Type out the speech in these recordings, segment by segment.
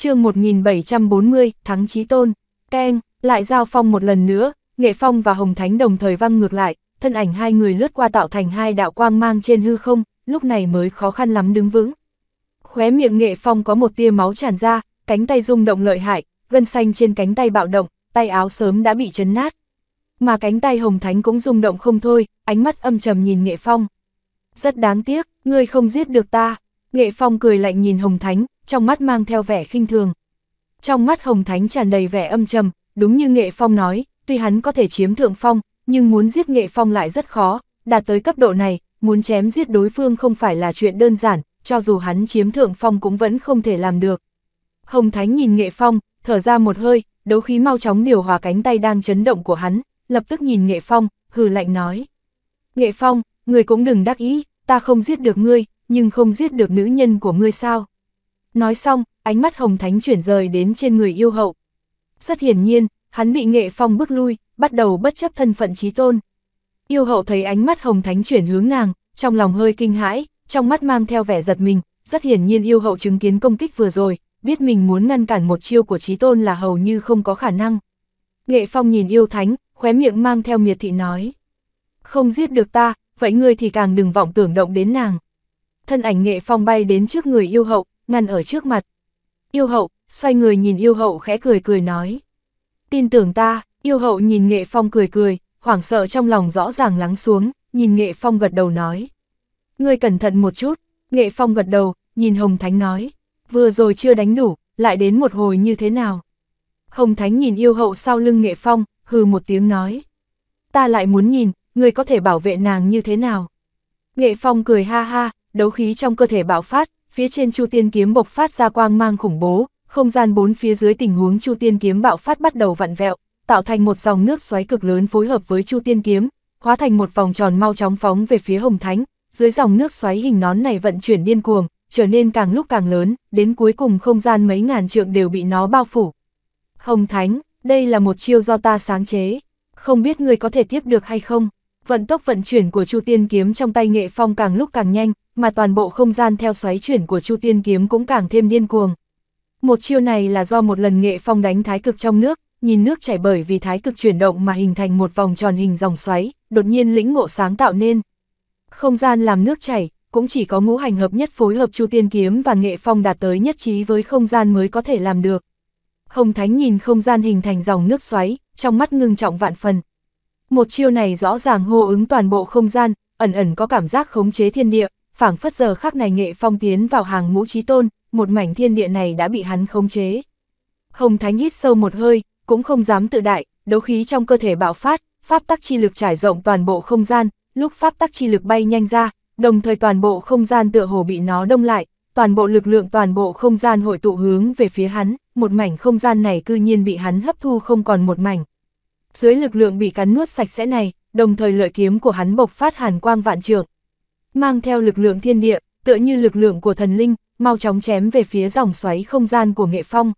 chương 1740, thắng chí tôn, keng, lại giao phong một lần nữa, nghệ phong và hồng thánh đồng thời văng ngược lại, thân ảnh hai người lướt qua tạo thành hai đạo quang mang trên hư không, lúc này mới khó khăn lắm đứng vững. Khóe miệng nghệ phong có một tia máu tràn ra, cánh tay rung động lợi hại, gân xanh trên cánh tay bạo động, tay áo sớm đã bị chấn nát. Mà cánh tay hồng thánh cũng rung động không thôi, ánh mắt âm trầm nhìn nghệ phong. Rất đáng tiếc, ngươi không giết được ta. Nghệ phong cười lạnh nhìn hồng thánh, trong mắt mang theo vẻ khinh thường. Trong mắt Hồng Thánh tràn đầy vẻ âm trầm, đúng như Nghệ Phong nói, tuy hắn có thể chiếm thượng phong, nhưng muốn giết Nghệ Phong lại rất khó, đạt tới cấp độ này, muốn chém giết đối phương không phải là chuyện đơn giản, cho dù hắn chiếm thượng phong cũng vẫn không thể làm được. Hồng Thánh nhìn Nghệ Phong, thở ra một hơi, đấu khí mau chóng điều hòa cánh tay đang chấn động của hắn, lập tức nhìn Nghệ Phong, hừ lạnh nói. Nghệ Phong, người cũng đừng đắc ý, ta không giết được ngươi, nhưng không giết được nữ nhân của ngươi sao? Nói xong, ánh mắt Hồng Thánh chuyển rời đến trên người yêu hậu. Rất hiển nhiên, hắn bị nghệ phong bước lui, bắt đầu bất chấp thân phận trí tôn. Yêu hậu thấy ánh mắt Hồng Thánh chuyển hướng nàng, trong lòng hơi kinh hãi, trong mắt mang theo vẻ giật mình, rất hiển nhiên yêu hậu chứng kiến công kích vừa rồi, biết mình muốn ngăn cản một chiêu của trí tôn là hầu như không có khả năng. Nghệ phong nhìn yêu thánh, khóe miệng mang theo miệt thị nói. Không giết được ta, vậy ngươi thì càng đừng vọng tưởng động đến nàng. Thân ảnh nghệ phong bay đến trước người yêu hậu, ngăn ở trước mặt. Yêu hậu, xoay người nhìn yêu hậu khẽ cười cười nói. Tin tưởng ta, yêu hậu nhìn nghệ phong cười cười, hoảng sợ trong lòng rõ ràng lắng xuống, nhìn nghệ phong gật đầu nói. Ngươi cẩn thận một chút, nghệ phong gật đầu, nhìn Hồng Thánh nói. Vừa rồi chưa đánh đủ, lại đến một hồi như thế nào? Hồng Thánh nhìn yêu hậu sau lưng nghệ phong, hừ một tiếng nói. Ta lại muốn nhìn, ngươi có thể bảo vệ nàng như thế nào? Nghệ phong cười ha ha, đấu khí trong cơ thể bạo phát, phía trên Chu Tiên kiếm bộc phát ra quang mang khủng bố, không gian bốn phía dưới tình huống Chu Tiên kiếm bạo phát bắt đầu vặn vẹo, tạo thành một dòng nước xoáy cực lớn phối hợp với Chu Tiên kiếm, hóa thành một vòng tròn mau chóng phóng về phía Hồng Thánh, dưới dòng nước xoáy hình nón này vận chuyển điên cuồng, trở nên càng lúc càng lớn, đến cuối cùng không gian mấy ngàn trượng đều bị nó bao phủ. Hồng Thánh, đây là một chiêu do ta sáng chế, không biết người có thể tiếp được hay không? vận tốc vận chuyển của Chu Tiên Kiếm trong tay Nghệ Phong càng lúc càng nhanh, mà toàn bộ không gian theo xoáy chuyển của Chu Tiên Kiếm cũng càng thêm điên cuồng. Một chiêu này là do một lần Nghệ Phong đánh thái cực trong nước, nhìn nước chảy bởi vì thái cực chuyển động mà hình thành một vòng tròn hình dòng xoáy, đột nhiên lĩnh ngộ sáng tạo nên. Không gian làm nước chảy, cũng chỉ có ngũ hành hợp nhất phối hợp Chu Tiên Kiếm và Nghệ Phong đạt tới nhất trí với không gian mới có thể làm được. Hồng Thánh nhìn không gian hình thành dòng nước xoáy, trong mắt ngưng trọng vạn phần, một chiêu này rõ ràng hô ứng toàn bộ không gian, ẩn ẩn có cảm giác khống chế thiên địa, phảng phất giờ khắc này nghệ phong tiến vào hàng ngũ trí tôn, một mảnh thiên địa này đã bị hắn khống chế. Hồng Thánh hít sâu một hơi, cũng không dám tự đại, đấu khí trong cơ thể bạo phát, pháp tắc chi lực trải rộng toàn bộ không gian, lúc pháp tắc chi lực bay nhanh ra, đồng thời toàn bộ không gian tựa hồ bị nó đông lại, toàn bộ lực lượng toàn bộ không gian hội tụ hướng về phía hắn, một mảnh không gian này cư nhiên bị hắn hấp thu không còn một mảnh, dưới lực lượng bị cắn nuốt sạch sẽ này, đồng thời lợi kiếm của hắn bộc phát hàn quang vạn trường. Mang theo lực lượng thiên địa, tựa như lực lượng của thần linh, mau chóng chém về phía dòng xoáy không gian của nghệ phong.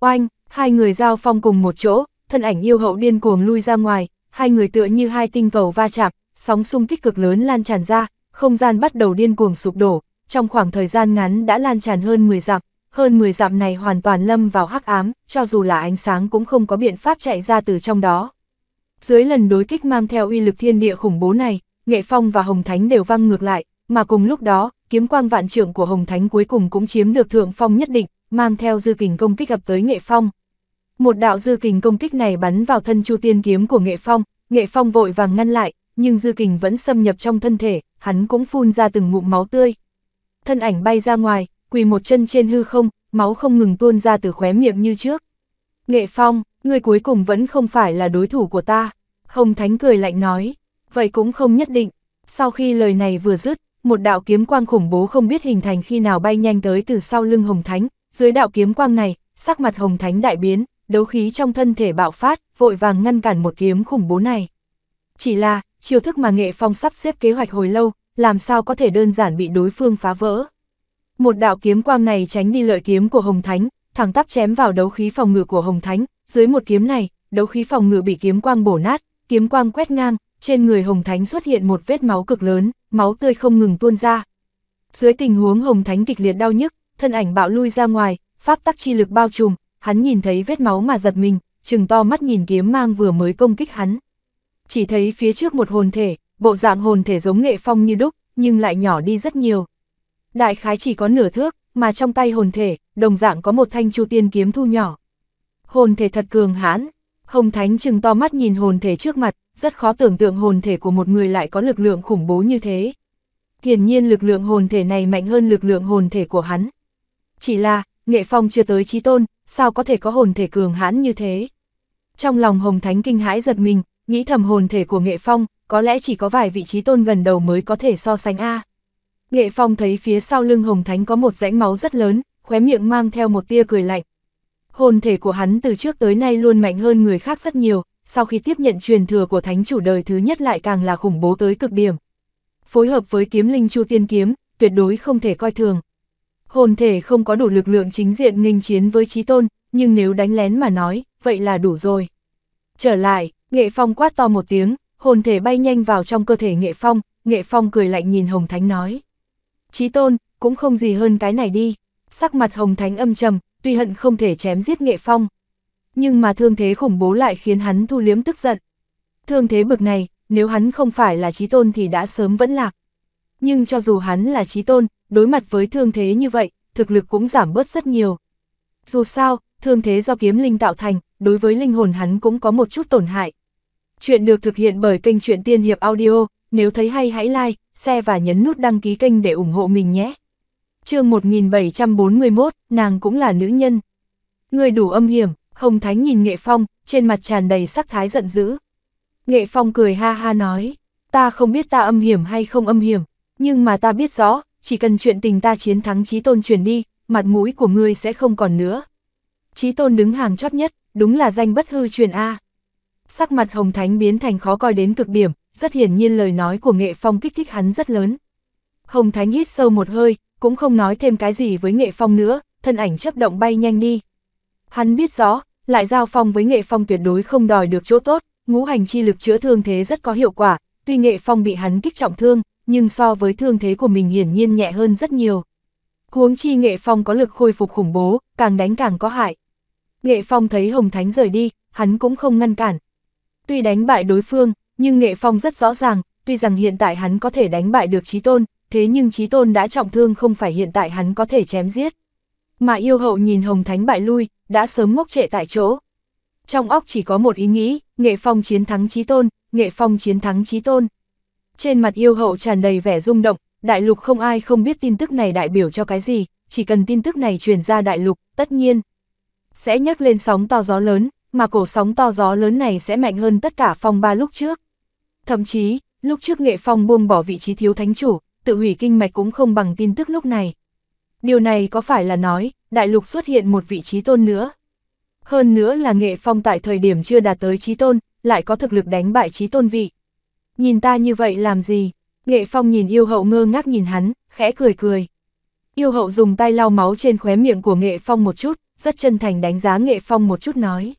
Oanh, hai người giao phong cùng một chỗ, thân ảnh yêu hậu điên cuồng lui ra ngoài, hai người tựa như hai tinh cầu va chạm, sóng xung kích cực lớn lan tràn ra, không gian bắt đầu điên cuồng sụp đổ, trong khoảng thời gian ngắn đã lan tràn hơn 10 dặm, hơn 10 dặm này hoàn toàn lâm vào hắc ám, cho dù là ánh sáng cũng không có biện pháp chạy ra từ trong đó. Dưới lần đối kích mang theo uy lực thiên địa khủng bố này, Nghệ Phong và Hồng Thánh đều văng ngược lại, mà cùng lúc đó, kiếm quang vạn trưởng của Hồng Thánh cuối cùng cũng chiếm được thượng phong nhất định, mang theo dư kình công kích gặp tới Nghệ Phong. Một đạo dư kình công kích này bắn vào thân Chu Tiên kiếm của Nghệ Phong, Nghệ Phong vội vàng ngăn lại, nhưng dư kình vẫn xâm nhập trong thân thể, hắn cũng phun ra từng ngụm máu tươi. Thân ảnh bay ra ngoài, quỳ một chân trên hư không, máu không ngừng tuôn ra từ khóe miệng như trước. Nghệ Phong, ngươi cuối cùng vẫn không phải là đối thủ của ta. Hồng Thánh cười lạnh nói, vậy cũng không nhất định. Sau khi lời này vừa dứt, một đạo kiếm quang khủng bố không biết hình thành khi nào bay nhanh tới từ sau lưng Hồng Thánh. Dưới đạo kiếm quang này, sắc mặt Hồng Thánh đại biến, đấu khí trong thân thể bạo phát, vội vàng ngăn cản một kiếm khủng bố này. Chỉ là, chiêu thức mà Nghệ Phong sắp xếp kế hoạch hồi lâu, làm sao có thể đơn giản bị đối phương phá vỡ. Một đạo kiếm quang này tránh đi lợi kiếm của Hồng Thánh, thẳng tắp chém vào đấu khí phòng ngự của Hồng Thánh, dưới một kiếm này, đấu khí phòng ngự bị kiếm quang bổ nát, kiếm quang quét ngang, trên người Hồng Thánh xuất hiện một vết máu cực lớn, máu tươi không ngừng tuôn ra. Dưới tình huống Hồng Thánh kịch liệt đau nhức, thân ảnh bạo lui ra ngoài, pháp tắc chi lực bao trùm, hắn nhìn thấy vết máu mà giật mình, trừng to mắt nhìn kiếm mang vừa mới công kích hắn. Chỉ thấy phía trước một hồn thể, bộ dạng hồn thể giống nghệ phong như đúc, nhưng lại nhỏ đi rất nhiều, đại khái chỉ có nửa thước, mà trong tay hồn thể, đồng dạng có một thanh chu tiên kiếm thu nhỏ. Hồn thể thật cường hãn, Hồng Thánh chừng to mắt nhìn hồn thể trước mặt, rất khó tưởng tượng hồn thể của một người lại có lực lượng khủng bố như thế. Hiển nhiên lực lượng hồn thể này mạnh hơn lực lượng hồn thể của hắn. Chỉ là, Nghệ Phong chưa tới trí tôn, sao có thể có hồn thể cường hãn như thế? Trong lòng Hồng Thánh kinh hãi giật mình, nghĩ thầm hồn thể của Nghệ Phong, có lẽ chỉ có vài vị trí tôn gần đầu mới có thể so sánh A. Nghệ Phong thấy phía sau lưng Hồng Thánh có một rãnh máu rất lớn, khóe miệng mang theo một tia cười lạnh. Hồn thể của hắn từ trước tới nay luôn mạnh hơn người khác rất nhiều, sau khi tiếp nhận truyền thừa của thánh chủ đời thứ nhất lại càng là khủng bố tới cực điểm. Phối hợp với kiếm linh chu tiên kiếm, tuyệt đối không thể coi thường. Hồn thể không có đủ lực lượng chính diện nghênh chiến với chí tôn, nhưng nếu đánh lén mà nói, vậy là đủ rồi. Trở lại, nghệ phong quát to một tiếng, hồn thể bay nhanh vào trong cơ thể nghệ phong, nghệ phong cười lạnh nhìn Hồng Thánh nói. Chí tôn, cũng không gì hơn cái này đi. Sắc mặt hồng thánh âm trầm, tuy hận không thể chém giết nghệ phong. Nhưng mà thương thế khủng bố lại khiến hắn thu liếm tức giận. Thương thế bực này, nếu hắn không phải là chí tôn thì đã sớm vẫn lạc. Nhưng cho dù hắn là chí tôn, đối mặt với thương thế như vậy, thực lực cũng giảm bớt rất nhiều. Dù sao, thương thế do kiếm linh tạo thành, đối với linh hồn hắn cũng có một chút tổn hại. Chuyện được thực hiện bởi kênh truyện Tiên Hiệp Audio, nếu thấy hay hãy like, share và nhấn nút đăng ký kênh để ủng hộ mình nhé. chương 1741, nàng cũng là nữ nhân. Người đủ âm hiểm, Hồng Thánh nhìn Nghệ Phong, trên mặt tràn đầy sắc thái giận dữ. Nghệ Phong cười ha ha nói, ta không biết ta âm hiểm hay không âm hiểm, nhưng mà ta biết rõ, chỉ cần chuyện tình ta chiến thắng trí tôn truyền đi, mặt mũi của ngươi sẽ không còn nữa. Trí tôn đứng hàng chót nhất, đúng là danh bất hư truyền A. Sắc mặt Hồng Thánh biến thành khó coi đến cực điểm, rất hiển nhiên lời nói của nghệ phong kích thích hắn rất lớn. Hồng Thánh hít sâu một hơi, cũng không nói thêm cái gì với nghệ phong nữa, thân ảnh chấp động bay nhanh đi. Hắn biết rõ, lại giao phong với nghệ phong tuyệt đối không đòi được chỗ tốt, ngũ hành chi lực chữa thương thế rất có hiệu quả, tuy nghệ phong bị hắn kích trọng thương, nhưng so với thương thế của mình hiển nhiên nhẹ hơn rất nhiều. Huống chi nghệ phong có lực khôi phục khủng bố, càng đánh càng có hại. Nghệ phong thấy Hồng Thánh rời đi, hắn cũng không ngăn cản. Tuy đánh bại đối phương, nhưng Nghệ Phong rất rõ ràng, tuy rằng hiện tại hắn có thể đánh bại được chí Tôn, thế nhưng chí Tôn đã trọng thương không phải hiện tại hắn có thể chém giết. Mà yêu hậu nhìn Hồng Thánh bại lui, đã sớm ngốc trệ tại chỗ. Trong óc chỉ có một ý nghĩ, Nghệ Phong chiến thắng chí Tôn, Nghệ Phong chiến thắng chí Tôn. Trên mặt yêu hậu tràn đầy vẻ rung động, đại lục không ai không biết tin tức này đại biểu cho cái gì, chỉ cần tin tức này truyền ra đại lục, tất nhiên sẽ nhấc lên sóng to gió lớn, mà cổ sóng to gió lớn này sẽ mạnh hơn tất cả phong ba lúc trước. Thậm chí, lúc trước Nghệ Phong buông bỏ vị trí thiếu thánh chủ, tự hủy kinh mạch cũng không bằng tin tức lúc này. Điều này có phải là nói, đại lục xuất hiện một vị trí tôn nữa? Hơn nữa là Nghệ Phong tại thời điểm chưa đạt tới trí tôn, lại có thực lực đánh bại trí tôn vị. Nhìn ta như vậy làm gì? Nghệ Phong nhìn yêu hậu ngơ ngác nhìn hắn, khẽ cười cười. Yêu hậu dùng tay lau máu trên khóe miệng của Nghệ Phong một chút, rất chân thành đánh giá Nghệ Phong một chút nói.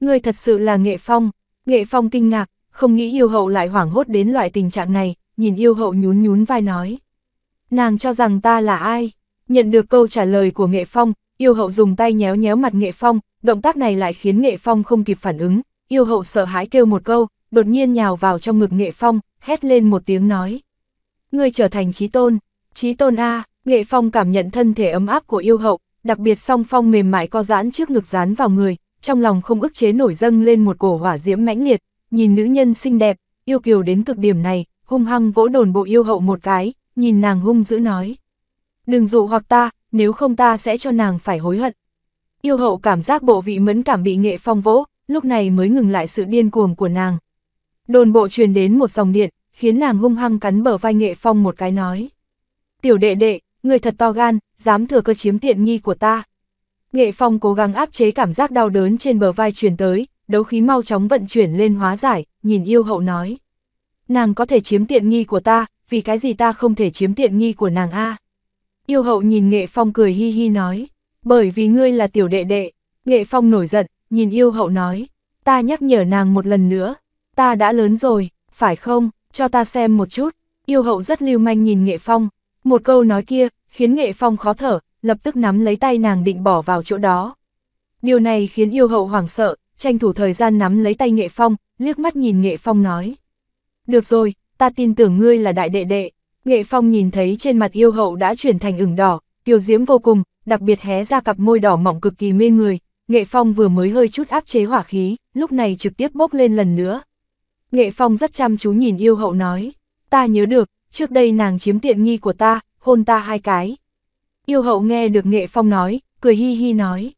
người thật sự là Nghệ Phong. Nghệ Phong kinh ngạc, không nghĩ yêu hậu lại hoảng hốt đến loại tình trạng này, nhìn yêu hậu nhún nhún vai nói. Nàng cho rằng ta là ai? Nhận được câu trả lời của Nghệ Phong, yêu hậu dùng tay nhéo nhéo mặt Nghệ Phong, động tác này lại khiến Nghệ Phong không kịp phản ứng, yêu hậu sợ hãi kêu một câu, đột nhiên nhào vào trong ngực Nghệ Phong, hét lên một tiếng nói. Ngươi trở thành trí tôn, trí tôn A, Nghệ Phong cảm nhận thân thể ấm áp của yêu hậu, đặc biệt song phong mềm mại co giãn trước ngực dán vào người, trong lòng không ức chế nổi dâng lên một cổ hỏa diễm mãnh liệt, nhìn nữ nhân xinh đẹp, yêu kiều đến cực điểm này, hung hăng vỗ đồn bộ yêu hậu một cái, nhìn nàng hung dữ nói. Đừng dụ hoặc ta, nếu không ta sẽ cho nàng phải hối hận. Yêu hậu cảm giác bộ vị mẫn cảm bị nghệ phong vỗ, lúc này mới ngừng lại sự điên cuồng của nàng. Đồn bộ truyền đến một dòng điện, khiến nàng hung hăng cắn bờ vai nghệ phong một cái nói. Tiểu đệ đệ, người thật to gan, dám thừa cơ chiếm tiện nghi của ta. Nghệ phong cố gắng áp chế cảm giác đau đớn trên bờ vai truyền tới, đấu khí mau chóng vận chuyển lên hóa giải, nhìn yêu hậu nói. Nàng có thể chiếm tiện nghi của ta, vì cái gì ta không thể chiếm tiện nghi của nàng a Yêu hậu nhìn nghệ phong cười hi hi nói, bởi vì ngươi là tiểu đệ đệ, nghệ phong nổi giận, nhìn yêu hậu nói, ta nhắc nhở nàng một lần nữa, ta đã lớn rồi, phải không, cho ta xem một chút, yêu hậu rất lưu manh nhìn nghệ phong, một câu nói kia, khiến nghệ phong khó thở, lập tức nắm lấy tay nàng định bỏ vào chỗ đó. Điều này khiến yêu hậu hoảng sợ, tranh thủ thời gian nắm lấy tay Nghệ Phong, liếc mắt nhìn Nghệ Phong nói. Được rồi, ta tin tưởng ngươi là đại đệ đệ. Nghệ Phong nhìn thấy trên mặt yêu hậu đã chuyển thành ửng đỏ, kiều diễm vô cùng, đặc biệt hé ra cặp môi đỏ mỏng cực kỳ mê người. Nghệ Phong vừa mới hơi chút áp chế hỏa khí, lúc này trực tiếp bốc lên lần nữa. Nghệ Phong rất chăm chú nhìn yêu hậu nói, ta nhớ được, trước đây nàng chiếm tiện nghi của ta, hôn ta hai cái. Yêu hậu nghe được Nghệ Phong nói, cười hi hi nói.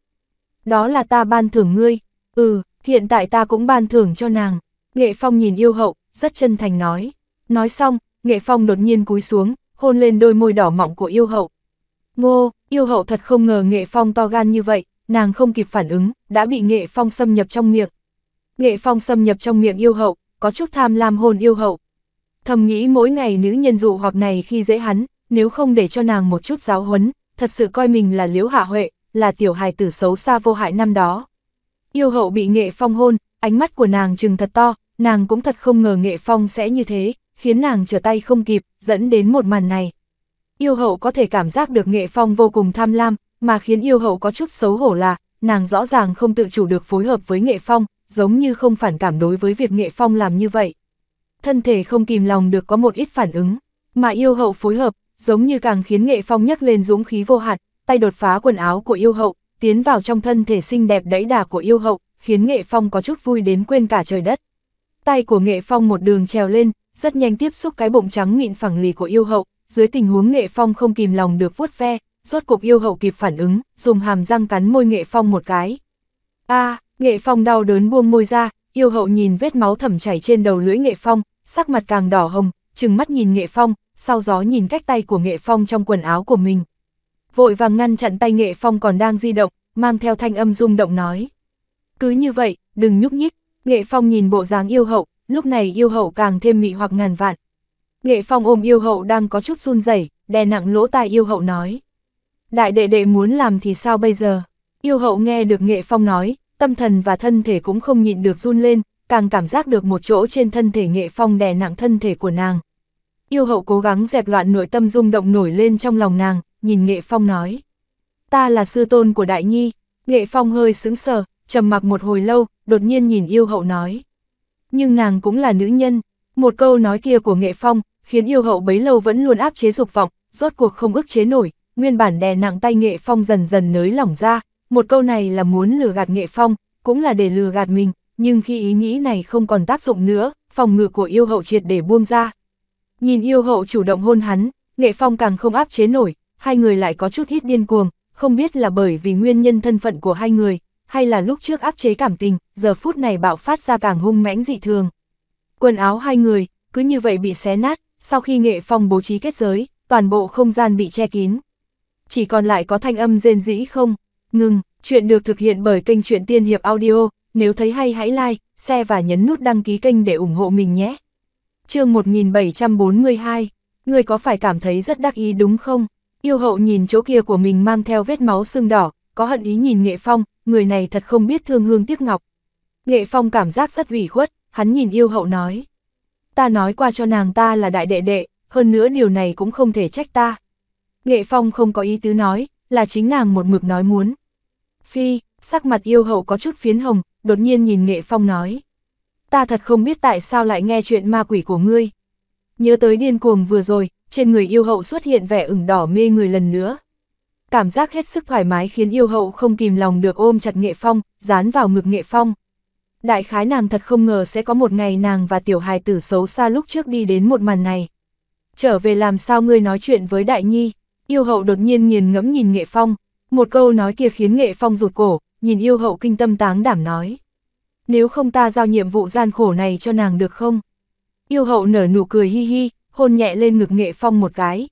Đó là ta ban thưởng ngươi, Ừ, hiện tại ta cũng ban thưởng cho nàng. Nghệ Phong nhìn yêu hậu, rất chân thành nói. Nói xong, Nghệ Phong đột nhiên cúi xuống, hôn lên đôi môi đỏ mọng của yêu hậu. Ngô, yêu hậu thật không ngờ Nghệ Phong to gan như vậy, nàng không kịp phản ứng, đã bị Nghệ Phong xâm nhập trong miệng. Nghệ Phong xâm nhập trong miệng yêu hậu, có chút tham lam hôn yêu hậu. Thầm nghĩ mỗi ngày nữ nhân dụ hoặc này khi dễ hắn, nếu không để cho nàng một chút giáo huấn, thật sự coi mình là liễu hạ huệ, là tiểu hài tử xấu xa vô hại năm đó. Yêu hậu bị nghệ phong hôn, ánh mắt của nàng trừng thật to, nàng cũng thật không ngờ nghệ phong sẽ như thế, khiến nàng trở tay không kịp, dẫn đến một màn này. Yêu hậu có thể cảm giác được nghệ phong vô cùng tham lam, mà khiến yêu hậu có chút xấu hổ là, nàng rõ ràng không tự chủ được phối hợp với nghệ phong, giống như không phản cảm đối với việc nghệ phong làm như vậy. Thân thể không kìm lòng được có một ít phản ứng, mà yêu hậu phối hợp, giống như càng khiến nghệ phong nhắc lên dũng khí vô hạn, tay đột phá quần áo của yêu hậu, tiến vào trong thân thể xinh đẹp đẫy đà của yêu hậu, khiến Nghệ Phong có chút vui đến quên cả trời đất. Tay của Nghệ Phong một đường trèo lên, rất nhanh tiếp xúc cái bụng trắng mịn phẳng lì của yêu hậu, dưới tình huống Nghệ Phong không kìm lòng được vuốt ve, rốt cục yêu hậu kịp phản ứng, dùng hàm răng cắn môi Nghệ Phong một cái. A, Nghệ Phong đau đớn buông môi ra, yêu hậu nhìn vết máu thẩm chảy trên đầu lưỡi Nghệ Phong, sắc mặt càng đỏ hồng, trừng mắt nhìn Nghệ Phong, sau gió nhìn cách tay của Nghệ Phong trong quần áo của mình, vội vàng ngăn chặn tay nghệ phong còn đang di động, mang theo thanh âm rung động nói. Cứ như vậy, đừng nhúc nhích, nghệ phong nhìn bộ dáng yêu hậu, lúc này yêu hậu càng thêm mị hoặc ngàn vạn. Nghệ phong ôm yêu hậu đang có chút run rẩy, đè nặng lỗ tai yêu hậu nói. Đại đệ đệ muốn làm thì sao bây giờ? Yêu hậu nghe được nghệ phong nói, tâm thần và thân thể cũng không nhịn được run lên, càng cảm giác được một chỗ trên thân thể nghệ phong đè nặng thân thể của nàng. Yêu hậu cố gắng dẹp loạn nội tâm rung động nổi lên trong lòng nàng, nhìn Nghệ Phong nói. Ta là sư tôn của Đại Nhi, Nghệ Phong hơi sững sờ, trầm mặc một hồi lâu, đột nhiên nhìn yêu hậu nói. Nhưng nàng cũng là nữ nhân, một câu nói kia của Nghệ Phong, khiến yêu hậu bấy lâu vẫn luôn áp chế dục vọng, rốt cuộc không ức chế nổi, nguyên bản đè nặng tay Nghệ Phong dần dần nới lỏng ra, một câu này là muốn lừa gạt Nghệ Phong, cũng là để lừa gạt mình, nhưng khi ý nghĩ này không còn tác dụng nữa, phòng ngự của yêu hậu triệt để buông ra. Nhìn yêu hậu chủ động hôn hắn, Nghệ Phong càng không áp chế nổi, hai người lại có chút hít điên cuồng, không biết là bởi vì nguyên nhân thân phận của hai người, hay là lúc trước áp chế cảm tình, giờ phút này bạo phát ra càng hung mãnh dị thường. Quần áo hai người, cứ như vậy bị xé nát, sau khi nghệ phong bố trí kết giới, toàn bộ không gian bị che kín. Chỉ còn lại có thanh âm rên rỉ không, ngừng, chuyện được thực hiện bởi kênh truyện Tiên Hiệp Audio, nếu thấy hay hãy like, share và nhấn nút đăng ký kênh để ủng hộ mình nhé. chương 1742, người có phải cảm thấy rất đắc ý đúng không? Yêu hậu nhìn chỗ kia của mình mang theo vết máu sưng đỏ, có hận ý nhìn Nghệ Phong, người này thật không biết thương hương tiếc ngọc. Nghệ Phong cảm giác rất ủy khuất, hắn nhìn yêu hậu nói. Ta nói qua cho nàng ta là đại đệ đệ, hơn nữa điều này cũng không thể trách ta. Nghệ Phong không có ý tứ nói, là chính nàng một mực nói muốn. Phi, sắc mặt yêu hậu có chút phiến hồng, đột nhiên nhìn Nghệ Phong nói. Ta thật không biết tại sao lại nghe chuyện ma quỷ của ngươi. Nhớ tới điên cuồng vừa rồi, trên người yêu hậu xuất hiện vẻ ửng đỏ mê người lần nữa. Cảm giác hết sức thoải mái khiến yêu hậu không kìm lòng được ôm chặt nghệ phong, dán vào ngực nghệ phong. Đại khái nàng thật không ngờ sẽ có một ngày nàng và tiểu hài tử xấu xa lúc trước đi đến một màn này. Trở về làm sao ngươi nói chuyện với đại nhi, yêu hậu đột nhiên nghiền ngẫm nhìn nghệ phong, một câu nói kia khiến nghệ phong rụt cổ, nhìn yêu hậu kinh tâm táng đảm nói. Nếu không ta giao nhiệm vụ gian khổ này cho nàng được không? Yêu hậu nở nụ cười hi hi, hôn nhẹ lên ngực nghệ phong một cái.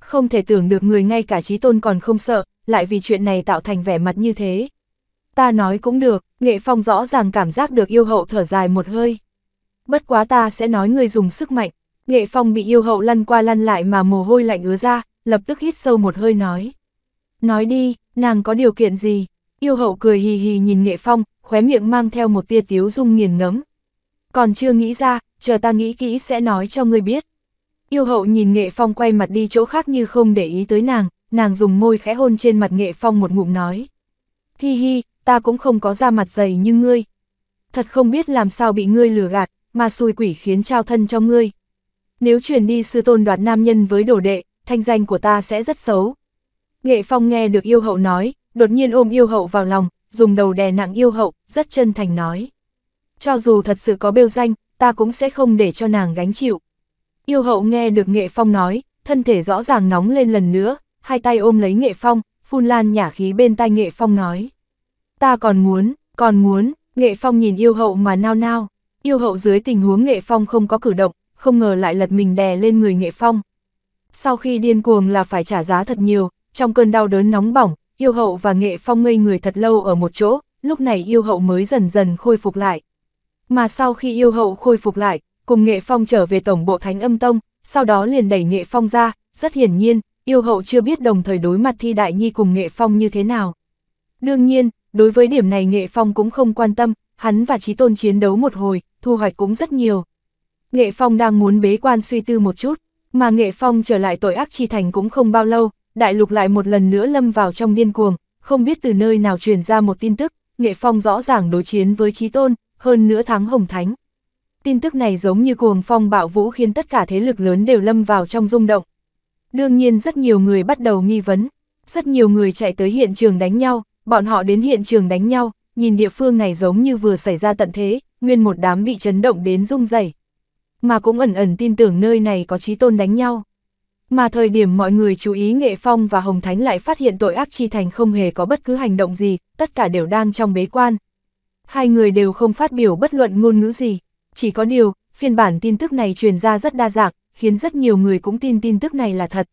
Không thể tưởng được người ngay cả trí tôn còn không sợ, lại vì chuyện này tạo thành vẻ mặt như thế. Ta nói cũng được, nghệ phong rõ ràng cảm giác được yêu hậu thở dài một hơi. Bất quá ta sẽ nói người dùng sức mạnh, nghệ phong bị yêu hậu lăn qua lăn lại mà mồ hôi lạnh ứa ra, lập tức hít sâu một hơi nói. Nói đi, nàng có điều kiện gì? Yêu hậu cười hì hì nhìn nghệ phong, khóe miệng mang theo một tia tiếu dung nghiền ngấm. Còn chưa nghĩ ra, chờ ta nghĩ kỹ sẽ nói cho ngươi biết. Yêu hậu nhìn nghệ phong quay mặt đi chỗ khác như không để ý tới nàng, nàng dùng môi khẽ hôn trên mặt nghệ phong một ngụm nói. Hi hi, ta cũng không có da mặt dày như ngươi. Thật không biết làm sao bị ngươi lừa gạt, mà xui quỷ khiến trao thân cho ngươi. Nếu truyền đi sư tôn đoạt nam nhân với đồ đệ, thanh danh của ta sẽ rất xấu. Nghệ phong nghe được yêu hậu nói, đột nhiên ôm yêu hậu vào lòng, dùng đầu đè nặng yêu hậu, rất chân thành nói. Cho dù thật sự có bêu danh, ta cũng sẽ không để cho nàng gánh chịu. Yêu hậu nghe được nghệ phong nói, thân thể rõ ràng nóng lên lần nữa, hai tay ôm lấy nghệ phong, phun lan nhả khí bên tai nghệ phong nói. Ta còn muốn, còn muốn, nghệ phong nhìn yêu hậu mà nao nao. Yêu hậu dưới tình huống nghệ phong không có cử động, không ngờ lại lật mình đè lên người nghệ phong. Sau khi điên cuồng là phải trả giá thật nhiều, trong cơn đau đớn nóng bỏng, yêu hậu và nghệ phong ngây người thật lâu ở một chỗ, lúc này yêu hậu mới dần dần khôi phục lại. Mà sau khi yêu hậu khôi phục lại, cùng Nghệ Phong trở về tổng bộ Thánh Âm Tông, sau đó liền đẩy Nghệ Phong ra, rất hiển nhiên, yêu hậu chưa biết đồng thời đối mặt Thi Đại Nhi cùng Nghệ Phong như thế nào. Đương nhiên, đối với điểm này Nghệ Phong cũng không quan tâm, hắn và chí Tôn chiến đấu một hồi, thu hoạch cũng rất nhiều. Nghệ Phong đang muốn bế quan suy tư một chút, mà Nghệ Phong trở lại tội ác chi thành cũng không bao lâu, đại lục lại một lần nữa lâm vào trong điên cuồng, không biết từ nơi nào truyền ra một tin tức, Nghệ Phong rõ ràng đối chiến với chí Tôn, hơn nữa thắng Hồng Thánh tin tức này giống như cuồng phong bạo vũ khiến tất cả thế lực lớn đều lâm vào trong rung động. Đương nhiên rất nhiều người bắt đầu nghi vấn, rất nhiều người chạy tới hiện trường đánh nhau, bọn họ đến hiện trường đánh nhau, nhìn địa phương này giống như vừa xảy ra tận thế, nguyên một đám bị chấn động đến rung rẩy. Mà cũng ẩn ẩn tin tưởng nơi này có trí tôn đánh nhau. Mà thời điểm mọi người chú ý Nghệ Phong và Hồng Thánh lại phát hiện tội ác chi thành không hề có bất cứ hành động gì, tất cả đều đang trong bế quan. Hai người đều không phát biểu bất luận ngôn ngữ gì. Chỉ có điều, phiên bản tin tức này truyền ra rất đa dạng, khiến rất nhiều người cũng tin tin tức này là thật.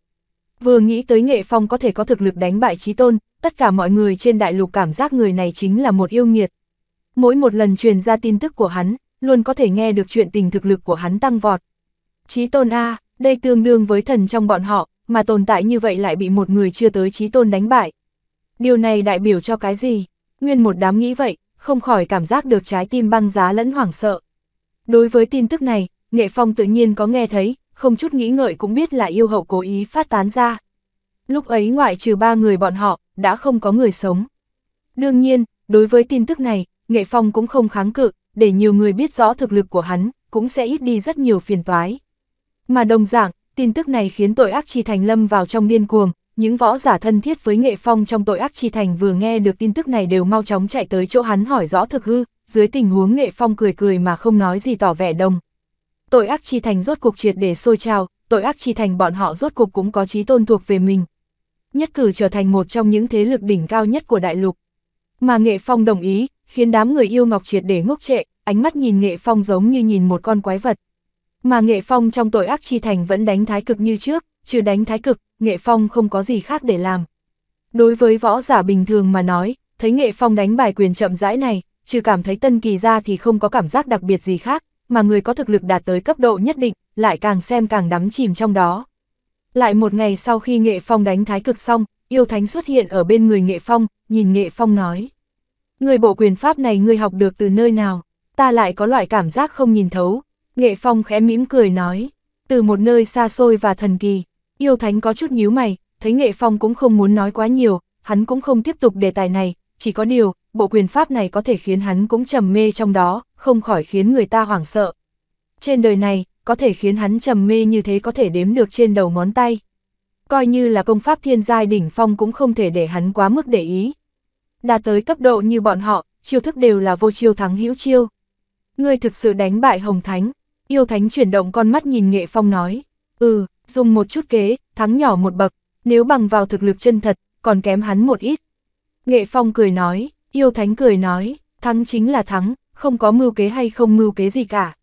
Vừa nghĩ tới Nghệ Phong có thể có thực lực đánh bại Trí Tôn, tất cả mọi người trên đại lục cảm giác người này chính là một yêu nghiệt. Mỗi một lần truyền ra tin tức của hắn, luôn có thể nghe được chuyện tình thực lực của hắn tăng vọt. Trí Tôn A, đây tương đương với thần trong bọn họ, mà tồn tại như vậy lại bị một người chưa tới Trí Tôn đánh bại. Điều này đại biểu cho cái gì? Nguyên một đám nghĩ vậy, không khỏi cảm giác được trái tim băng giá lẫn hoảng sợ. Đối với tin tức này, Nghệ Phong tự nhiên có nghe thấy, không chút nghĩ ngợi cũng biết là yêu hậu cố ý phát tán ra. Lúc ấy ngoại trừ ba người bọn họ, đã không có người sống. Đương nhiên, đối với tin tức này, Nghệ Phong cũng không kháng cự, để nhiều người biết rõ thực lực của hắn, cũng sẽ ít đi rất nhiều phiền toái. Mà đồng dạng, tin tức này khiến tội ác chi thành lâm vào trong điên cuồng, những võ giả thân thiết với Nghệ Phong trong tội ác chi thành vừa nghe được tin tức này đều mau chóng chạy tới chỗ hắn hỏi rõ thực hư, dưới tình huống nghệ phong cười cười mà không nói gì tỏ vẻ đồng. Tội ác chi thành rốt cuộc triệt để sôi trào, tội ác chi thành bọn họ rốt cuộc cũng có trí tôn thuộc về mình. Nhất cử trở thành một trong những thế lực đỉnh cao nhất của đại lục. Mà nghệ phong đồng ý, khiến đám người yêu ngọc triệt để ngốc trệ, ánh mắt nhìn nghệ phong giống như nhìn một con quái vật. Mà nghệ phong trong tội ác chi thành vẫn đánh thái cực như trước, trừ đánh thái cực, nghệ phong không có gì khác để làm. Đối với võ giả bình thường mà nói, thấy nghệ phong đánh bài quyền chậm rãi này, trừ cảm thấy tân kỳ ra thì không có cảm giác đặc biệt gì khác, mà người có thực lực đạt tới cấp độ nhất định, lại càng xem càng đắm chìm trong đó. Lại một ngày sau khi Nghệ Phong đánh thái cực xong, yêu thánh xuất hiện ở bên người Nghệ Phong, nhìn Nghệ Phong nói. Người bộ quyền pháp này ngươi học được từ nơi nào, ta lại có loại cảm giác không nhìn thấu. Nghệ Phong khẽ mỉm cười nói, từ một nơi xa xôi và thần kỳ, yêu thánh có chút nhíu mày, thấy Nghệ Phong cũng không muốn nói quá nhiều, hắn cũng không tiếp tục đề tài này, chỉ có điều, bộ quyền pháp này có thể khiến hắn cũng trầm mê trong đó, không khỏi khiến người ta hoảng sợ. Trên đời này, có thể khiến hắn trầm mê như thế có thể đếm được trên đầu ngón tay. Coi như là công pháp thiên giai đỉnh phong cũng không thể để hắn quá mức để ý. Đạt tới cấp độ như bọn họ, chiêu thức đều là vô chiêu thắng hữu chiêu. Ngươi thực sự đánh bại Hồng Thánh, yêu thánh chuyển động con mắt nhìn Nghệ Phong nói, ừ, dùng một chút kế, thắng nhỏ một bậc, nếu bằng vào thực lực chân thật, còn kém hắn một ít. Nghệ Phong cười nói, yêu thánh cười nói, thắng chính là thắng, không có mưu kế hay không mưu kế gì cả.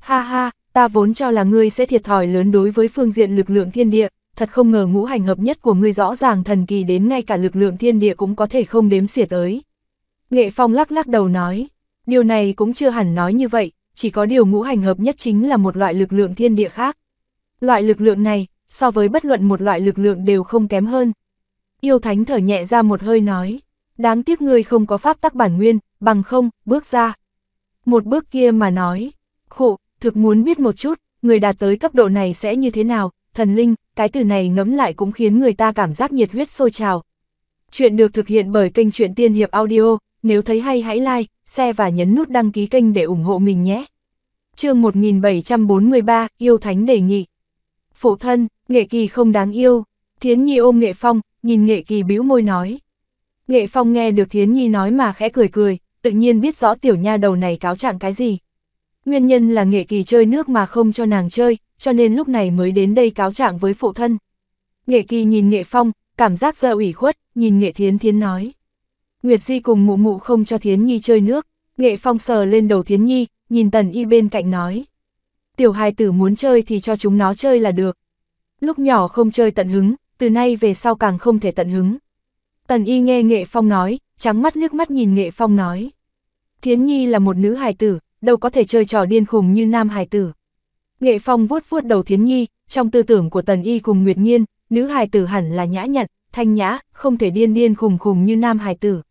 Ha ha, ta vốn cho là ngươi sẽ thiệt thòi lớn đối với phương diện lực lượng thiên địa, thật không ngờ ngũ hành hợp nhất của ngươi rõ ràng thần kỳ đến ngay cả lực lượng thiên địa cũng có thể không đếm xỉa tới. Nghệ Phong lắc lắc đầu nói, điều này cũng chưa hẳn nói như vậy, chỉ có điều ngũ hành hợp nhất chính là một loại lực lượng thiên địa khác. Loại lực lượng này, so với bất luận một loại lực lượng đều không kém hơn, Yêu thánh thở nhẹ ra một hơi nói, đáng tiếc ngươi không có pháp tắc bản nguyên, bằng không, bước ra. Một bước kia mà nói, khổ, thực muốn biết một chút, người đạt tới cấp độ này sẽ như thế nào, thần linh, cái từ này ngẫm lại cũng khiến người ta cảm giác nhiệt huyết sôi trào. Chuyện được thực hiện bởi kênh Chuyện Tiên Hiệp Audio, nếu thấy hay hãy like, share và nhấn nút đăng ký kênh để ủng hộ mình nhé. chương 1743, Yêu Thánh đề nghị. Phụ thân, nghệ kỳ không đáng yêu, Thiến Nhi ôm Nghệ Phong, nhìn Nghệ Kỳ bĩu môi nói. Nghệ Phong nghe được Thiến Nhi nói mà khẽ cười cười, tự nhiên biết rõ tiểu nha đầu này cáo trạng cái gì. Nguyên nhân là Nghệ Kỳ chơi nước mà không cho nàng chơi, cho nên lúc này mới đến đây cáo trạng với phụ thân. Nghệ Kỳ nhìn Nghệ Phong, cảm giác dơ ủy khuất, nhìn Nghệ Thiến Thiến nói. Nguyệt Di cùng mụ mụ không cho Thiến Nhi chơi nước, Nghệ Phong sờ lên đầu Thiến Nhi, nhìn Tần Y bên cạnh nói. Tiểu hài tử muốn chơi thì cho chúng nó chơi là được. Lúc nhỏ không chơi tận hứng, từ nay về sau càng không thể tận hứng. Tần y nghe Nghệ Phong nói, trắng mắt nước mắt nhìn Nghệ Phong nói. Thiến Nhi là một nữ hài tử, đâu có thể chơi trò điên khùng như nam hài tử. Nghệ Phong vuốt vuốt đầu Thiến Nhi, trong tư tưởng của Tần y cùng Nguyệt Nhiên, nữ hài tử hẳn là nhã nhặn, thanh nhã, không thể điên điên khùng khùng như nam hài tử.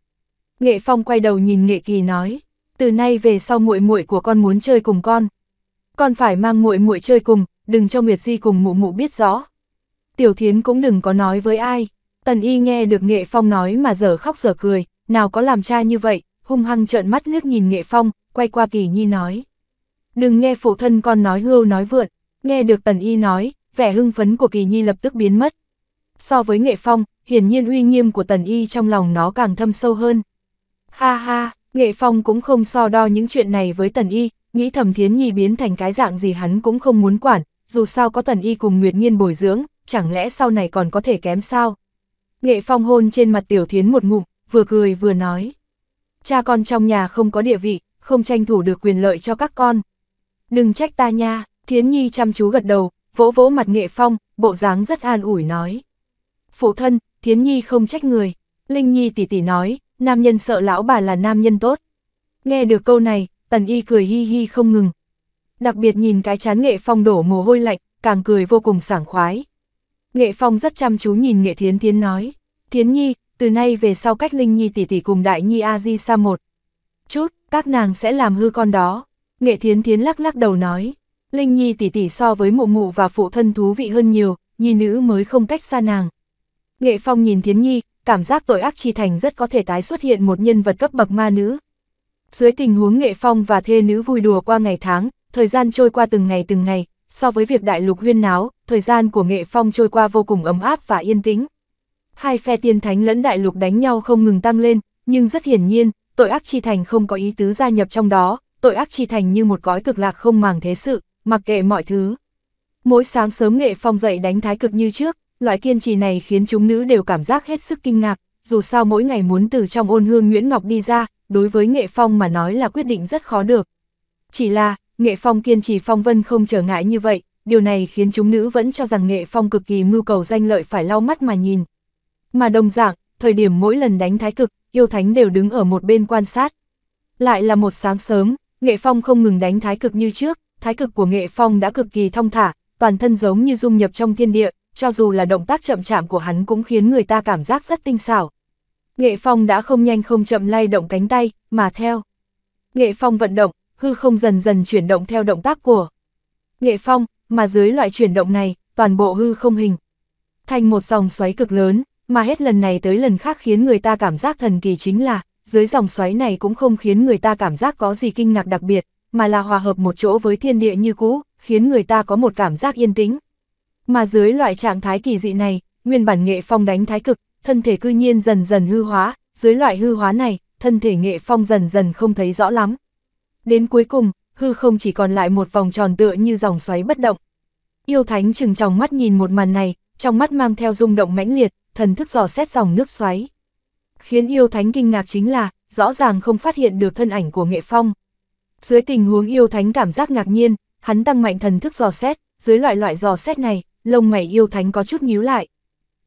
Nghệ Phong quay đầu nhìn Nghệ Kỳ nói, từ nay về sau muội muội của con muốn chơi cùng con. Con phải mang muội muội chơi cùng, đừng cho Nguyệt Di cùng mụ mụ biết rõ tiểu thiến cũng đừng có nói với ai. Tần y nghe được nghệ phong nói mà giờ khóc giờ cười, nào có làm cha như vậy, hung hăng trợn mắt liếc nhìn nghệ phong, quay qua kỳ nhi nói. Đừng nghe phụ thân con nói hưu nói vượn, nghe được tần y nói, vẻ hưng phấn của kỳ nhi lập tức biến mất. So với nghệ phong, hiển nhiên uy nghiêm của tần y trong lòng nó càng thâm sâu hơn. Ha ha, nghệ phong cũng không so đo những chuyện này với tần y, nghĩ thầm thiến nhi biến thành cái dạng gì hắn cũng không muốn quản, dù sao có tần y cùng Nguyệt Nhiên bồi dưỡng, chẳng lẽ sau này còn có thể kém sao? Nghệ Phong hôn trên mặt Tiểu Thiến một ngụm, vừa cười vừa nói. Cha con trong nhà không có địa vị, không tranh thủ được quyền lợi cho các con. Đừng trách ta nha, Thiến Nhi chăm chú gật đầu, vỗ vỗ mặt Nghệ Phong, bộ dáng rất an ủi nói. Phụ thân, Thiến Nhi không trách người. Linh Nhi tỉ tỉ nói, nam nhân sợ lão bà là nam nhân tốt. Nghe được câu này, Tần Y cười hi hi không ngừng. Đặc biệt nhìn cái chán Nghệ Phong đổ mồ hôi lạnh, càng cười vô cùng sảng khoái. Nghệ Phong rất chăm chú nhìn Nghệ Thiến Thiến nói, Thiến Nhi, từ nay về sau cách Linh Nhi tỷ tỷ cùng Đại Nhi A Di xa một. Chút, các nàng sẽ làm hư con đó. Nghệ Thiến Thiến lắc lắc đầu nói, Linh Nhi tỷ tỷ so với mụ mụ và phụ thân thú vị hơn nhiều, nhi nữ mới không cách xa nàng. Nghệ Phong nhìn Thiến Nhi, cảm giác tội ác chi thành rất có thể tái xuất hiện một nhân vật cấp bậc ma nữ. Dưới tình huống Nghệ Phong và thê nữ vui đùa qua ngày tháng, thời gian trôi qua từng ngày từng ngày, so với việc đại lục huyên náo, thời gian của nghệ phong trôi qua vô cùng ấm áp và yên tĩnh. Hai phe tiên thánh lẫn đại lục đánh nhau không ngừng tăng lên, nhưng rất hiển nhiên, tội ác chi thành không có ý tứ gia nhập trong đó, tội ác chi thành như một cõi cực lạc không màng thế sự, mặc kệ mọi thứ. Mỗi sáng sớm nghệ phong dậy đánh thái cực như trước, loại kiên trì này khiến chúng nữ đều cảm giác hết sức kinh ngạc, dù sao mỗi ngày muốn từ trong ôn hương Nguyễn Ngọc đi ra, đối với nghệ phong mà nói là quyết định rất khó được. Chỉ là, Nghệ Phong kiên trì phong vân không trở ngại như vậy, điều này khiến chúng nữ vẫn cho rằng Nghệ Phong cực kỳ mưu cầu danh lợi phải lau mắt mà nhìn. Mà đồng dạng, thời điểm mỗi lần đánh thái cực, yêu thánh đều đứng ở một bên quan sát. Lại là một sáng sớm, Nghệ Phong không ngừng đánh thái cực như trước, thái cực của Nghệ Phong đã cực kỳ thông thả, toàn thân giống như dung nhập trong thiên địa, cho dù là động tác chậm chạm của hắn cũng khiến người ta cảm giác rất tinh xảo. Nghệ Phong đã không nhanh không chậm lay động cánh tay, mà theo. Nghệ Phong vận động, hư không dần dần chuyển động theo động tác của nghệ phong, mà dưới loại chuyển động này, toàn bộ hư không hình. Thành một dòng xoáy cực lớn, mà hết lần này tới lần khác khiến người ta cảm giác thần kỳ chính là, dưới dòng xoáy này cũng không khiến người ta cảm giác có gì kinh ngạc đặc biệt, mà là hòa hợp một chỗ với thiên địa như cũ, khiến người ta có một cảm giác yên tĩnh. Mà dưới loại trạng thái kỳ dị này, nguyên bản nghệ phong đánh thái cực, thân thể cư nhiên dần dần hư hóa, dưới loại hư hóa này, thân thể nghệ phong dần dần không thấy rõ lắm. Đến cuối cùng, hư không chỉ còn lại một vòng tròn tựa như dòng xoáy bất động. Yêu thánh chừng tròng mắt nhìn một màn này, trong mắt mang theo rung động mãnh liệt, thần thức dò xét dòng nước xoáy. Khiến yêu thánh kinh ngạc chính là, rõ ràng không phát hiện được thân ảnh của nghệ phong. Dưới tình huống yêu thánh cảm giác ngạc nhiên, hắn tăng mạnh thần thức dò xét, dưới loại loại dò xét này, lông mày yêu thánh có chút nhíu lại.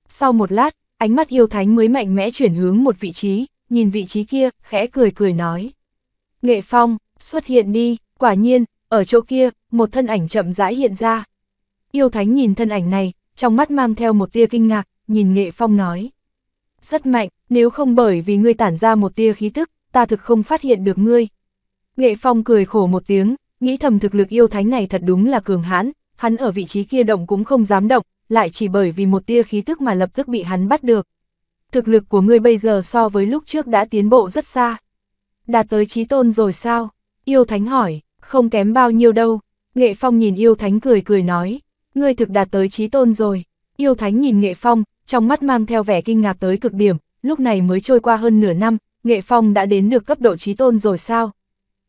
Sau một lát, ánh mắt yêu thánh mới mạnh mẽ chuyển hướng một vị trí, nhìn vị trí kia, khẽ cười cười nói. Nghệ phong, xuất hiện đi, quả nhiên, ở chỗ kia, một thân ảnh chậm rãi hiện ra. Yêu Thánh nhìn thân ảnh này, trong mắt mang theo một tia kinh ngạc, nhìn Nghệ Phong nói. Rất mạnh, nếu không bởi vì ngươi tản ra một tia khí tức, ta thực không phát hiện được ngươi. Nghệ Phong cười khổ một tiếng, nghĩ thầm thực lực yêu thánh này thật đúng là cường hãn, hắn ở vị trí kia động cũng không dám động, lại chỉ bởi vì một tia khí tức mà lập tức bị hắn bắt được. Thực lực của ngươi bây giờ so với lúc trước đã tiến bộ rất xa. Đạt tới trí tôn rồi sao? Yêu Thánh hỏi, không kém bao nhiêu đâu. Nghệ Phong nhìn Yêu Thánh cười cười nói, ngươi thực đạt tới trí tôn rồi. Yêu Thánh nhìn Nghệ Phong, trong mắt mang theo vẻ kinh ngạc tới cực điểm, lúc này mới trôi qua hơn nửa năm, Nghệ Phong đã đến được cấp độ trí tôn rồi sao?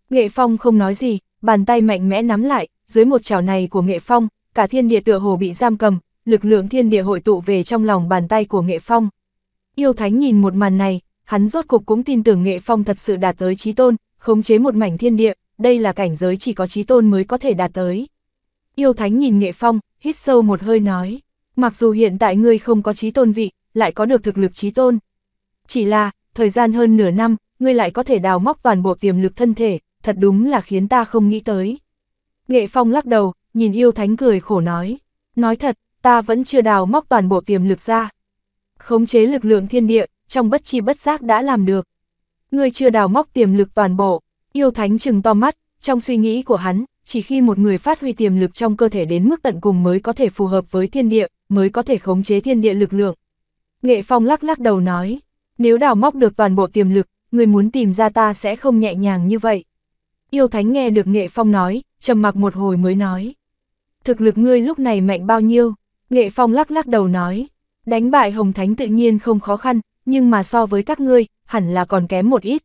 Nghệ Phong không nói gì, bàn tay mạnh mẽ nắm lại, dưới một chảo này của Nghệ Phong, cả thiên địa tựa hồ bị giam cầm, lực lượng thiên địa hội tụ về trong lòng bàn tay của Nghệ Phong. Yêu Thánh nhìn một màn này, hắn rốt cục cũng tin tưởng Nghệ Phong thật sự đạt tới trí tôn, khống chế một mảnh thiên địa, đây là cảnh giới chỉ có trí tôn mới có thể đạt tới. Yêu Thánh nhìn Nghệ Phong, hít sâu một hơi nói, mặc dù hiện tại ngươi không có trí tôn vị, lại có được thực lực trí tôn. Chỉ là, thời gian hơn nửa năm, ngươi lại có thể đào móc toàn bộ tiềm lực thân thể, thật đúng là khiến ta không nghĩ tới. Nghệ Phong lắc đầu, nhìn yêu thánh cười khổ nói. Nói thật, ta vẫn chưa đào móc toàn bộ tiềm lực ra. Khống chế lực lượng thiên địa, trong bất chi bất giác đã làm được ngươi chưa đào móc tiềm lực toàn bộ, yêu thánh chừng to mắt, trong suy nghĩ của hắn, chỉ khi một người phát huy tiềm lực trong cơ thể đến mức tận cùng mới có thể phù hợp với thiên địa, mới có thể khống chế thiên địa lực lượng. Nghệ Phong lắc lắc đầu nói, nếu đào móc được toàn bộ tiềm lực, người muốn tìm ra ta sẽ không nhẹ nhàng như vậy. Yêu Thánh nghe được Nghệ Phong nói, trầm mặc một hồi mới nói. Thực lực ngươi lúc này mạnh bao nhiêu? Nghệ Phong lắc lắc đầu nói, đánh bại Hồng Thánh tự nhiên không khó khăn, nhưng mà so với các ngươi, hẳn là còn kém một ít.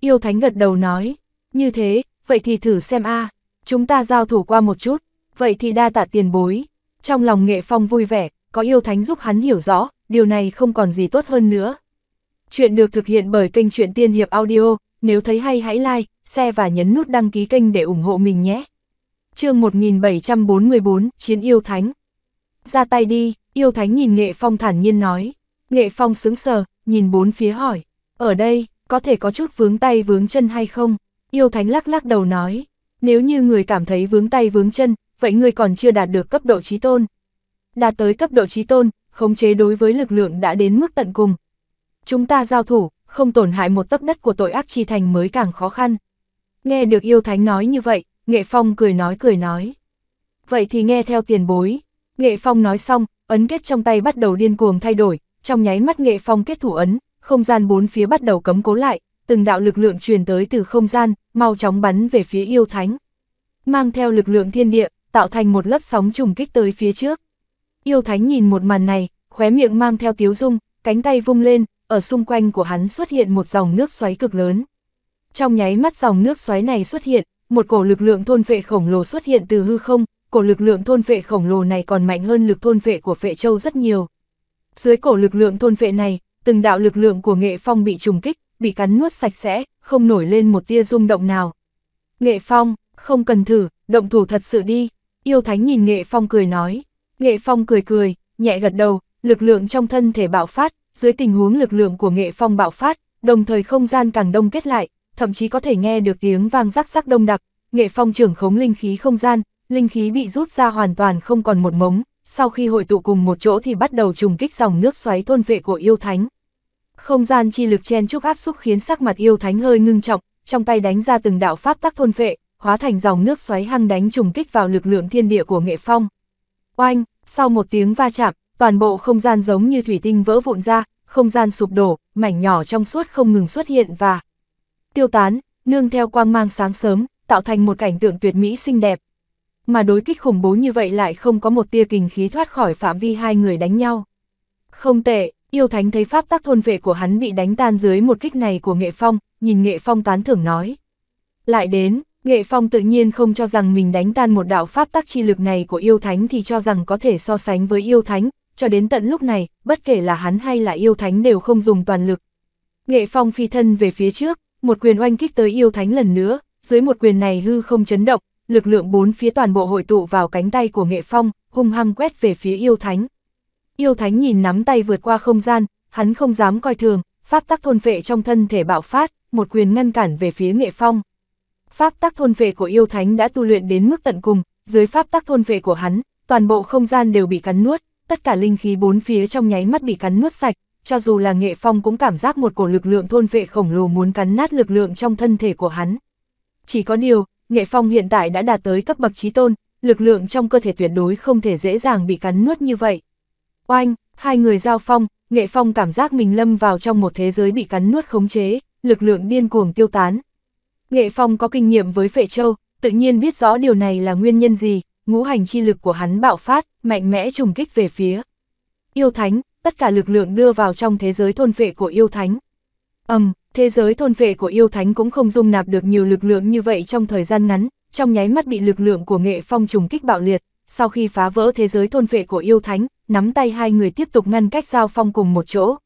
Yêu Thánh gật đầu nói, như thế, vậy thì thử xem a chúng ta giao thủ qua một chút, vậy thì đa tạ tiền bối. Trong lòng Nghệ Phong vui vẻ, có Yêu Thánh giúp hắn hiểu rõ, điều này không còn gì tốt hơn nữa. Chuyện được thực hiện bởi kênh truyện Tiên Hiệp Audio, nếu thấy hay hãy like, share và nhấn nút đăng ký kênh để ủng hộ mình nhé. chương 1744, Chiến Yêu Thánh. Ra tay đi, Yêu Thánh nhìn Nghệ Phong thản nhiên nói. Nghệ Phong sướng sờ, nhìn bốn phía hỏi, ở đây, có thể có chút vướng tay vướng chân hay không? Yêu Thánh lắc lắc đầu nói, nếu như người cảm thấy vướng tay vướng chân, vậy người còn chưa đạt được cấp độ trí tôn. Đạt tới cấp độ trí tôn, khống chế đối với lực lượng đã đến mức tận cùng. Chúng ta giao thủ, không tổn hại một tấc đất của tội ác chi thành mới càng khó khăn. Nghe được yêu thánh nói như vậy, Nghệ Phong cười nói cười nói. Vậy thì nghe theo tiền bối. Nghệ Phong nói xong, ấn kết trong tay bắt đầu điên cuồng thay đổi, trong nháy mắt nghệ phong kết thủ ấn, không gian bốn phía bắt đầu cấm cố lại, từng đạo lực lượng truyền tới từ không gian, mau chóng bắn về phía yêu thánh. Mang theo lực lượng thiên địa, tạo thành một lớp sóng trùng kích tới phía trước. Yêu thánh nhìn một màn này, khóe miệng mang theo tiếu dung, cánh tay vung lên, ở xung quanh của hắn xuất hiện một dòng nước xoáy cực lớn. Trong nháy mắt dòng nước xoáy này xuất hiện, một cổ lực lượng thôn vệ khổng lồ xuất hiện từ hư không, cổ lực lượng thôn vệ khổng lồ này còn mạnh hơn lực thôn vệ của vệ châu rất nhiều. Dưới cổ lực lượng thôn vệ này, từng đạo lực lượng của nghệ phong bị trùng kích, bị cắn nuốt sạch sẽ, không nổi lên một tia rung động nào. Nghệ phong, không cần thử, động thủ thật sự đi. Yêu thánh nhìn nghệ phong cười nói. Nghệ phong cười cười, nhẹ gật đầu, lực lượng trong thân thể bạo phát, dưới tình huống lực lượng của nghệ phong bạo phát, đồng thời không gian càng đông kết lại, thậm chí có thể nghe được tiếng vang rắc rắc đông đặc, nghệ phong trưởng khống linh khí không gian, linh khí bị rút ra hoàn toàn không còn một mống, sau khi hội tụ cùng một chỗ thì bắt đầu trùng kích dòng nước xoáy thôn vệ của yêu thánh. Không gian chi lực chen chúc áp xúc khiến sắc mặt yêu thánh hơi ngưng trọng, trong tay đánh ra từng đạo pháp tắc thôn vệ, hóa thành dòng nước xoáy hăng đánh trùng kích vào lực lượng thiên địa của nghệ phong. Oanh, sau một tiếng va chạm, toàn bộ không gian giống như thủy tinh vỡ vụn ra, không gian sụp đổ, mảnh nhỏ trong suốt không ngừng xuất hiện và tiêu tán, nương theo quang mang sáng sớm, tạo thành một cảnh tượng tuyệt mỹ xinh đẹp mà đối kích khủng bố như vậy lại không có một tia kình khí thoát khỏi phạm vi hai người đánh nhau. Không tệ, yêu thánh thấy pháp tác thôn vệ của hắn bị đánh tan dưới một kích này của nghệ phong, nhìn nghệ phong tán thưởng nói. Lại đến, nghệ phong tự nhiên không cho rằng mình đánh tan một đạo pháp tác chi lực này của yêu thánh thì cho rằng có thể so sánh với yêu thánh, cho đến tận lúc này, bất kể là hắn hay là yêu thánh đều không dùng toàn lực. Nghệ phong phi thân về phía trước, một quyền oanh kích tới yêu thánh lần nữa, dưới một quyền này hư không chấn động, lực lượng bốn phía toàn bộ hội tụ vào cánh tay của nghệ phong, hung hăng quét về phía yêu thánh. Yêu thánh nhìn nắm tay vượt qua không gian, hắn không dám coi thường, pháp tắc thôn vệ trong thân thể bạo phát, một quyền ngăn cản về phía nghệ phong. Pháp tắc thôn vệ của yêu thánh đã tu luyện đến mức tận cùng, dưới pháp tắc thôn vệ của hắn, toàn bộ không gian đều bị cắn nuốt, tất cả linh khí bốn phía trong nháy mắt bị cắn nuốt sạch, cho dù là nghệ phong cũng cảm giác một cổ lực lượng thôn vệ khổng lồ muốn cắn nát lực lượng trong thân thể của hắn. Chỉ có điều, Nghệ Phong hiện tại đã đạt tới cấp bậc trí tôn, lực lượng trong cơ thể tuyệt đối không thể dễ dàng bị cắn nuốt như vậy. Oanh, hai người giao phong, Nghệ Phong cảm giác mình lâm vào trong một thế giới bị cắn nuốt khống chế, lực lượng điên cuồng tiêu tán. Nghệ Phong có kinh nghiệm với Phệ Châu, tự nhiên biết rõ điều này là nguyên nhân gì, ngũ hành chi lực của hắn bạo phát, mạnh mẽ trùng kích về phía. Yêu Thánh, tất cả lực lượng đưa vào trong thế giới thôn vệ của Yêu Thánh. Ầm, thế giới thôn vệ của yêu thánh cũng không dung nạp được nhiều lực lượng như vậy trong thời gian ngắn, trong nháy mắt bị lực lượng của nghệ phong trùng kích bạo liệt, sau khi phá vỡ thế giới thôn vệ của yêu thánh, nắm tay hai người tiếp tục ngăn cách giao phong cùng một chỗ.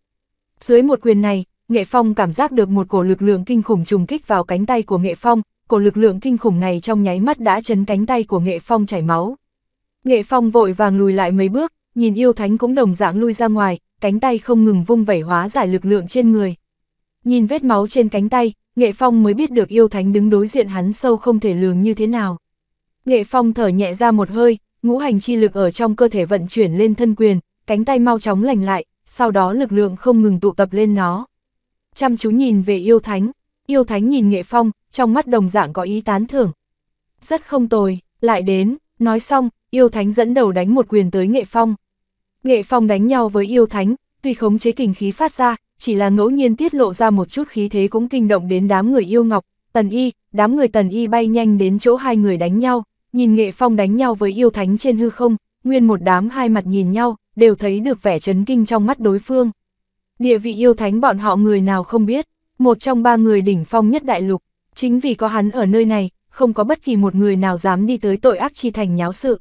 Dưới một quyền này, Nghệ Phong cảm giác được một cổ lực lượng kinh khủng trùng kích vào cánh tay của Nghệ Phong, cổ lực lượng kinh khủng này trong nháy mắt đã chấn cánh tay của Nghệ Phong chảy máu. Nghệ Phong vội vàng lùi lại mấy bước, nhìn yêu thánh cũng đồng dạng lui ra ngoài, cánh tay không ngừng vung vẩy hóa giải lực lượng trên người, Nhìn vết máu trên cánh tay, Nghệ Phong mới biết được yêu thánh đứng đối diện hắn sâu không thể lường như thế nào. Nghệ Phong thở nhẹ ra một hơi, ngũ hành chi lực ở trong cơ thể vận chuyển lên thân quyền, cánh tay mau chóng lành lại, sau đó lực lượng không ngừng tụ tập lên nó. Chăm chú nhìn về yêu thánh, yêu thánh nhìn Nghệ Phong, trong mắt đồng dạng có ý tán thưởng. Rất không tồi, lại đến, nói xong, yêu thánh dẫn đầu đánh một quyền tới Nghệ Phong. Nghệ Phong đánh nhau với yêu thánh, tuy khống chế kình khí phát ra, chỉ là ngẫu nhiên tiết lộ ra một chút khí thế cũng kinh động đến đám người yêu ngọc, tần y, đám người tần y bay nhanh đến chỗ hai người đánh nhau, nhìn nghệ phong đánh nhau với yêu thánh trên hư không, nguyên một đám hai mặt nhìn nhau, đều thấy được vẻ chấn kinh trong mắt đối phương. Địa vị yêu thánh bọn họ người nào không biết, một trong ba người đỉnh phong nhất đại lục, chính vì có hắn ở nơi này, không có bất kỳ một người nào dám đi tới tội ác chi thành nháo sự.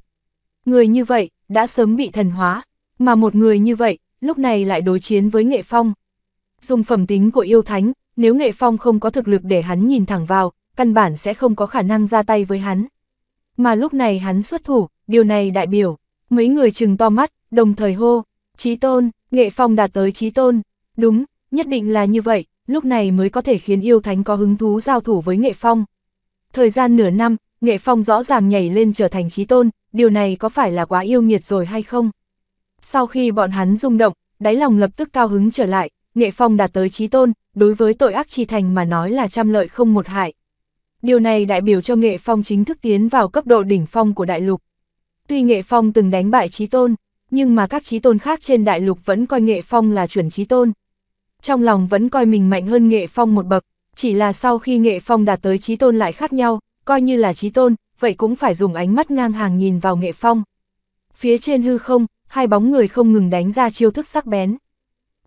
Người như vậy, đã sớm bị thần hóa, mà một người như vậy, lúc này lại đối chiến với nghệ phong, dùng phẩm tính của yêu thánh, nếu nghệ phong không có thực lực để hắn nhìn thẳng vào, căn bản sẽ không có khả năng ra tay với hắn. Mà lúc này hắn xuất thủ, điều này đại biểu, mấy người chừng to mắt, đồng thời hô, trí tôn, nghệ phong đạt tới trí tôn, đúng, nhất định là như vậy, lúc này mới có thể khiến yêu thánh có hứng thú giao thủ với nghệ phong. Thời gian nửa năm, nghệ phong rõ ràng nhảy lên trở thành trí tôn, điều này có phải là quá yêu nghiệt rồi hay không? Sau khi bọn hắn rung động, đáy lòng lập tức cao hứng trở lại, Nghệ Phong đạt tới trí tôn, đối với tội ác chi thành mà nói là trăm lợi không một hại. Điều này đại biểu cho Nghệ Phong chính thức tiến vào cấp độ đỉnh phong của đại lục. Tuy Nghệ Phong từng đánh bại trí tôn, nhưng mà các trí tôn khác trên đại lục vẫn coi Nghệ Phong là chuẩn trí tôn. Trong lòng vẫn coi mình mạnh hơn Nghệ Phong một bậc, chỉ là sau khi Nghệ Phong đạt tới trí tôn lại khác nhau, coi như là trí tôn, vậy cũng phải dùng ánh mắt ngang hàng nhìn vào Nghệ Phong. Phía trên hư không, hai bóng người không ngừng đánh ra chiêu thức sắc bén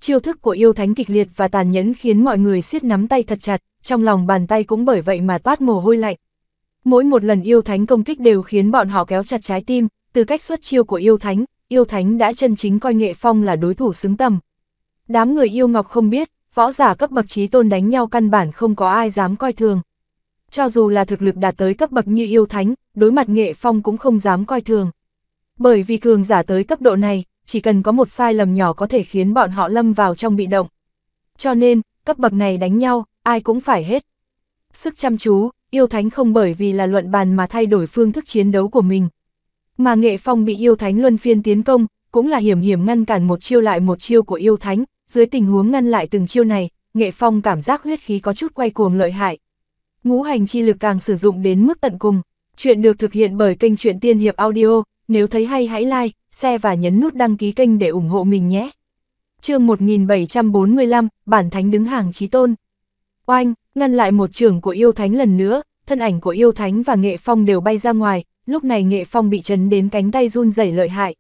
chiêu thức của yêu thánh kịch liệt và tàn nhẫn khiến mọi người siết nắm tay thật chặt, trong lòng bàn tay cũng bởi vậy mà toát mồ hôi lạnh. Mỗi một lần yêu thánh công kích đều khiến bọn họ kéo chặt trái tim, từ cách xuất chiêu của yêu thánh, yêu thánh đã chân chính coi nghệ phong là đối thủ xứng tầm. Đám người yêu ngọc không biết, võ giả cấp bậc trí tôn đánh nhau căn bản không có ai dám coi thường. Cho dù là thực lực đạt tới cấp bậc như yêu thánh, đối mặt nghệ phong cũng không dám coi thường. Bởi vì cường giả tới cấp độ này, chỉ cần có một sai lầm nhỏ có thể khiến bọn họ lâm vào trong bị động. Cho nên, cấp bậc này đánh nhau, ai cũng phải hết. Sức chăm chú, yêu thánh không bởi vì là luận bàn mà thay đổi phương thức chiến đấu của mình. Mà nghệ phong bị yêu thánh luân phiên tiến công, cũng là hiểm hiểm ngăn cản một chiêu lại một chiêu của yêu thánh, dưới tình huống ngăn lại từng chiêu này, nghệ phong cảm giác huyết khí có chút quay cuồng lợi hại. Ngũ hành chi lực càng sử dụng đến mức tận cùng. Chuyện được thực hiện bởi kênh truyện tiên hiệp audio, nếu thấy hay hãy like, share và nhấn nút đăng ký kênh để ủng hộ mình nhé. chương 1745, Bản Thánh đứng hàng trí tôn. Oanh, ngăn lại một trường của yêu thánh lần nữa, thân ảnh của yêu thánh và nghệ phong đều bay ra ngoài, lúc này nghệ phong bị chấn đến cánh tay run rẩy lợi hại.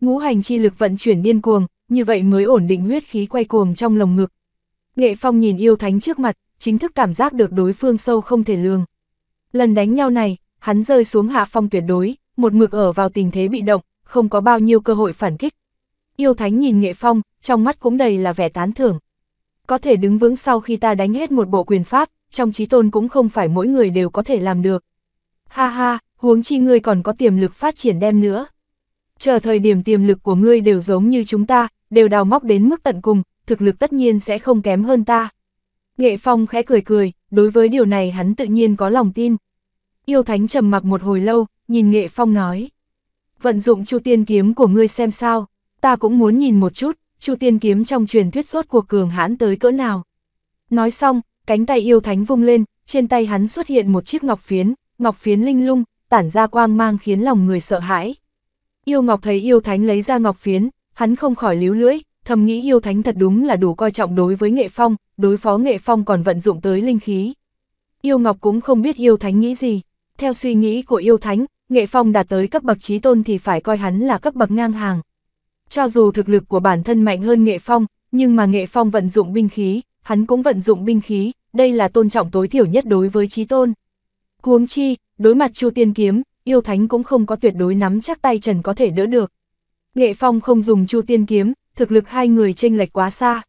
Ngũ hành chi lực vận chuyển điên cuồng, như vậy mới ổn định huyết khí quay cuồng trong lồng ngực. Nghệ phong nhìn yêu thánh trước mặt, chính thức cảm giác được đối phương sâu không thể lường. Lần đánh nhau này, hắn rơi xuống hạ phong tuyệt đối, một mực ở vào tình thế bị động, không có bao nhiêu cơ hội phản kích. Yêu Thánh nhìn Nghệ Phong, trong mắt cũng đầy là vẻ tán thưởng. Có thể đứng vững sau khi ta đánh hết một bộ quyền pháp, trong trí tôn cũng không phải mỗi người đều có thể làm được. Ha ha, huống chi ngươi còn có tiềm lực phát triển đem nữa. Chờ thời điểm tiềm lực của ngươi đều giống như chúng ta, đều đào móc đến mức tận cùng, thực lực tất nhiên sẽ không kém hơn ta. Nghệ Phong khẽ cười cười, đối với điều này hắn tự nhiên có lòng tin. Yêu Thánh trầm mặc một hồi lâu, nhìn nghệ phong nói. Vận dụng chu tiên kiếm của ngươi xem sao, ta cũng muốn nhìn một chút, chu tiên kiếm trong truyền thuyết sốt cuộc cường hãn tới cỡ nào. Nói xong, cánh tay yêu thánh vung lên, trên tay hắn xuất hiện một chiếc ngọc phiến, ngọc phiến linh lung, tản ra quang mang khiến lòng người sợ hãi. Yêu Ngọc thấy yêu thánh lấy ra ngọc phiến, hắn không khỏi líu lưỡi, thầm nghĩ yêu thánh thật đúng là đủ coi trọng đối với nghệ phong, đối phó nghệ phong còn vận dụng tới linh khí. Yêu Ngọc cũng không biết yêu thánh nghĩ gì, theo suy nghĩ của yêu thánh, Nghệ Phong đạt tới cấp bậc trí tôn thì phải coi hắn là cấp bậc ngang hàng. Cho dù thực lực của bản thân mạnh hơn Nghệ Phong, nhưng mà Nghệ Phong vận dụng binh khí, hắn cũng vận dụng binh khí, đây là tôn trọng tối thiểu nhất đối với trí tôn. Huống chi, đối mặt Chu Tiên Kiếm, yêu thánh cũng không có tuyệt đối nắm chắc tay Trần có thể đỡ được. Nghệ Phong không dùng Chu Tiên Kiếm, thực lực hai người chênh lệch quá xa.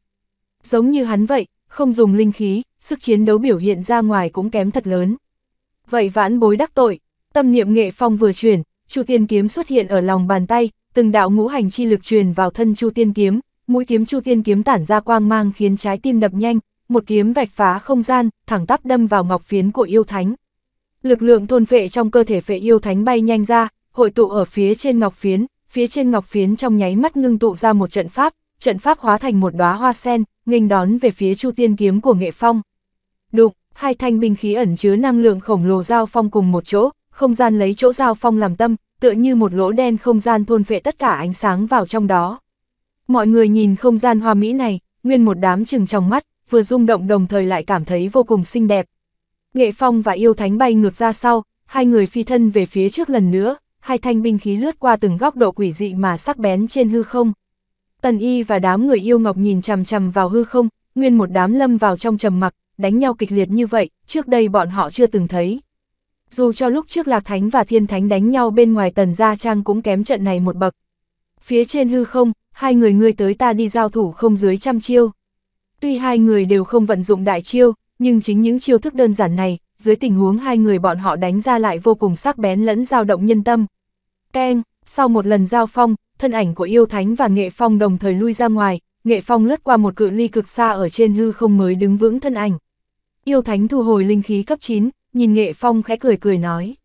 Giống như hắn vậy, không dùng linh khí, sức chiến đấu biểu hiện ra ngoài cũng kém thật lớn. Vậy vãn bối đắc tội, Tâm niệm nghệ phong vừa chuyển, Chu Tiên kiếm xuất hiện ở lòng bàn tay, từng đạo ngũ hành chi lực truyền vào thân Chu Tiên kiếm, mũi kiếm Chu Tiên kiếm tản ra quang mang khiến trái tim đập nhanh, một kiếm vạch phá không gian, thẳng tắp đâm vào ngọc phiến của yêu thánh. Lực lượng thôn phệ trong cơ thể phệ yêu thánh bay nhanh ra, hội tụ ở phía trên ngọc phiến, phía trên ngọc phiến trong nháy mắt ngưng tụ ra một trận pháp, trận pháp hóa thành một đóa hoa sen, nghênh đón về phía Chu Tiên kiếm của Nghệ Phong. Đụng, hai thanh binh khí ẩn chứa năng lượng khổng lồ giao phong cùng một chỗ, không gian lấy chỗ giao phong làm tâm, tựa như một lỗ đen không gian thôn phệ tất cả ánh sáng vào trong đó. Mọi người nhìn không gian hoa mỹ này, nguyên một đám chừng trong mắt, vừa rung động đồng thời lại cảm thấy vô cùng xinh đẹp. Nghệ Phong và Yêu Thánh bay ngược ra sau, hai người phi thân về phía trước lần nữa, hai thanh binh khí lướt qua từng góc độ quỷ dị mà sắc bén trên hư không. Tần Y và đám người yêu ngọc nhìn chằm chằm vào hư không, nguyên một đám lâm vào trong trầm mặc, đánh nhau kịch liệt như vậy, trước đây bọn họ chưa từng thấy dù cho lúc trước Lạc Thánh và Thiên Thánh đánh nhau bên ngoài tần gia trang cũng kém trận này một bậc. Phía trên hư không, hai người ngươi tới ta đi giao thủ không dưới trăm chiêu. Tuy hai người đều không vận dụng đại chiêu, nhưng chính những chiêu thức đơn giản này, dưới tình huống hai người bọn họ đánh ra lại vô cùng sắc bén lẫn dao động nhân tâm. Keng, sau một lần giao phong, thân ảnh của yêu thánh và nghệ phong đồng thời lui ra ngoài, nghệ phong lướt qua một cự ly cực xa ở trên hư không mới đứng vững thân ảnh. Yêu thánh thu hồi linh khí cấp 9, nhìn Nghệ Phong khẽ cười cười nói.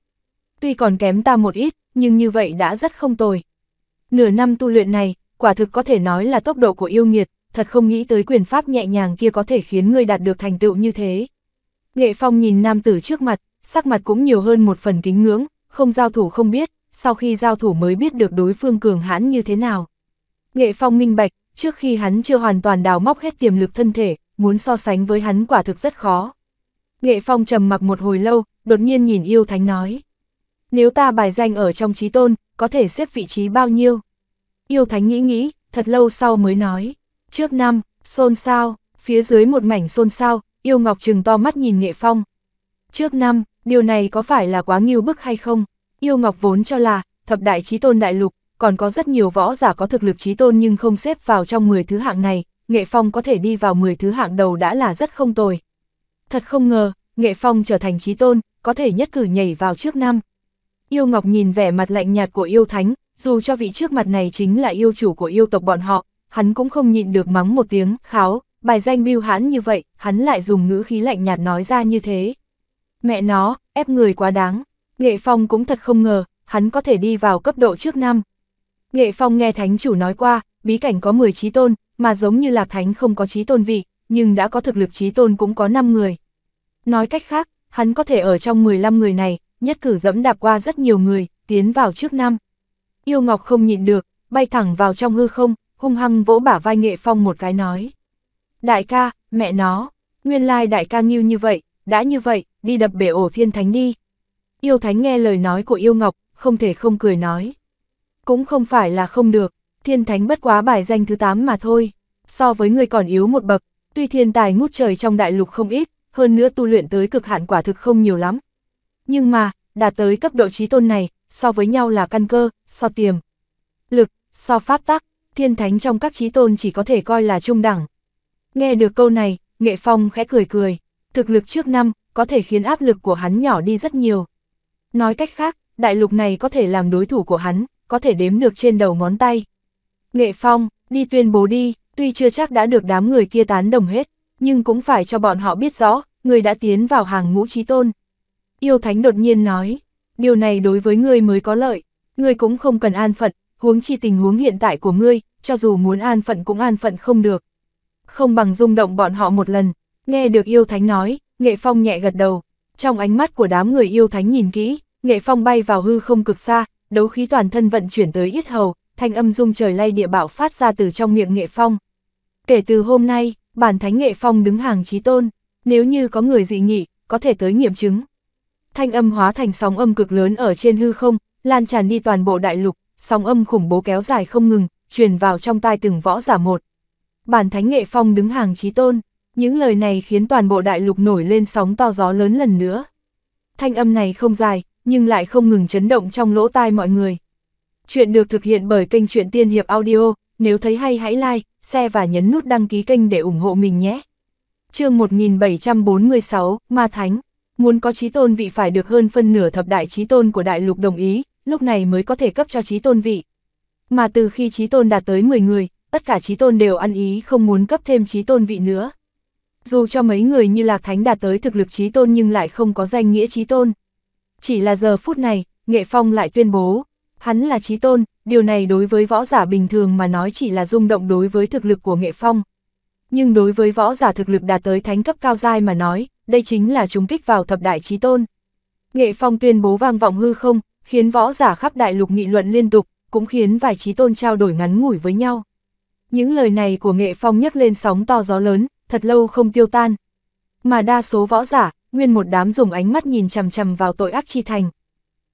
Tuy còn kém ta một ít, nhưng như vậy đã rất không tồi. Nửa năm tu luyện này, quả thực có thể nói là tốc độ của yêu nghiệt, thật không nghĩ tới quyền pháp nhẹ nhàng kia có thể khiến ngươi đạt được thành tựu như thế. Nghệ Phong nhìn nam tử trước mặt, sắc mặt cũng nhiều hơn một phần kính ngưỡng, không giao thủ không biết, sau khi giao thủ mới biết được đối phương cường hãn như thế nào. Nghệ Phong minh bạch, trước khi hắn chưa hoàn toàn đào móc hết tiềm lực thân thể, muốn so sánh với hắn quả thực rất khó. Nghệ Phong trầm mặc một hồi lâu, đột nhiên nhìn yêu thánh nói. Nếu ta bài danh ở trong trí tôn, có thể xếp vị trí bao nhiêu? Yêu thánh nghĩ nghĩ, thật lâu sau mới nói. Trước năm, xôn xao, phía dưới một mảnh xôn xao, yêu ngọc trừng to mắt nhìn Nghệ Phong. Trước năm, điều này có phải là quá nghiêu bức hay không? Yêu ngọc vốn cho là, thập đại trí tôn đại lục, còn có rất nhiều võ giả có thực lực trí tôn nhưng không xếp vào trong 10 thứ hạng này, Nghệ Phong có thể đi vào 10 thứ hạng đầu đã là rất không tồi, Thật không ngờ, Nghệ Phong trở thành trí tôn, có thể nhất cử nhảy vào trước năm. Yêu Ngọc nhìn vẻ mặt lạnh nhạt của yêu thánh, dù cho vị trước mặt này chính là yêu chủ của yêu tộc bọn họ, hắn cũng không nhịn được mắng một tiếng, kháo, bài danh biêu hãn như vậy, hắn lại dùng ngữ khí lạnh nhạt nói ra như thế. Mẹ nó, ép người quá đáng, Nghệ Phong cũng thật không ngờ, hắn có thể đi vào cấp độ trước năm. Nghệ Phong nghe thánh chủ nói qua, bí cảnh có 10 trí tôn, mà giống như lạc thánh không có trí tôn vị, nhưng đã có thực lực trí tôn cũng có 5 người. Nói cách khác, hắn có thể ở trong 15 người này, nhất cử dẫm đạp qua rất nhiều người, tiến vào trước năm. Yêu Ngọc không nhịn được, bay thẳng vào trong hư không, hung hăng vỗ bả vai Nghệ Phong một cái nói. Đại ca, mẹ nó, nguyên lai đại ca nghiêu như vậy, đã như vậy, đi đập bể ổ thiên thánh đi. Yêu thánh nghe lời nói của yêu ngọc, không thể không cười nói. Cũng không phải là không được, thiên thánh bất quá bài danh thứ 8 mà thôi, so với người còn yếu một bậc, tuy thiên tài ngút trời trong đại lục không ít, hơn nữa tu luyện tới cực hạn quả thực không nhiều lắm. Nhưng mà, đạt tới cấp độ trí tôn này, so với nhau là căn cơ, so tiềm, lực, so pháp tắc, thiên thánh trong các trí tôn chỉ có thể coi là trung đẳng. Nghe được câu này, Nghệ Phong khẽ cười cười, thực lực trước năm có thể khiến áp lực của hắn nhỏ đi rất nhiều. Nói cách khác, đại lục này có thể làm đối thủ của hắn, có thể đếm được trên đầu ngón tay. Nghệ Phong, đi tuyên bố đi, tuy chưa chắc đã được đám người kia tán đồng hết nhưng cũng phải cho bọn họ biết rõ, người đã tiến vào hàng ngũ trí tôn. Yêu Thánh đột nhiên nói, điều này đối với ngươi mới có lợi, ngươi cũng không cần an phận, huống chi tình huống hiện tại của ngươi, cho dù muốn an phận cũng an phận không được. Không bằng rung động bọn họ một lần, nghe được Yêu Thánh nói, Nghệ Phong nhẹ gật đầu, trong ánh mắt của đám người Yêu Thánh nhìn kỹ, Nghệ Phong bay vào hư không cực xa, đấu khí toàn thân vận chuyển tới yết hầu, thanh âm rung trời lay địa bạo phát ra từ trong miệng Nghệ Phong. Kể từ hôm nay, bản thánh nghệ phong đứng hàng trí tôn, nếu như có người dị nghị, có thể tới nghiệm chứng. Thanh âm hóa thành sóng âm cực lớn ở trên hư không, lan tràn đi toàn bộ đại lục, sóng âm khủng bố kéo dài không ngừng, truyền vào trong tai từng võ giả một. Bản thánh nghệ phong đứng hàng trí tôn, những lời này khiến toàn bộ đại lục nổi lên sóng to gió lớn lần nữa. Thanh âm này không dài, nhưng lại không ngừng chấn động trong lỗ tai mọi người. Chuyện được thực hiện bởi kênh truyện Tiên Hiệp Audio, nếu thấy hay hãy like, share và nhấn nút đăng ký kênh để ủng hộ mình nhé. chương 1746, Ma Thánh Muốn có trí tôn vị phải được hơn phân nửa thập đại trí tôn của đại lục đồng ý, lúc này mới có thể cấp cho trí tôn vị. Mà từ khi trí tôn đạt tới 10 người, tất cả trí tôn đều ăn ý không muốn cấp thêm trí tôn vị nữa. Dù cho mấy người như Lạc Thánh đạt tới thực lực trí tôn nhưng lại không có danh nghĩa trí tôn. Chỉ là giờ phút này, Nghệ Phong lại tuyên bố, Hắn là trí tôn, điều này đối với võ giả bình thường mà nói chỉ là rung động đối với thực lực của nghệ phong. Nhưng đối với võ giả thực lực đạt tới thánh cấp cao dai mà nói, đây chính là trúng kích vào thập đại trí tôn. Nghệ phong tuyên bố vang vọng hư không, khiến võ giả khắp đại lục nghị luận liên tục, cũng khiến vài trí tôn trao đổi ngắn ngủi với nhau. Những lời này của nghệ phong nhấc lên sóng to gió lớn, thật lâu không tiêu tan. Mà đa số võ giả, nguyên một đám dùng ánh mắt nhìn chằm chằm vào tội ác chi thành,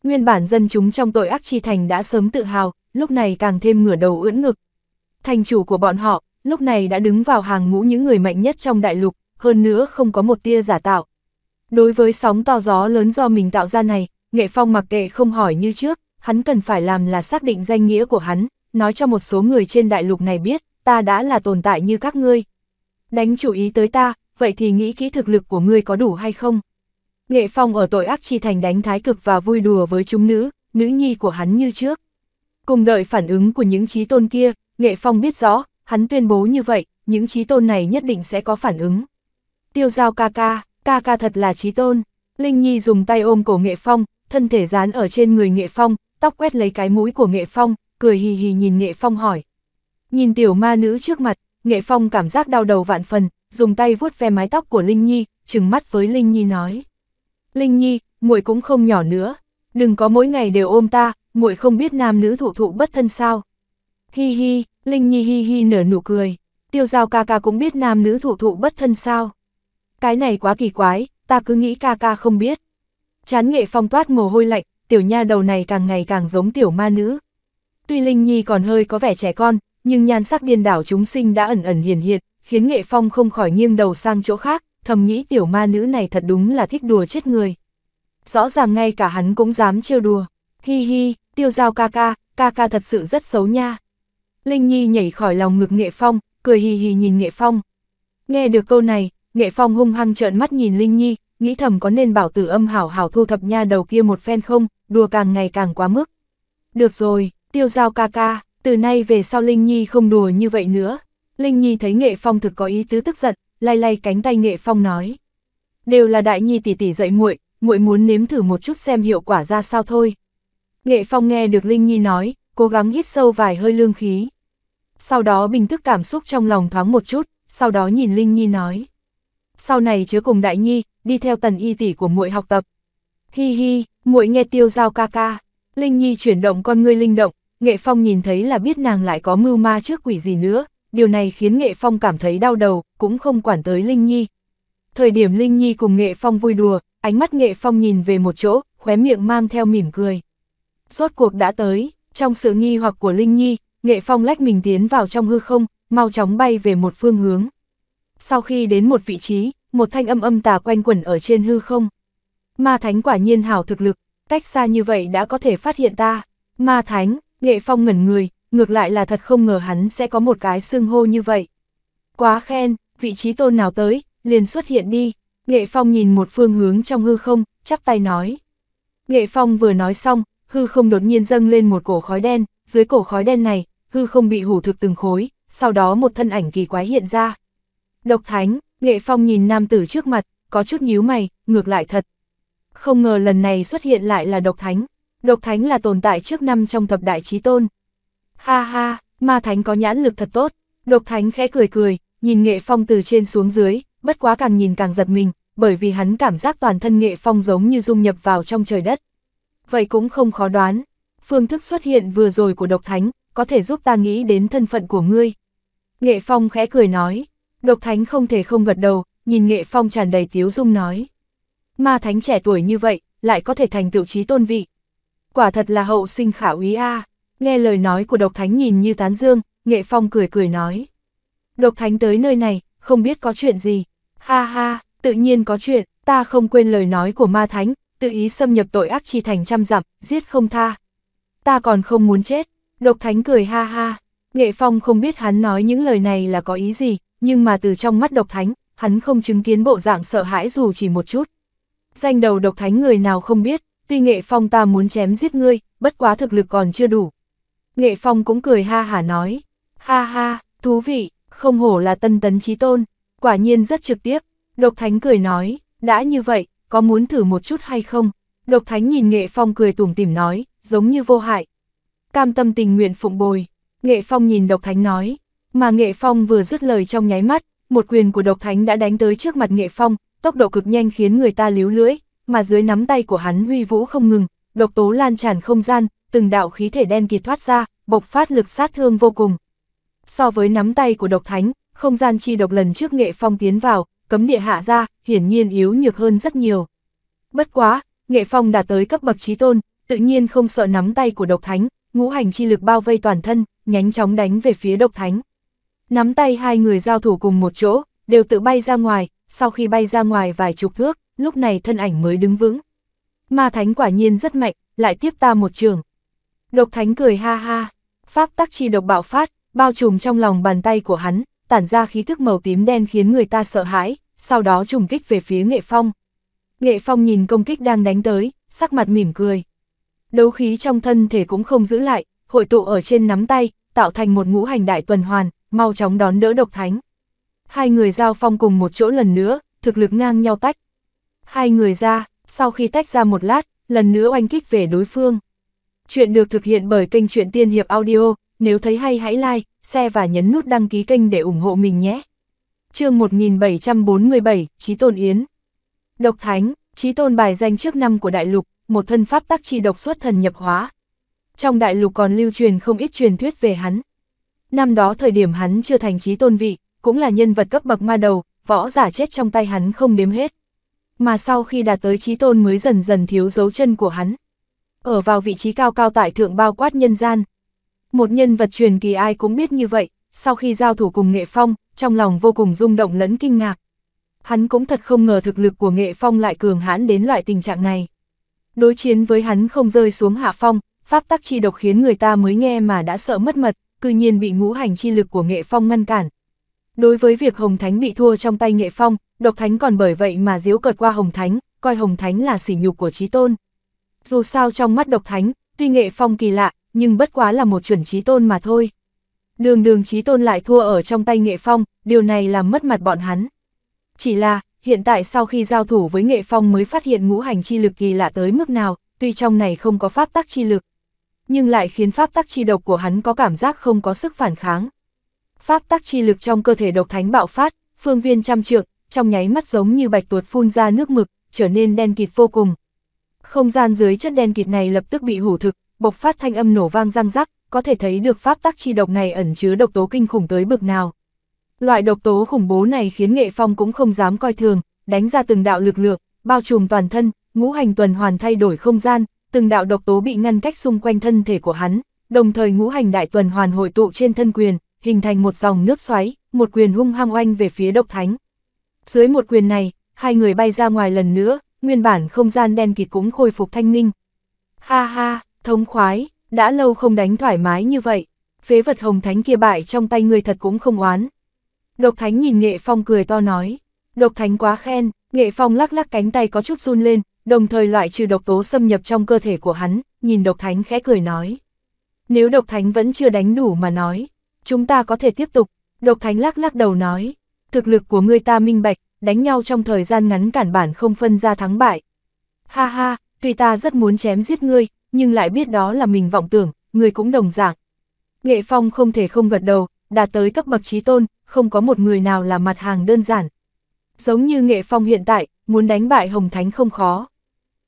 Nguyên bản dân chúng trong tội ác chi thành đã sớm tự hào, lúc này càng thêm ngửa đầu ưỡn ngực. Thành chủ của bọn họ, lúc này đã đứng vào hàng ngũ những người mạnh nhất trong đại lục, hơn nữa không có một tia giả tạo. Đối với sóng to gió lớn do mình tạo ra này, Nghệ Phong mặc kệ không hỏi như trước, hắn cần phải làm là xác định danh nghĩa của hắn, nói cho một số người trên đại lục này biết, ta đã là tồn tại như các ngươi. Đánh chủ ý tới ta, vậy thì nghĩ kỹ thực lực của ngươi có đủ hay không? Nghệ Phong ở tội ác chi thành đánh thái cực và vui đùa với chúng nữ, nữ nhi của hắn như trước. Cùng đợi phản ứng của những trí tôn kia, Nghệ Phong biết rõ, hắn tuyên bố như vậy, những trí tôn này nhất định sẽ có phản ứng. Tiêu giao ca ca, ca ca thật là trí tôn. Linh Nhi dùng tay ôm cổ Nghệ Phong, thân thể dán ở trên người Nghệ Phong, tóc quét lấy cái mũi của Nghệ Phong, cười hì hì nhìn Nghệ Phong hỏi. Nhìn tiểu ma nữ trước mặt, Nghệ Phong cảm giác đau đầu vạn phần, dùng tay vuốt ve mái tóc của Linh Nhi, trừng mắt với Linh Nhi nói. Linh Nhi, muội cũng không nhỏ nữa, đừng có mỗi ngày đều ôm ta, muội không biết nam nữ thụ thụ bất thân sao. Hi hi, Linh Nhi hi hi nở nụ cười, tiêu giao ca ca cũng biết nam nữ thụ thụ bất thân sao. Cái này quá kỳ quái, ta cứ nghĩ ca ca không biết. Chán nghệ phong toát mồ hôi lạnh, tiểu nha đầu này càng ngày càng giống tiểu ma nữ. Tuy Linh Nhi còn hơi có vẻ trẻ con, nhưng nhan sắc điên đảo chúng sinh đã ẩn ẩn hiền hiện, khiến nghệ phong không khỏi nghiêng đầu sang chỗ khác, thầm nghĩ tiểu ma nữ này thật đúng là thích đùa chết người. Rõ ràng ngay cả hắn cũng dám trêu đùa. Hi hi, tiêu giao ca ca, ca ca thật sự rất xấu nha. Linh Nhi nhảy khỏi lòng ngực Nghệ Phong, cười hì hì nhìn Nghệ Phong. Nghe được câu này, Nghệ Phong hung hăng trợn mắt nhìn Linh Nhi, nghĩ thầm có nên bảo tử âm hảo hảo thu thập nha đầu kia một phen không, đùa càng ngày càng quá mức. Được rồi, tiêu giao ca ca, từ nay về sau Linh Nhi không đùa như vậy nữa. Linh Nhi thấy Nghệ Phong thực có ý tứ tức giận, lay lay cánh tay Nghệ Phong nói. Đều là đại nhi tỷ tỷ dạy muội, muội muốn nếm thử một chút xem hiệu quả ra sao thôi. Nghệ Phong nghe được Linh Nhi nói, cố gắng hít sâu vài hơi lương khí. Sau đó bình tức cảm xúc trong lòng thoáng một chút, sau đó nhìn Linh Nhi nói. Sau này chứa cùng Đại Nhi, đi theo tần y tỷ của muội học tập. Hi hi, muội nghe tiêu giao ca ca. Linh Nhi chuyển động con ngươi linh động, Nghệ Phong nhìn thấy là biết nàng lại có mưu ma trước quỷ gì nữa, điều này khiến Nghệ Phong cảm thấy đau đầu, cũng không quản tới Linh Nhi. Thời điểm Linh Nhi cùng Nghệ Phong vui đùa, ánh mắt Nghệ Phong nhìn về một chỗ, khóe miệng mang theo mỉm cười. Rốt cuộc đã tới, trong sự nghi hoặc của Linh Nhi, Nghệ Phong lách mình tiến vào trong hư không, mau chóng bay về một phương hướng. Sau khi đến một vị trí, một thanh âm âm tà quanh quẩn ở trên hư không. Ma Thánh quả nhiên hảo thực lực, cách xa như vậy đã có thể phát hiện ta. Ma Thánh, Nghệ Phong ngẩn người, ngược lại là thật không ngờ hắn sẽ có một cái xưng hô như vậy. Quá khen, vị trí tôn nào tới, liền xuất hiện đi, Nghệ Phong nhìn một phương hướng trong hư không, chắp tay nói. Nghệ Phong vừa nói xong, hư không đột nhiên dâng lên một cổ khói đen, dưới cổ khói đen này, hư không bị hủ thực từng khối, sau đó một thân ảnh kỳ quái hiện ra. Độc Thánh, Nghệ Phong nhìn nam tử trước mặt, có chút nhíu mày, ngược lại thật. Không ngờ lần này xuất hiện lại là Độc Thánh. Độc Thánh là tồn tại trước năm trong thập đại trí tôn, Ha ha, ma thánh có nhãn lực thật tốt. Độc thánh khẽ cười cười, nhìn nghệ phong từ trên xuống dưới, bất quá càng nhìn càng giật mình, bởi vì hắn cảm giác toàn thân nghệ phong giống như dung nhập vào trong trời đất. Vậy cũng không khó đoán, phương thức xuất hiện vừa rồi của độc thánh, có thể giúp ta nghĩ đến thân phận của ngươi. Nghệ phong khẽ cười nói, độc thánh không thể không gật đầu, nhìn nghệ phong tràn đầy tiếu dung nói. Ma thánh trẻ tuổi như vậy, lại có thể thành tựu trí tôn vị. Quả thật là hậu sinh khả úy a à. Nghe lời nói của độc thánh nhìn như tán dương, nghệ phong cười cười nói. Độc thánh tới nơi này, không biết có chuyện gì. Ha ha, tự nhiên có chuyện, ta không quên lời nói của ma thánh, tự ý xâm nhập tội ác chi thành trăm dặm, giết không tha. Ta còn không muốn chết, độc thánh cười ha ha. Nghệ phong không biết hắn nói những lời này là có ý gì, nhưng mà từ trong mắt độc thánh, hắn không chứng kiến bộ dạng sợ hãi dù chỉ một chút. Danh đầu độc thánh người nào không biết, tuy nghệ phong ta muốn chém giết ngươi, bất quá thực lực còn chưa đủ, Nghệ Phong cũng cười ha hả nói, ha ha, thú vị, không hổ là tân tấn trí tôn, quả nhiên rất trực tiếp. Độc Thánh cười nói, đã như vậy, có muốn thử một chút hay không? Độc Thánh nhìn Nghệ Phong cười tủm tỉm nói, giống như vô hại. Cam tâm tình nguyện phụng bồi, Nghệ Phong nhìn Độc Thánh nói, mà Nghệ Phong vừa dứt lời trong nháy mắt, một quyền của Độc Thánh đã đánh tới trước mặt Nghệ Phong, tốc độ cực nhanh khiến người ta líu lưỡi, mà dưới nắm tay của hắn huy vũ không ngừng, độc tố lan tràn không gian, từng đạo khí thể đen kịt thoát ra, bộc phát lực sát thương vô cùng. So với nắm tay của độc thánh, không gian chi độc lần trước nghệ phong tiến vào, cấm địa hạ ra, hiển nhiên yếu nhược hơn rất nhiều. Bất quá, nghệ phong đã tới cấp bậc trí tôn, tự nhiên không sợ nắm tay của độc thánh, ngũ hành chi lực bao vây toàn thân, nhánh chóng đánh về phía độc thánh. Nắm tay hai người giao thủ cùng một chỗ, đều tự bay ra ngoài, sau khi bay ra ngoài vài chục thước, lúc này thân ảnh mới đứng vững. Ma thánh quả nhiên rất mạnh, lại tiếp ta một trường. Độc thánh cười ha ha, pháp tắc chi độc bạo phát, bao trùm trong lòng bàn tay của hắn, tản ra khí thức màu tím đen khiến người ta sợ hãi, sau đó trùng kích về phía nghệ phong. Nghệ phong nhìn công kích đang đánh tới, sắc mặt mỉm cười. Đấu khí trong thân thể cũng không giữ lại, hội tụ ở trên nắm tay, tạo thành một ngũ hành đại tuần hoàn, mau chóng đón đỡ độc thánh. Hai người giao phong cùng một chỗ lần nữa, thực lực ngang nhau tách. Hai người ra, sau khi tách ra một lát, lần nữa oanh kích về đối phương. Chuyện được thực hiện bởi kênh truyện Tiên Hiệp Audio, nếu thấy hay hãy like, share và nhấn nút đăng ký kênh để ủng hộ mình nhé. chương 1747, Trí Tôn Yến Độc Thánh, Trí Tôn bài danh trước năm của Đại Lục, một thân pháp tắc chi độc xuất thần nhập hóa. Trong Đại Lục còn lưu truyền không ít truyền thuyết về hắn. Năm đó thời điểm hắn chưa thành Trí Tôn vị, cũng là nhân vật cấp bậc ma đầu, võ giả chết trong tay hắn không đếm hết. Mà sau khi đạt tới Trí Tôn mới dần dần thiếu dấu chân của hắn ở vào vị trí cao cao tại thượng bao quát nhân gian. Một nhân vật truyền kỳ ai cũng biết như vậy, sau khi giao thủ cùng Nghệ Phong, trong lòng vô cùng rung động lẫn kinh ngạc. Hắn cũng thật không ngờ thực lực của Nghệ Phong lại cường hãn đến loại tình trạng này. Đối chiến với hắn không rơi xuống hạ phong, pháp tắc chi độc khiến người ta mới nghe mà đã sợ mất mật, cư nhiên bị ngũ hành chi lực của Nghệ Phong ngăn cản. Đối với việc Hồng Thánh bị thua trong tay Nghệ Phong, Độc Thánh còn bởi vậy mà diếu cợt qua Hồng Thánh, coi Hồng Thánh là sỉ nhục của Chí Tôn dù sao trong mắt độc thánh, tuy nghệ phong kỳ lạ, nhưng bất quá là một chuẩn trí tôn mà thôi. Đường đường trí tôn lại thua ở trong tay nghệ phong, điều này làm mất mặt bọn hắn. Chỉ là, hiện tại sau khi giao thủ với nghệ phong mới phát hiện ngũ hành chi lực kỳ lạ tới mức nào, tuy trong này không có pháp tắc chi lực, nhưng lại khiến pháp tắc chi độc của hắn có cảm giác không có sức phản kháng. Pháp tắc chi lực trong cơ thể độc thánh bạo phát, phương viên trăm trượng, trong nháy mắt giống như bạch tuột phun ra nước mực, trở nên đen kịt vô cùng, không gian dưới chất đen kịt này lập tức bị hủ thực, bộc phát thanh âm nổ vang răng rắc, có thể thấy được pháp tắc chi độc này ẩn chứa độc tố kinh khủng tới bực nào. Loại độc tố khủng bố này khiến Nghệ Phong cũng không dám coi thường, đánh ra từng đạo lực lượng, bao trùm toàn thân, ngũ hành tuần hoàn thay đổi không gian, từng đạo độc tố bị ngăn cách xung quanh thân thể của hắn, đồng thời ngũ hành đại tuần hoàn hội tụ trên thân quyền, hình thành một dòng nước xoáy, một quyền hung hăng oanh về phía độc thánh. Dưới một quyền này, hai người bay ra ngoài lần nữa, nguyên bản không gian đen kịt cũng khôi phục thanh minh. Ha ha, thống khoái, đã lâu không đánh thoải mái như vậy, phế vật hồng thánh kia bại trong tay người thật cũng không oán. Độc thánh nhìn nghệ phong cười to nói, độc thánh quá khen, nghệ phong lắc lắc cánh tay có chút run lên, đồng thời loại trừ độc tố xâm nhập trong cơ thể của hắn, nhìn độc thánh khẽ cười nói. Nếu độc thánh vẫn chưa đánh đủ mà nói, chúng ta có thể tiếp tục, độc thánh lắc lắc đầu nói, thực lực của ngươi ta minh bạch, đánh nhau trong thời gian ngắn cản bản không phân ra thắng bại. Ha ha, tuy ta rất muốn chém giết ngươi, nhưng lại biết đó là mình vọng tưởng, ngươi cũng đồng dạng. Nghệ Phong không thể không gật đầu, đạt tới cấp bậc trí tôn, không có một người nào là mặt hàng đơn giản. Giống như Nghệ Phong hiện tại, muốn đánh bại Hồng Thánh không khó.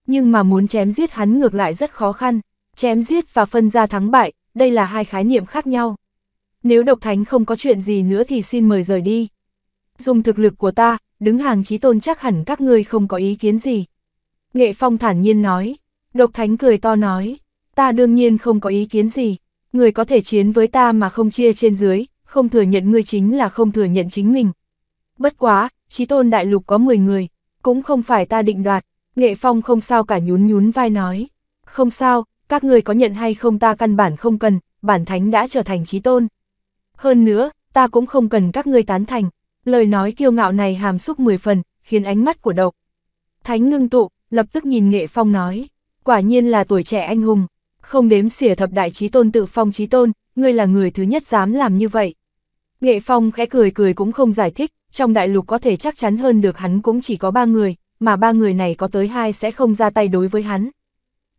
Nhưng mà muốn chém giết hắn ngược lại rất khó khăn, chém giết và phân ra thắng bại, đây là hai khái niệm khác nhau. Nếu độc thánh không có chuyện gì nữa thì xin mời rời đi. Dùng thực lực của ta, đứng hàng chí tôn chắc hẳn các ngươi không có ý kiến gì. Nghệ Phong thản nhiên nói, Độc Thánh cười to nói, ta đương nhiên không có ý kiến gì, người có thể chiến với ta mà không chia trên dưới, không thừa nhận ngươi chính là không thừa nhận chính mình. Bất quá, chí tôn đại lục có 10 người, cũng không phải ta định đoạt, Nghệ Phong không sao cả nhún nhún vai nói, không sao, các người có nhận hay không ta căn bản không cần, bản thánh đã trở thành chí tôn. Hơn nữa, ta cũng không cần các ngươi tán thành, Lời nói kiêu ngạo này hàm xúc mười phần, khiến ánh mắt của độc. Thánh ngưng tụ, lập tức nhìn Nghệ Phong nói, quả nhiên là tuổi trẻ anh hùng, không đếm xỉa thập đại trí tôn tự phong trí tôn, ngươi là người thứ nhất dám làm như vậy. Nghệ Phong khẽ cười cười cũng không giải thích, trong đại lục có thể chắc chắn hơn được hắn cũng chỉ có ba người, mà ba người này có tới hai sẽ không ra tay đối với hắn.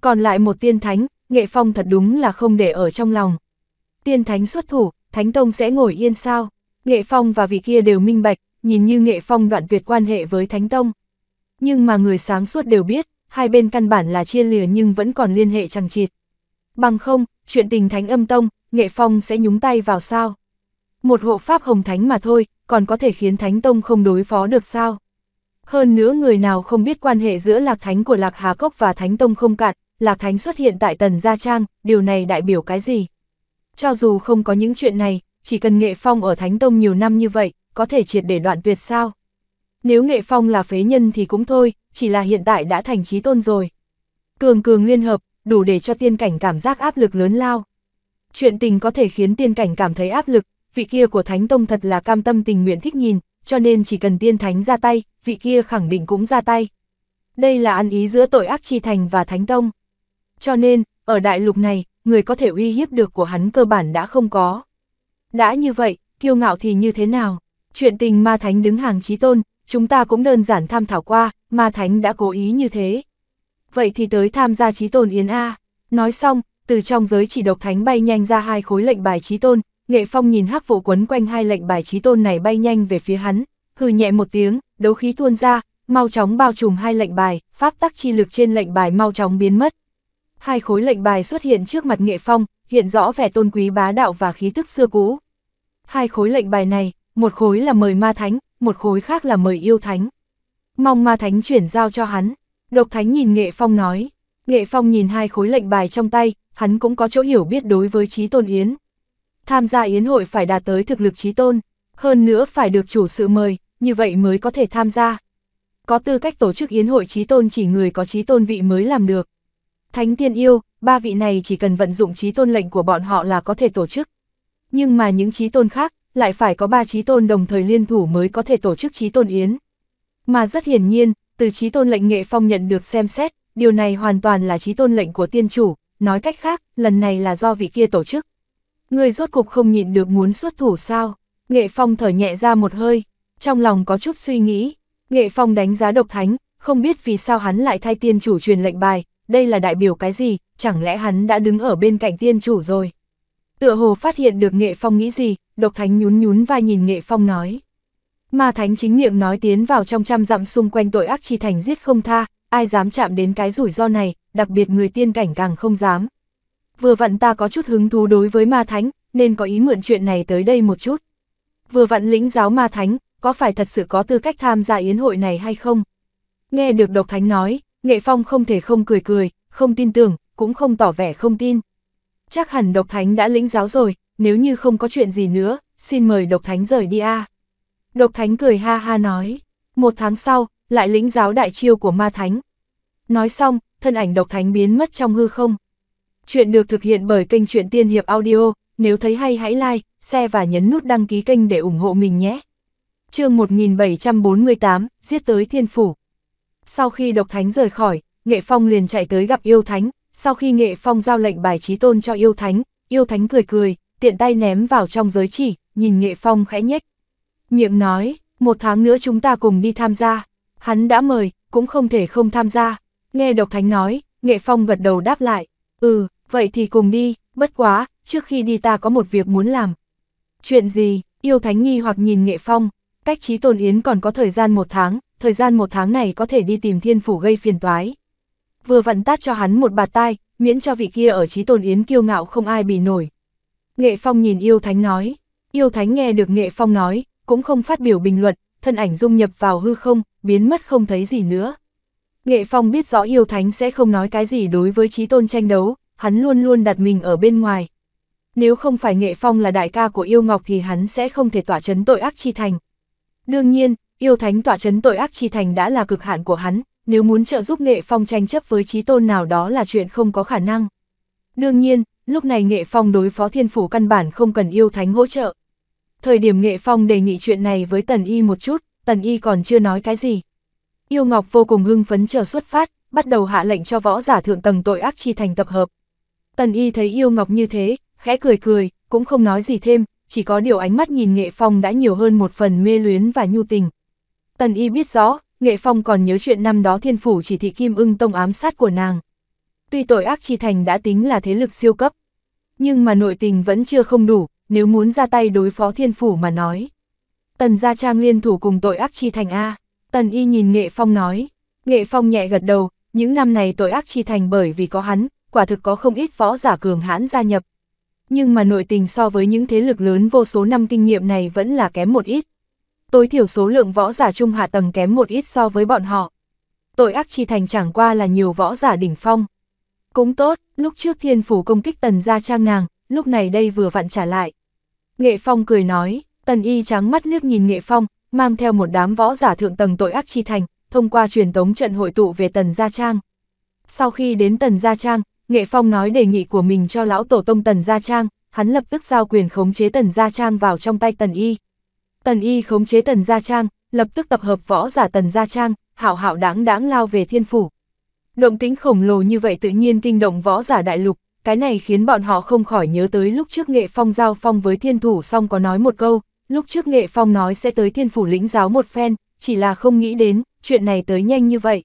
Còn lại một tiên thánh, Nghệ Phong thật đúng là không để ở trong lòng. Tiên thánh xuất thủ, thánh tông sẽ ngồi yên sao? Nghệ Phong và vị kia đều minh bạch, nhìn như Nghệ Phong đoạn tuyệt quan hệ với Thánh Tông. Nhưng mà người sáng suốt đều biết, hai bên căn bản là chia lìa nhưng vẫn còn liên hệ chẳng chịt. Bằng không, chuyện tình Thánh Âm Tông, Nghệ Phong sẽ nhúng tay vào sao? Một hộ pháp hồng thánh mà thôi, còn có thể khiến Thánh Tông không đối phó được sao? Hơn nữa người nào không biết quan hệ giữa Lạc Thánh của Lạc Hà Cốc và Thánh Tông không cạn, Lạc Thánh xuất hiện tại Tần Gia Trang, điều này đại biểu cái gì? Cho dù không có những chuyện này, chỉ cần Nghệ Phong ở Thánh Tông nhiều năm như vậy, có thể triệt để đoạn tuyệt sao? Nếu Nghệ Phong là phế nhân thì cũng thôi, chỉ là hiện tại đã thành trí tôn rồi. Cường cường liên hợp, đủ để cho tiên cảnh cảm giác áp lực lớn lao. Chuyện tình có thể khiến tiên cảnh cảm thấy áp lực, vị kia của Thánh Tông thật là cam tâm tình nguyện thích nhìn, cho nên chỉ cần tiên thánh ra tay, vị kia khẳng định cũng ra tay. Đây là ăn ý giữa tội ác chi thành và Thánh Tông. Cho nên, ở đại lục này, người có thể uy hiếp được của hắn cơ bản đã không có. Đã như vậy, kiêu ngạo thì như thế nào? Chuyện tình ma thánh đứng hàng trí tôn, chúng ta cũng đơn giản tham thảo qua, ma thánh đã cố ý như thế. Vậy thì tới tham gia trí tôn Yến A. Nói xong, từ trong giới chỉ độc thánh bay nhanh ra hai khối lệnh bài trí tôn, nghệ phong nhìn hắc vụ quấn quanh hai lệnh bài trí tôn này bay nhanh về phía hắn, hừ nhẹ một tiếng, đấu khí tuôn ra, mau chóng bao trùm hai lệnh bài, pháp tắc chi lực trên lệnh bài mau chóng biến mất. Hai khối lệnh bài xuất hiện trước mặt nghệ phong, hiện rõ vẻ tôn quý bá đạo và khí tức xưa cũ. Hai khối lệnh bài này, một khối là mời ma thánh, một khối khác là mời yêu thánh. Mong ma thánh chuyển giao cho hắn. Độc thánh nhìn Nghệ Phong nói. Nghệ Phong nhìn hai khối lệnh bài trong tay, hắn cũng có chỗ hiểu biết đối với trí tôn yến. Tham gia yến hội phải đạt tới thực lực trí tôn, hơn nữa phải được chủ sự mời, như vậy mới có thể tham gia. Có tư cách tổ chức yến hội trí tôn chỉ người có trí tôn vị mới làm được. Thánh tiên yêu, ba vị này chỉ cần vận dụng trí tôn lệnh của bọn họ là có thể tổ chức. Nhưng mà những trí tôn khác, lại phải có ba trí tôn đồng thời liên thủ mới có thể tổ chức trí tôn yến. Mà rất hiển nhiên, từ trí tôn lệnh nghệ phong nhận được xem xét, điều này hoàn toàn là trí tôn lệnh của tiên chủ, nói cách khác, lần này là do vị kia tổ chức. Người rốt cục không nhịn được muốn xuất thủ sao, nghệ phong thở nhẹ ra một hơi, trong lòng có chút suy nghĩ, nghệ phong đánh giá độc thánh, không biết vì sao hắn lại thay tiên chủ truyền lệnh bài, đây là đại biểu cái gì, chẳng lẽ hắn đã đứng ở bên cạnh tiên chủ rồi. Tựa hồ phát hiện được nghệ phong nghĩ gì, độc thánh nhún nhún vai nhìn nghệ phong nói. Ma thánh chính miệng nói tiến vào trong trăm dặm xung quanh tội ác chi thành giết không tha, ai dám chạm đến cái rủi ro này, đặc biệt người tiên cảnh càng không dám. Vừa vặn ta có chút hứng thú đối với ma thánh, nên có ý mượn chuyện này tới đây một chút. Vừa vặn lĩnh giáo ma thánh, có phải thật sự có tư cách tham gia yến hội này hay không? Nghe được độc thánh nói, Nghệ Phong không thể không cười cười, không tin tưởng, cũng không tỏ vẻ không tin. Chắc hẳn độc thánh đã lĩnh giáo rồi, nếu như không có chuyện gì nữa, xin mời độc thánh rời đi a. Độc thánh cười ha ha nói, một tháng sau, lại lĩnh giáo đại chiêu của ma thánh. Nói xong, thân ảnh độc thánh biến mất trong hư không. Chuyện được thực hiện bởi kênh truyện Tiên Hiệp Audio, nếu thấy hay hãy like, share và nhấn nút đăng ký kênh để ủng hộ mình nhé. chương 1748, giết tới thiên phủ. Sau khi độc thánh rời khỏi, Nghệ Phong liền chạy tới gặp yêu thánh, sau khi Nghệ Phong giao lệnh bài trí tôn cho yêu thánh, yêu thánh cười cười, tiện tay ném vào trong giới chỉ, nhìn Nghệ Phong khẽ nhếch. Miệng nói, một tháng nữa chúng ta cùng đi tham gia, hắn đã mời, cũng không thể không tham gia. Nghe độc thánh nói, Nghệ Phong gật đầu đáp lại, ừ, vậy thì cùng đi, bất quá, trước khi đi ta có một việc muốn làm. Chuyện gì, yêu thánh nghi hoặc nhìn Nghệ Phong, cách trí tôn yến còn có thời gian một tháng, thời gian một tháng này có thể đi tìm thiên phủ gây phiền toái. Vừa vặn tát cho hắn một bạt tai, miễn cho vị kia ở trí tồn yến kiêu ngạo không ai bị nổi. Nghệ Phong nhìn yêu thánh nói, yêu thánh nghe được Nghệ Phong nói, cũng không phát biểu bình luận, thân ảnh dung nhập vào hư không, biến mất không thấy gì nữa. Nghệ Phong biết rõ yêu thánh sẽ không nói cái gì đối với trí tôn tranh đấu, hắn luôn luôn đặt mình ở bên ngoài. Nếu không phải Nghệ Phong là đại ca của yêu ngọc thì hắn sẽ không thể tỏa chấn tội ác chi thành. Đương nhiên, yêu thánh tỏa chấn tội ác chi thành đã là cực hạn của hắn, nếu muốn trợ giúp Nghệ Phong tranh chấp với trí tôn nào đó là chuyện không có khả năng. Đương nhiên, lúc này Nghệ Phong đối phó thiên phủ căn bản không cần yêu thánh hỗ trợ. Thời điểm Nghệ Phong đề nghị chuyện này với Tần Y một chút, Tần Y còn chưa nói cái gì. Yêu Ngọc vô cùng hưng phấn chờ xuất phát, bắt đầu hạ lệnh cho võ giả thượng tầng tội ác chi thành tập hợp. Tần Y thấy Yêu Ngọc như thế, khẽ cười cười, cũng không nói gì thêm, chỉ có điều ánh mắt nhìn Nghệ Phong đã nhiều hơn một phần mê luyến và nhu tình. Tần y biết rõ, Nghệ Phong còn nhớ chuyện năm đó thiên phủ chỉ thị Kim ưng tông ám sát của nàng. Tuy tội ác chi thành đã tính là thế lực siêu cấp, nhưng mà nội tình vẫn chưa không đủ, nếu muốn ra tay đối phó thiên phủ mà nói. Tần gia trang liên thủ cùng tội ác chi thành A, tần y nhìn Nghệ Phong nói. Nghệ Phong nhẹ gật đầu, những năm này tội ác chi thành bởi vì có hắn, quả thực có không ít võ giả cường hãn gia nhập. Nhưng mà nội tình so với những thế lực lớn vô số năm kinh nghiệm này vẫn là kém một ít tối thiểu số lượng võ giả trung hạ tầng kém một ít so với bọn họ. Tội ác chi thành chẳng qua là nhiều võ giả đỉnh phong. Cũng tốt, lúc trước thiên phủ công kích tần gia trang nàng, lúc này đây vừa vặn trả lại. Nghệ Phong cười nói, tần y trắng mắt liếc nhìn Nghệ Phong, mang theo một đám võ giả thượng tầng tội ác chi thành, thông qua truyền tống trận hội tụ về tần gia trang. Sau khi đến tần gia trang, Nghệ Phong nói đề nghị của mình cho lão tổ tông tần gia trang, hắn lập tức giao quyền khống chế tần gia trang vào trong tay tần y. Tần y khống chế tần gia trang, lập tức tập hợp võ giả tần gia trang, hảo hảo đáng đáng lao về thiên phủ. Động tính khổng lồ như vậy tự nhiên kinh động võ giả đại lục, cái này khiến bọn họ không khỏi nhớ tới lúc trước nghệ phong giao phong với thiên thủ xong có nói một câu, lúc trước nghệ phong nói sẽ tới thiên phủ lĩnh giáo một phen, chỉ là không nghĩ đến, chuyện này tới nhanh như vậy.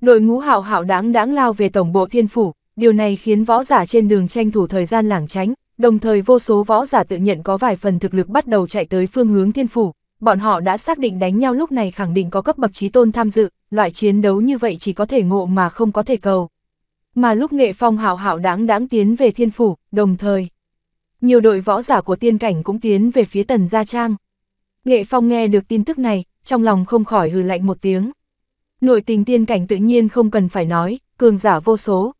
Đội ngũ hảo hảo đáng đáng lao về tổng bộ thiên phủ, điều này khiến võ giả trên đường tranh thủ thời gian lảng tránh, Đồng thời vô số võ giả tự nhận có vài phần thực lực bắt đầu chạy tới phương hướng thiên phủ, bọn họ đã xác định đánh nhau lúc này khẳng định có cấp bậc trí tôn tham dự, loại chiến đấu như vậy chỉ có thể ngộ mà không có thể cầu. Mà lúc nghệ phong hào hảo đáng đáng tiến về thiên phủ, đồng thời, nhiều đội võ giả của tiên cảnh cũng tiến về phía tần gia trang. Nghệ phong nghe được tin tức này, trong lòng không khỏi hừ lạnh một tiếng. Nội tình tiên cảnh tự nhiên không cần phải nói, cường giả vô số,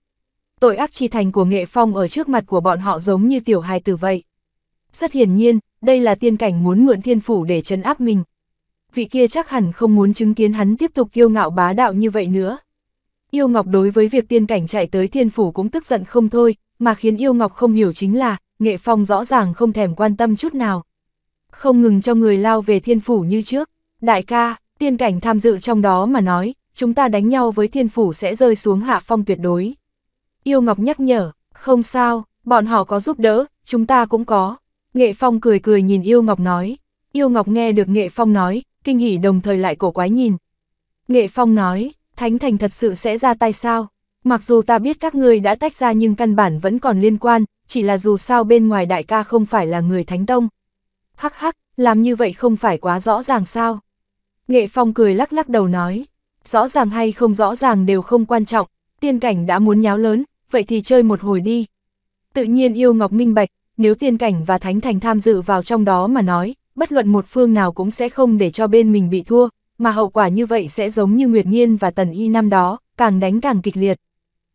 tội ác chi thành của nghệ phong ở trước mặt của bọn họ giống như tiểu hài tử vậy. Rất hiển nhiên, đây là tiên cảnh muốn mượn thiên phủ để trấn áp mình. Vị kia chắc hẳn không muốn chứng kiến hắn tiếp tục kiêu ngạo bá đạo như vậy nữa. Yêu Ngọc đối với việc tiên cảnh chạy tới thiên phủ cũng tức giận không thôi, mà khiến Yêu Ngọc không hiểu chính là, nghệ phong rõ ràng không thèm quan tâm chút nào. Không ngừng cho người lao về thiên phủ như trước. Đại ca, tiên cảnh tham dự trong đó mà nói, chúng ta đánh nhau với thiên phủ sẽ rơi xuống hạ phong tuyệt đối. Yêu Ngọc nhắc nhở, không sao, bọn họ có giúp đỡ, chúng ta cũng có. Nghệ Phong cười cười nhìn Yêu Ngọc nói. Yêu Ngọc nghe được Nghệ Phong nói, kinh hỉ đồng thời lại cổ quái nhìn. Nghệ Phong nói, Thánh Thành thật sự sẽ ra tay sao? Mặc dù ta biết các ngươi đã tách ra nhưng căn bản vẫn còn liên quan, chỉ là dù sao bên ngoài đại ca không phải là người Thánh Tông. Hắc hắc, làm như vậy không phải quá rõ ràng sao? Nghệ Phong cười lắc lắc đầu nói, rõ ràng hay không rõ ràng đều không quan trọng, tiên cảnh đã muốn nháo lớn, vậy thì chơi một hồi đi. Tự nhiên yêu Ngọc Minh Bạch, nếu tiên cảnh và thánh thành tham dự vào trong đó mà nói, bất luận một phương nào cũng sẽ không để cho bên mình bị thua, mà hậu quả như vậy sẽ giống như Nguyệt Nhiên và Tần Y năm đó, càng đánh càng kịch liệt.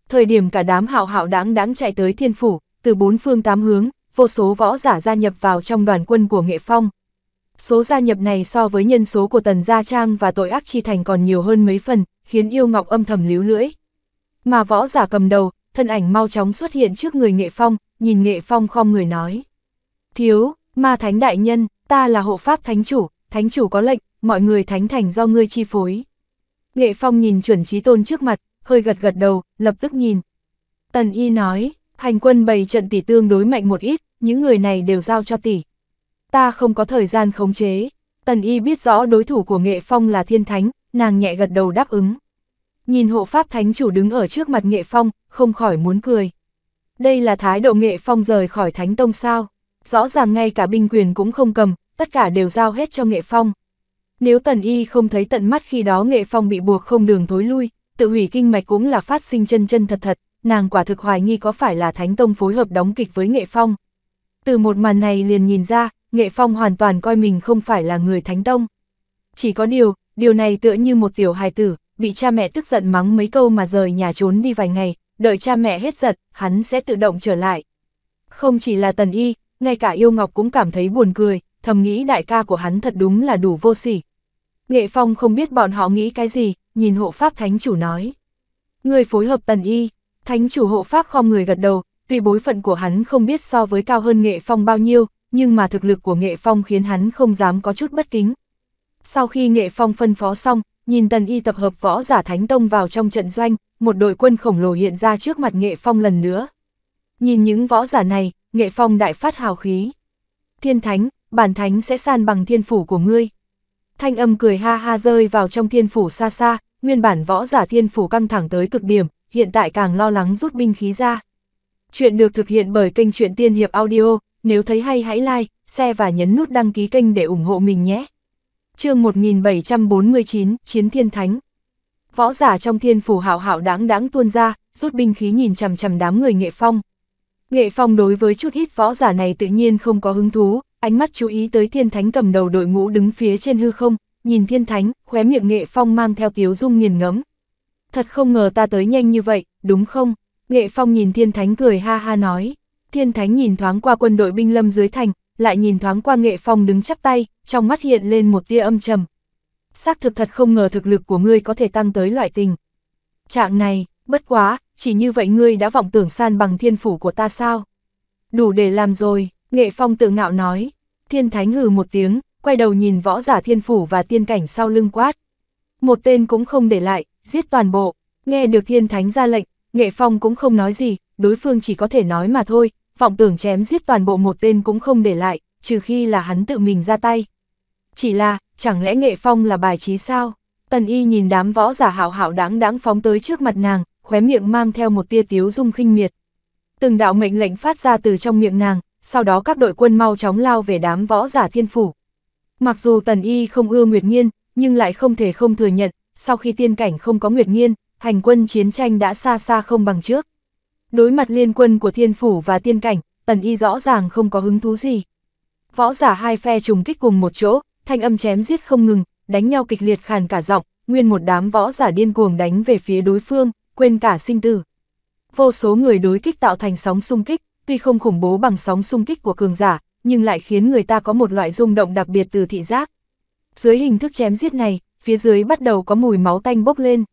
Thời điểm cả đám hạo hạo đáng đáng chạy tới thiên phủ, từ bốn phương tám hướng, vô số võ giả gia nhập vào trong đoàn quân của Nghệ Phong. Số gia nhập này so với nhân số của Tần Gia Trang và tội ác chi thành còn nhiều hơn mấy phần, khiến yêu ngọc âm thầm líu lưỡi. Mà võ giả cầm đầu, thân ảnh mau chóng xuất hiện trước người Nghệ Phong, nhìn Nghệ Phong khom người nói. Thiếu, ma thánh đại nhân, ta là hộ pháp thánh chủ, thánh chủ có lệnh, mọi người thánh thành do ngươi chi phối. Nghệ Phong nhìn chuẩn trí tôn trước mặt, hơi gật gật đầu, lập tức nhìn. Tần y nói, hành quân bày trận tỷ tương đối mạnh một ít, những người này đều giao cho tỷ. Ta không có thời gian khống chế, tần y biết rõ đối thủ của Nghệ Phong là thiên thánh, nàng nhẹ gật đầu đáp ứng nhìn hộ pháp thánh chủ đứng ở trước mặt nghệ phong, không khỏi muốn cười. Đây là thái độ nghệ phong rời khỏi thánh tông sao, rõ ràng ngay cả binh quyền cũng không cầm, tất cả đều giao hết cho nghệ phong. Nếu tần y không thấy tận mắt khi đó nghệ phong bị buộc không đường thối lui, tự hủy kinh mạch cũng là phát sinh chân chân thật thật, nàng quả thực hoài nghi có phải là thánh tông phối hợp đóng kịch với nghệ phong. Từ một màn này liền nhìn ra, nghệ phong hoàn toàn coi mình không phải là người thánh tông. Chỉ có điều, điều này tựa như một tiểu hài tử, bị cha mẹ tức giận mắng mấy câu mà rời nhà trốn đi vài ngày, đợi cha mẹ hết giật, hắn sẽ tự động trở lại. Không chỉ là Tần Y, ngay cả Yêu Ngọc cũng cảm thấy buồn cười, thầm nghĩ đại ca của hắn thật đúng là đủ vô sỉ. Nghệ Phong không biết bọn họ nghĩ cái gì, nhìn hộ pháp thánh chủ nói. Người phối hợp Tần Y, thánh chủ hộ pháp khom người gật đầu, tuy bối phận của hắn không biết so với cao hơn Nghệ Phong bao nhiêu, nhưng mà thực lực của Nghệ Phong khiến hắn không dám có chút bất kính. Sau khi Nghệ Phong phân phó xong, nhìn tần y tập hợp võ giả Thánh Tông vào trong trận doanh, một đội quân khổng lồ hiện ra trước mặt Nghệ Phong lần nữa. Nhìn những võ giả này, Nghệ Phong đại phát hào khí. Thiên Thánh, bản Thánh sẽ san bằng thiên phủ của ngươi. Thanh âm cười ha ha rơi vào trong thiên phủ xa xa, nguyên bản võ giả thiên phủ căng thẳng tới cực điểm, hiện tại càng lo lắng rút binh khí ra. Chuyện được thực hiện bởi kênh Chuyện Tiên Hiệp Audio, nếu thấy hay hãy like, share và nhấn nút đăng ký kênh để ủng hộ mình nhé chương 1749, Chiến Thiên Thánh. Võ giả trong thiên phủ hảo hảo đáng đáng tuôn ra, rút binh khí nhìn chằm chằm đám người nghệ phong. Nghệ phong đối với chút ít võ giả này tự nhiên không có hứng thú, ánh mắt chú ý tới thiên thánh cầm đầu đội ngũ đứng phía trên hư không, nhìn thiên thánh, khóe miệng nghệ phong mang theo tiếu dung nghiền ngẫm. Thật không ngờ ta tới nhanh như vậy, đúng không? Nghệ phong nhìn thiên thánh cười ha ha nói. Thiên thánh nhìn thoáng qua quân đội binh lâm dưới thành, lại nhìn thoáng qua nghệ phong đứng chắp tay, trong mắt hiện lên một tia âm trầm. Xác thực thật không ngờ thực lực của ngươi có thể tăng tới loại tình. Trạng này, bất quá, chỉ như vậy ngươi đã vọng tưởng san bằng thiên phủ của ta sao? Đủ để làm rồi, nghệ phong tự ngạo nói. Thiên thánh hừ một tiếng, quay đầu nhìn võ giả thiên phủ và tiên cảnh sau lưng quát. Một tên cũng không để lại, giết toàn bộ. Nghe được thiên thánh ra lệnh, nghệ phong cũng không nói gì, đối phương chỉ có thể nói mà thôi, vọng tưởng chém giết toàn bộ một tên cũng không để lại, trừ khi là hắn tự mình ra tay. Chỉ là, chẳng lẽ nghệ phong là bài trí sao? Tần y nhìn đám võ giả hảo hảo đáng đáng phóng tới trước mặt nàng, khóe miệng mang theo một tia tiếu dung khinh miệt. Từng đạo mệnh lệnh phát ra từ trong miệng nàng, sau đó các đội quân mau chóng lao về đám võ giả thiên phủ. Mặc dù tần y không ưa Nguyệt Nghiên, nhưng lại không thể không thừa nhận, sau khi tiên cảnh không có Nguyệt Nghiên, hành quân chiến tranh đã xa xa không bằng trước. Đối mặt liên quân của thiên phủ và tiên cảnh, tần y rõ ràng không có hứng thú gì. Võ giả hai phe trùng kích cùng một chỗ, thanh âm chém giết không ngừng, đánh nhau kịch liệt khàn cả giọng, nguyên một đám võ giả điên cuồng đánh về phía đối phương, quên cả sinh tử. Vô số người đối kích tạo thành sóng xung kích, tuy không khủng bố bằng sóng xung kích của cường giả, nhưng lại khiến người ta có một loại rung động đặc biệt từ thị giác. Dưới hình thức chém giết này, phía dưới bắt đầu có mùi máu tanh bốc lên.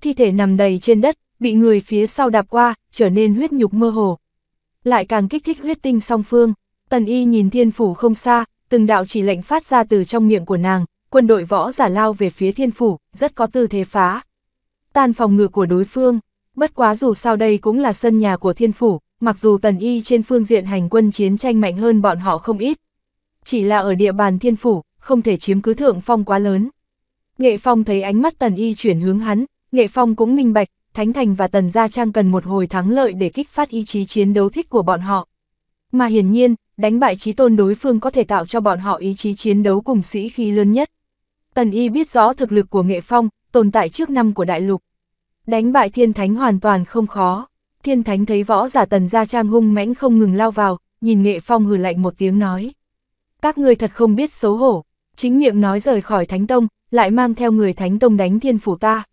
Thi thể nằm đầy trên đất, bị người phía sau đạp qua, trở nên huyết nhục mơ hồ. Lại càng kích thích huyết tinh song phương, tần y nhìn thiên phủ không xa, từng đạo chỉ lệnh phát ra từ trong miệng của nàng, quân đội võ giả lao về phía thiên phủ, rất có tư thế phá. Tan phòng ngự của đối phương, bất quá dù sao đây cũng là sân nhà của thiên phủ, mặc dù tần y trên phương diện hành quân chiến tranh mạnh hơn bọn họ không ít. Chỉ là ở địa bàn thiên phủ, không thể chiếm cứ thượng phong quá lớn. Nghệ Phong thấy ánh mắt tần y chuyển hướng hắn, Nghệ Phong cũng minh bạch, Thánh Thành và Tần Gia Trang cần một hồi thắng lợi để kích phát ý chí chiến đấu thích của bọn họ. Mà hiển nhiên, đánh bại trí tôn đối phương có thể tạo cho bọn họ ý chí chiến đấu cùng sĩ khí lớn nhất. Tần Y biết rõ thực lực của Nghệ Phong, tồn tại trước năm của đại lục. Đánh bại Thiên Thánh hoàn toàn không khó. Thiên Thánh thấy võ giả Tần Gia Trang hung mãnh không ngừng lao vào, nhìn Nghệ Phong hừ lạnh một tiếng nói. Các người thật không biết xấu hổ, chính miệng nói rời khỏi Thánh Tông, lại mang theo người Thánh Tông đánh thiên phủ ta.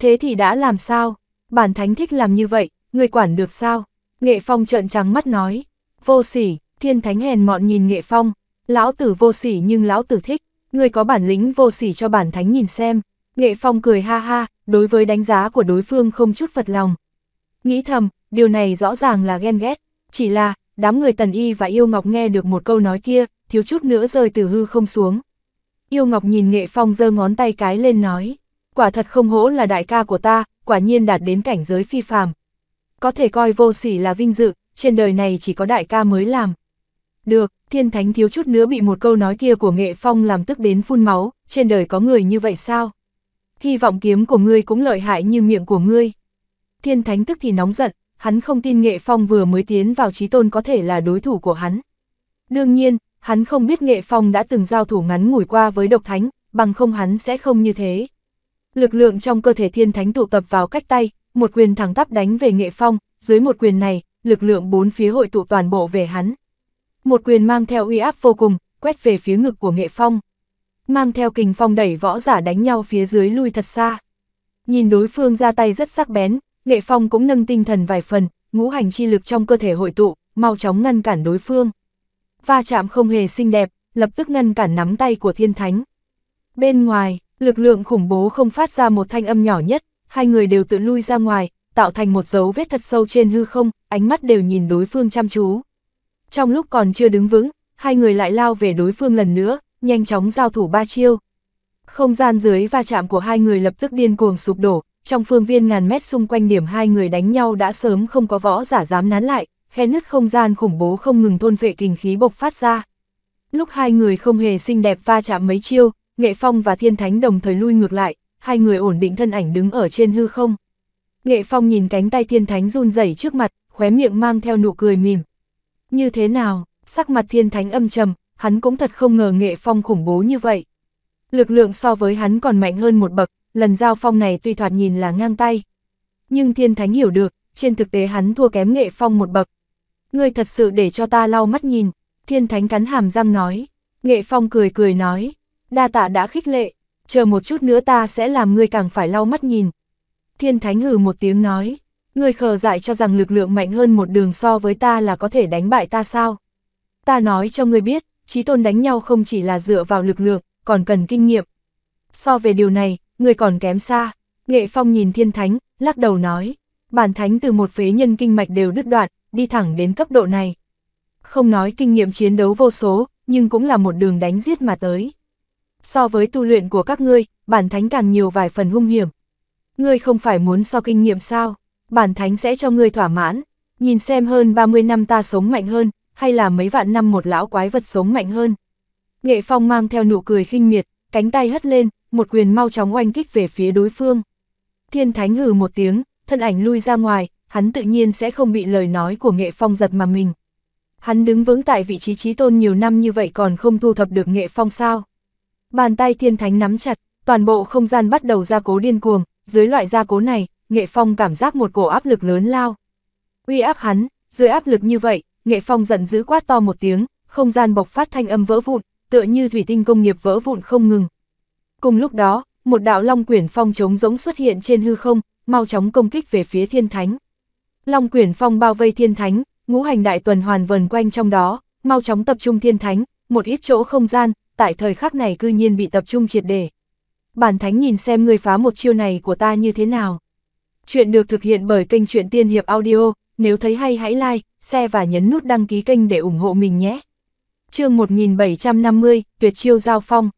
Thế thì đã làm sao? Bản thánh thích làm như vậy, người quản được sao? Nghệ Phong trợn trắng mắt nói. Vô sỉ, thiên thánh hèn mọn nhìn Nghệ Phong. Lão tử vô sỉ nhưng lão tử thích. Người có bản lĩnh vô sỉ cho bản thánh nhìn xem. Nghệ Phong cười ha ha, đối với đánh giá của đối phương không chút phật lòng. Nghĩ thầm, điều này rõ ràng là ghen ghét. Chỉ là, đám người Tần Y và Yêu Ngọc nghe được một câu nói kia, thiếu chút nữa rơi từ hư không xuống. Yêu Ngọc nhìn Nghệ Phong giơ ngón tay cái lên nói quả thật không hổ là đại ca của ta, quả nhiên đạt đến cảnh giới phi phàm. Có thể coi vô sỉ là vinh dự, trên đời này chỉ có đại ca mới làm. Được, thiên thánh thiếu chút nữa bị một câu nói kia của nghệ phong làm tức đến phun máu, trên đời có người như vậy sao? Hy vọng kiếm của ngươi cũng lợi hại như miệng của ngươi. Thiên thánh tức thì nóng giận, hắn không tin nghệ phong vừa mới tiến vào trí tôn có thể là đối thủ của hắn. Đương nhiên, hắn không biết nghệ phong đã từng giao thủ ngắn ngủi qua với độc thánh, bằng không hắn sẽ không như thế lực lượng trong cơ thể thiên thánh tụ tập vào cách tay, một quyền thẳng tắp đánh về nghệ phong, dưới một quyền này, lực lượng bốn phía hội tụ toàn bộ về hắn. Một quyền mang theo uy áp vô cùng, quét về phía ngực của nghệ phong. Mang theo kình phong đẩy võ giả đánh nhau phía dưới lui thật xa. Nhìn đối phương ra tay rất sắc bén, nghệ phong cũng nâng tinh thần vài phần, ngũ hành chi lực trong cơ thể hội tụ, mau chóng ngăn cản đối phương. Va chạm không hề xinh đẹp, lập tức ngăn cản nắm tay của thiên thánh. Bên ngoài, Lực lượng khủng bố không phát ra một thanh âm nhỏ nhất, hai người đều tự lui ra ngoài, tạo thành một dấu vết thật sâu trên hư không, ánh mắt đều nhìn đối phương chăm chú. Trong lúc còn chưa đứng vững, hai người lại lao về đối phương lần nữa, nhanh chóng giao thủ ba chiêu. Không gian dưới va chạm của hai người lập tức điên cuồng sụp đổ, trong phương viên ngàn mét xung quanh điểm hai người đánh nhau đã sớm không có võ giả dám nán lại, khe nứt không gian khủng bố không ngừng thôn vệ kinh khí bộc phát ra. Lúc hai người không hề xinh đẹp va chạm mấy chiêu, Nghệ Phong và Thiên Thánh đồng thời lui ngược lại, hai người ổn định thân ảnh đứng ở trên hư không. Nghệ Phong nhìn cánh tay Thiên Thánh run rẩy trước mặt, khóe miệng mang theo nụ cười mỉm. Như thế nào, sắc mặt Thiên Thánh âm trầm, hắn cũng thật không ngờ Nghệ Phong khủng bố như vậy. Lực lượng so với hắn còn mạnh hơn một bậc, lần giao phong này tuy thoạt nhìn là ngang tay. Nhưng Thiên Thánh hiểu được, trên thực tế hắn thua kém Nghệ Phong một bậc. Ngươi thật sự để cho ta lau mắt nhìn, Thiên Thánh cắn hàm răng nói. Nghệ Phong cười cười nói, đa tạ đã khích lệ, chờ một chút nữa ta sẽ làm ngươi càng phải lau mắt nhìn. Thiên Thánh hừ một tiếng nói, ngươi khờ dại cho rằng lực lượng mạnh hơn một đường so với ta là có thể đánh bại ta sao. Ta nói cho ngươi biết, trí tôn đánh nhau không chỉ là dựa vào lực lượng, còn cần kinh nghiệm. So về điều này, ngươi còn kém xa. Nghệ Phong nhìn Thiên Thánh, lắc đầu nói, bản thánh từ một phế nhân kinh mạch đều đứt đoạn, đi thẳng đến cấp độ này. Không nói kinh nghiệm chiến đấu vô số, nhưng cũng là một đường đánh giết mà tới so với tu luyện của các ngươi, bản thánh càng nhiều vài phần hung hiểm. Ngươi không phải muốn so kinh nghiệm sao, bản thánh sẽ cho ngươi thỏa mãn, nhìn xem hơn 30 năm ta sống mạnh hơn, hay là mấy vạn năm một lão quái vật sống mạnh hơn. Nghệ Phong mang theo nụ cười khinh miệt, cánh tay hất lên, một quyền mau chóng oanh kích về phía đối phương. Thiên Thánh hừ một tiếng, thân ảnh lui ra ngoài, hắn tự nhiên sẽ không bị lời nói của Nghệ Phong giật mà mình. Hắn đứng vững tại vị trí trí tôn nhiều năm như vậy còn không thu thập được Nghệ Phong sao? Bàn tay thiên thánh nắm chặt, toàn bộ không gian bắt đầu gia cố điên cuồng, dưới loại gia cố này, Nghệ Phong cảm giác một cổ áp lực lớn lao. Uy áp hắn, dưới áp lực như vậy, Nghệ Phong giận dữ quát to một tiếng, không gian bộc phát thanh âm vỡ vụn, tựa như thủy tinh công nghiệp vỡ vụn không ngừng. Cùng lúc đó, một đạo long quyển phong trống rỗng xuất hiện trên hư không, mau chóng công kích về phía thiên thánh. Long quyển phong bao vây thiên thánh, ngũ hành đại tuần hoàn vần quanh trong đó, mau chóng tập trung thiên thánh, một ít chỗ không gian, tại thời khắc này cư nhiên bị tập trung triệt để. Bản thánh nhìn xem người phá một chiêu này của ta như thế nào. Chuyện được thực hiện bởi kênh truyện Tiên Hiệp Audio, nếu thấy hay hãy like, share và nhấn nút đăng ký kênh để ủng hộ mình nhé. chương 1750, Tuyệt Chiêu Giao Phong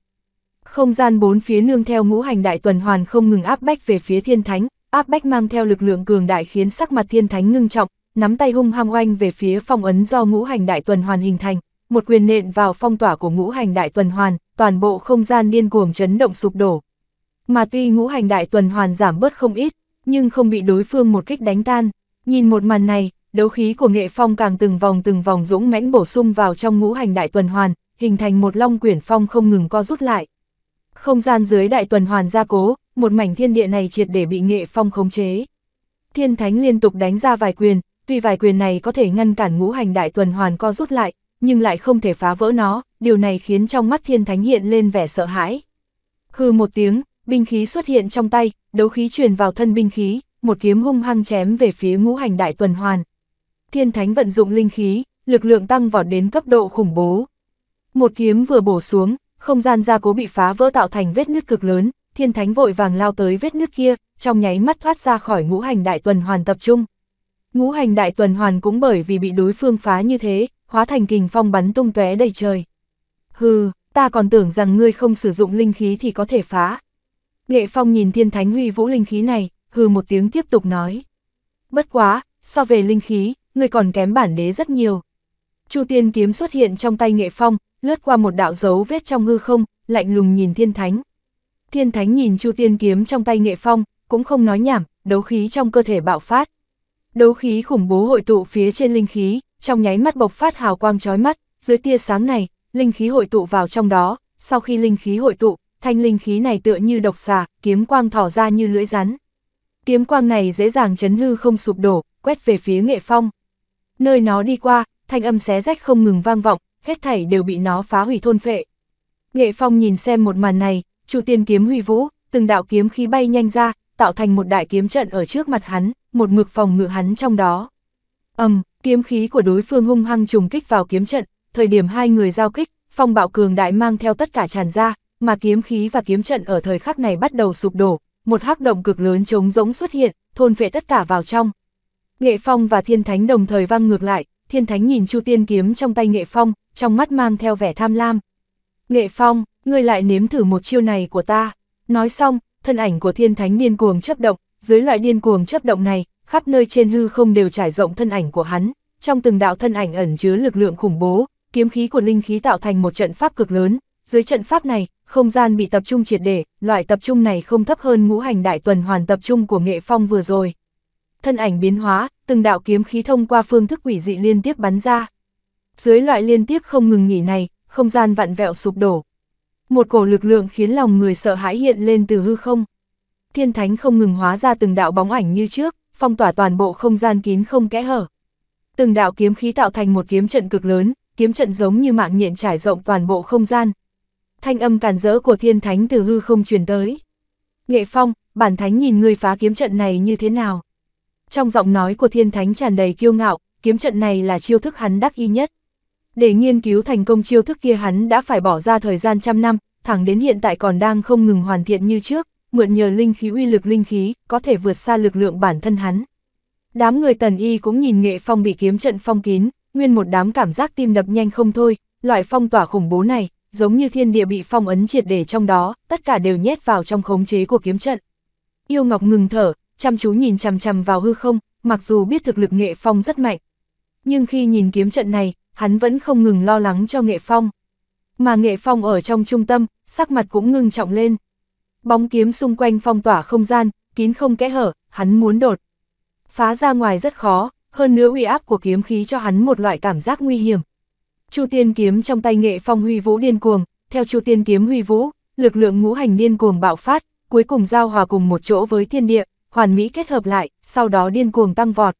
Không gian bốn phía nương theo ngũ hành đại tuần hoàn không ngừng áp bách về phía thiên thánh, áp bách mang theo lực lượng cường đại khiến sắc mặt thiên thánh ngưng trọng, nắm tay hung hăng oanh về phía phong ấn do ngũ hành đại tuần hoàn hình thành, một quyền nện vào phong tỏa của ngũ hành đại tuần hoàn, toàn bộ không gian điên cuồng chấn động sụp đổ. Mà tuy ngũ hành đại tuần hoàn giảm bớt không ít, nhưng không bị đối phương một kích đánh tan. Nhìn một màn này, đấu khí của nghệ phong càng từng vòng từng vòng dũng mãnh bổ sung vào trong ngũ hành đại tuần hoàn, hình thành một long quyển phong không ngừng co rút lại. Không gian dưới đại tuần hoàn gia cố, một mảnh thiên địa này triệt để bị nghệ phong khống chế. Thiên thánh liên tục đánh ra vài quyền, tuy vài quyền này có thể ngăn cản ngũ hành đại tuần hoàn co rút lại, nhưng lại không thể phá vỡ nó, điều này khiến trong mắt thiên thánh hiện lên vẻ sợ hãi. Hừ một tiếng, binh khí xuất hiện trong tay, đấu khí truyền vào thân binh khí, một kiếm hung hăng chém về phía ngũ hành đại tuần hoàn. Thiên thánh vận dụng linh khí, lực lượng tăng vọt đến cấp độ khủng bố. Một kiếm vừa bổ xuống, không gian gia cố bị phá vỡ tạo thành vết nứt cực lớn, thiên thánh vội vàng lao tới vết nứt kia, trong nháy mắt thoát ra khỏi ngũ hành đại tuần hoàn tập trung. Ngũ hành đại tuần hoàn cũng bởi vì bị đối phương phá như thế, hóa thành kình phong bắn tung tóe đầy trời. Hừ, ta còn tưởng rằng ngươi không sử dụng linh khí thì có thể phá. Nghệ Phong nhìn thiên thánh huy vũ linh khí này, hừ một tiếng tiếp tục nói. Bất quá, so về linh khí, ngươi còn kém bản đế rất nhiều. Chu tiên kiếm xuất hiện trong tay Nghệ Phong, lướt qua một đạo dấu vết trong hư không, lạnh lùng nhìn thiên thánh. Thiên thánh nhìn Chu tiên kiếm trong tay Nghệ Phong, cũng không nói nhảm, đấu khí trong cơ thể bạo phát. Đấu khí khủng bố hội tụ phía trên linh khí, trong nháy mắt bộc phát hào quang chói mắt, dưới tia sáng này, linh khí hội tụ vào trong đó, sau khi linh khí hội tụ, thanh linh khí này tựa như độc xà, kiếm quang thỏ ra như lưỡi rắn. Kiếm quang này dễ dàng chấn hư không sụp đổ, quét về phía Nghệ Phong. Nơi nó đi qua, thanh âm xé rách không ngừng vang vọng, hết thảy đều bị nó phá hủy thôn phệ. Nghệ Phong nhìn xem một màn này, chủ Tiên kiếm huy vũ, từng đạo kiếm khí bay nhanh ra, tạo thành một đại kiếm trận ở trước mặt hắn, một mực phòng ngự hắn trong đó. âm um, Kiếm khí của đối phương hung hăng trùng kích vào kiếm trận, thời điểm hai người giao kích, phong bạo cường đại mang theo tất cả tràn ra, mà kiếm khí và kiếm trận ở thời khắc này bắt đầu sụp đổ, một hắc động cực lớn trống rỗng xuất hiện, thôn phệ tất cả vào trong. Nghệ Phong và Thiên Thánh đồng thời văng ngược lại, Thiên Thánh nhìn Chu Tiên kiếm trong tay Nghệ Phong, trong mắt mang theo vẻ tham lam. Nghệ Phong, ngươi lại nếm thử một chiêu này của ta. Nói xong, thân ảnh của Thiên Thánh điên cuồng chấp động, dưới loại điên cuồng chấp động này, khắp nơi trên hư không đều trải rộng thân ảnh của hắn, trong từng đạo thân ảnh ẩn chứa lực lượng khủng bố, kiếm khí của linh khí tạo thành một trận pháp cực lớn, dưới trận pháp này, không gian bị tập trung triệt để, loại tập trung này không thấp hơn ngũ hành đại tuần hoàn tập trung của Nghệ Phong vừa rồi. Thân ảnh biến hóa, từng đạo kiếm khí thông qua phương thức quỷ dị liên tiếp bắn ra. Dưới loại liên tiếp không ngừng nghỉ này, không gian vặn vẹo sụp đổ. Một cổ lực lượng khiến lòng người sợ hãi hiện lên từ hư không. Thiên thánh không ngừng hóa ra từng đạo bóng ảnh như trước, phong tỏa toàn bộ không gian kín không kẽ hở. Từng đạo kiếm khí tạo thành một kiếm trận cực lớn, kiếm trận giống như mạng nhện trải rộng toàn bộ không gian. Thanh âm cản rỡ của thiên thánh từ hư không truyền tới. Nghệ Phong, bản thánh nhìn người phá kiếm trận này như thế nào? Trong giọng nói của thiên thánh tràn đầy kiêu ngạo, kiếm trận này là chiêu thức hắn đắc y nhất. Để nghiên cứu thành công chiêu thức kia hắn đã phải bỏ ra thời gian trăm năm, thẳng đến hiện tại còn đang không ngừng hoàn thiện như trước mượn nhờ linh khí uy lực linh khí, có thể vượt xa lực lượng bản thân hắn. Đám người tần y cũng nhìn nghệ phong bị kiếm trận phong kín, nguyên một đám cảm giác tim đập nhanh không thôi, loại phong tỏa khủng bố này, giống như thiên địa bị phong ấn triệt để trong đó, tất cả đều nhét vào trong khống chế của kiếm trận. Yêu Ngọc ngừng thở, chăm chú nhìn chằm chằm vào hư không, mặc dù biết thực lực nghệ phong rất mạnh. Nhưng khi nhìn kiếm trận này, hắn vẫn không ngừng lo lắng cho nghệ phong. Mà nghệ phong ở trong trung tâm, sắc mặt cũng ngưng trọng lên. Bóng kiếm xung quanh phong tỏa không gian, kín không kẽ hở, hắn muốn đột. Phá ra ngoài rất khó, hơn nữa uy áp của kiếm khí cho hắn một loại cảm giác nguy hiểm. Chu tiên kiếm trong tay nghệ phong huy vũ điên cuồng, theo chu tiên kiếm huy vũ, lực lượng ngũ hành điên cuồng bạo phát, cuối cùng giao hòa cùng một chỗ với thiên địa, hoàn mỹ kết hợp lại, sau đó điên cuồng tăng vọt.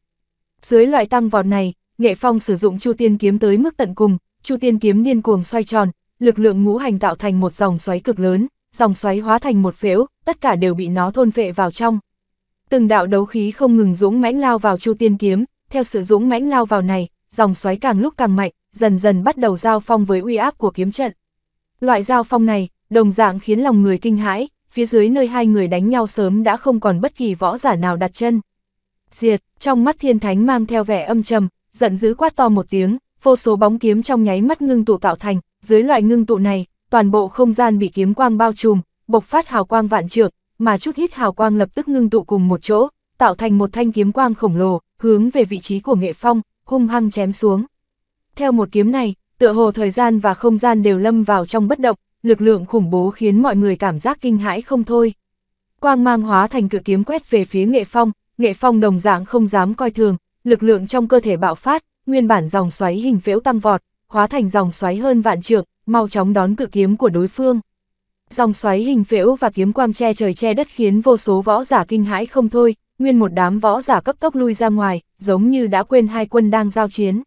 Dưới loại tăng vọt này, Nghệ Phong sử dụng Chu Tiên kiếm tới mức tận cùng, Chu Tiên kiếm điên cuồng xoay tròn, lực lượng ngũ hành tạo thành một dòng xoáy cực lớn, dòng xoáy hóa thành một phễu, tất cả đều bị nó thôn vệ vào trong. Từng đạo đấu khí không ngừng dũng mãnh lao vào Chu Tiên kiếm, theo sự dũng mãnh lao vào này, dòng xoáy càng lúc càng mạnh, dần dần bắt đầu giao phong với uy áp của kiếm trận. Loại giao phong này, đồng dạng khiến lòng người kinh hãi, phía dưới nơi hai người đánh nhau sớm đã không còn bất kỳ võ giả nào đặt chân. Diệt, trong mắt thiên thánh mang theo vẻ âm trầm, giận dữ quát to một tiếng, vô số bóng kiếm trong nháy mắt ngưng tụ tạo thành, dưới loại ngưng tụ này, toàn bộ không gian bị kiếm quang bao trùm, bộc phát hào quang vạn trượng, mà chút hít hào quang lập tức ngưng tụ cùng một chỗ, tạo thành một thanh kiếm quang khổng lồ, hướng về vị trí của Nghệ Phong, hung hăng chém xuống. Theo một kiếm này, tựa hồ thời gian và không gian đều lâm vào trong bất động, lực lượng khủng bố khiến mọi người cảm giác kinh hãi không thôi. Quang mang hóa thành cự kiếm quét về phía Nghệ Phong, Nghệ Phong đồng dạng không dám coi thường, lực lượng trong cơ thể bạo phát, nguyên bản dòng xoáy hình phễu tăng vọt, hóa thành dòng xoáy hơn vạn trượng, mau chóng đón cự kiếm của đối phương. Dòng xoáy hình phễu và kiếm quang che trời che đất khiến vô số võ giả kinh hãi không thôi, nguyên một đám võ giả cấp tốc lui ra ngoài, giống như đã quên hai quân đang giao chiến.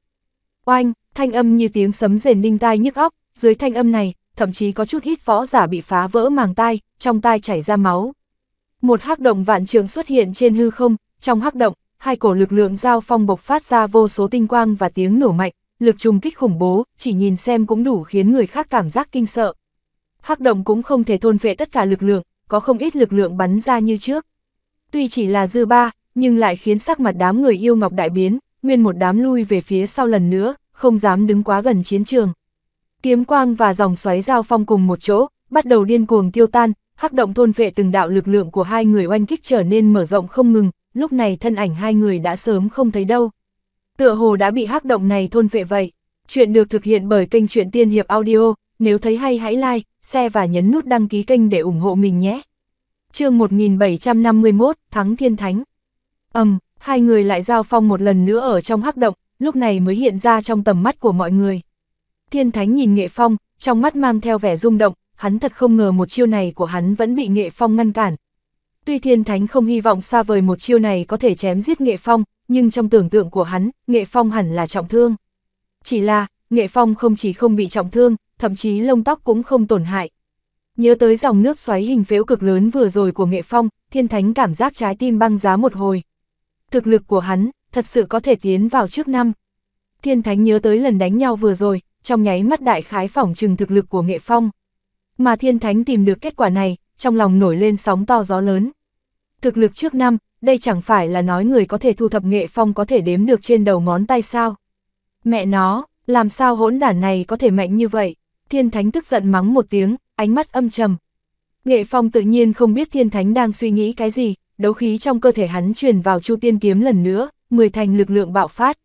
Oanh, thanh âm như tiếng sấm rền đinh tai nhức óc, dưới thanh âm này, thậm chí có chút ít võ giả bị phá vỡ màng tai, trong tai chảy ra máu. Một hắc động vạn trường xuất hiện trên hư không, trong hắc động, hai cổ lực lượng giao phong bộc phát ra vô số tinh quang và tiếng nổ mạnh, lực trùng kích khủng bố, chỉ nhìn xem cũng đủ khiến người khác cảm giác kinh sợ. Hắc động cũng không thể thôn phệ tất cả lực lượng, có không ít lực lượng bắn ra như trước. Tuy chỉ là dư ba, nhưng lại khiến sắc mặt đám người yêu ngọc đại biến, nguyên một đám lui về phía sau lần nữa, không dám đứng quá gần chiến trường. Kiếm quang và dòng xoáy giao phong cùng một chỗ, bắt đầu điên cuồng tiêu tan, hắc động thôn vệ từng đạo lực lượng của hai người oanh kích trở nên mở rộng không ngừng, lúc này thân ảnh hai người đã sớm không thấy đâu tựa hồ đã bị hắc động này thôn vệ vậy. Chuyện được thực hiện bởi kênh truyện Tiên Hiệp Audio, nếu thấy hay hãy like, share và nhấn nút đăng ký kênh để ủng hộ mình nhé. chương 1751, Thắng Thiên Thánh. Ầm, um, hai người lại giao phong một lần nữa ở trong hắc động, lúc này mới hiện ra trong tầm mắt của mọi người. Thiên Thánh nhìn Nghệ Phong, trong mắt mang theo vẻ rung động, hắn thật không ngờ một chiêu này của hắn vẫn bị Nghệ Phong ngăn cản. Tuy Thiên Thánh không hy vọng xa vời một chiêu này có thể chém giết Nghệ Phong, nhưng trong tưởng tượng của hắn, Nghệ Phong hẳn là trọng thương. Chỉ là, Nghệ Phong không chỉ không bị trọng thương, thậm chí lông tóc cũng không tổn hại. Nhớ tới dòng nước xoáy hình phễu cực lớn vừa rồi của Nghệ Phong, thiên thánh cảm giác trái tim băng giá một hồi. Thực lực của hắn, thật sự có thể tiến vào trước năm. Thiên thánh nhớ tới lần đánh nhau vừa rồi, trong nháy mắt đại khái phỏng trừng thực lực của Nghệ Phong. Mà thiên thánh tìm được kết quả này, trong lòng nổi lên sóng to gió lớn. Thực lực trước năm, đây chẳng phải là nói người có thể thu thập nghệ phong có thể đếm được trên đầu ngón tay sao. Mẹ nó, làm sao hỗn đản này có thể mạnh như vậy? Thiên Thánh tức giận mắng một tiếng, ánh mắt âm trầm. Nghệ Phong tự nhiên không biết Thiên Thánh đang suy nghĩ cái gì, đấu khí trong cơ thể hắn truyền vào Chu Tiên kiếm lần nữa, mười thành lực lượng bạo phát.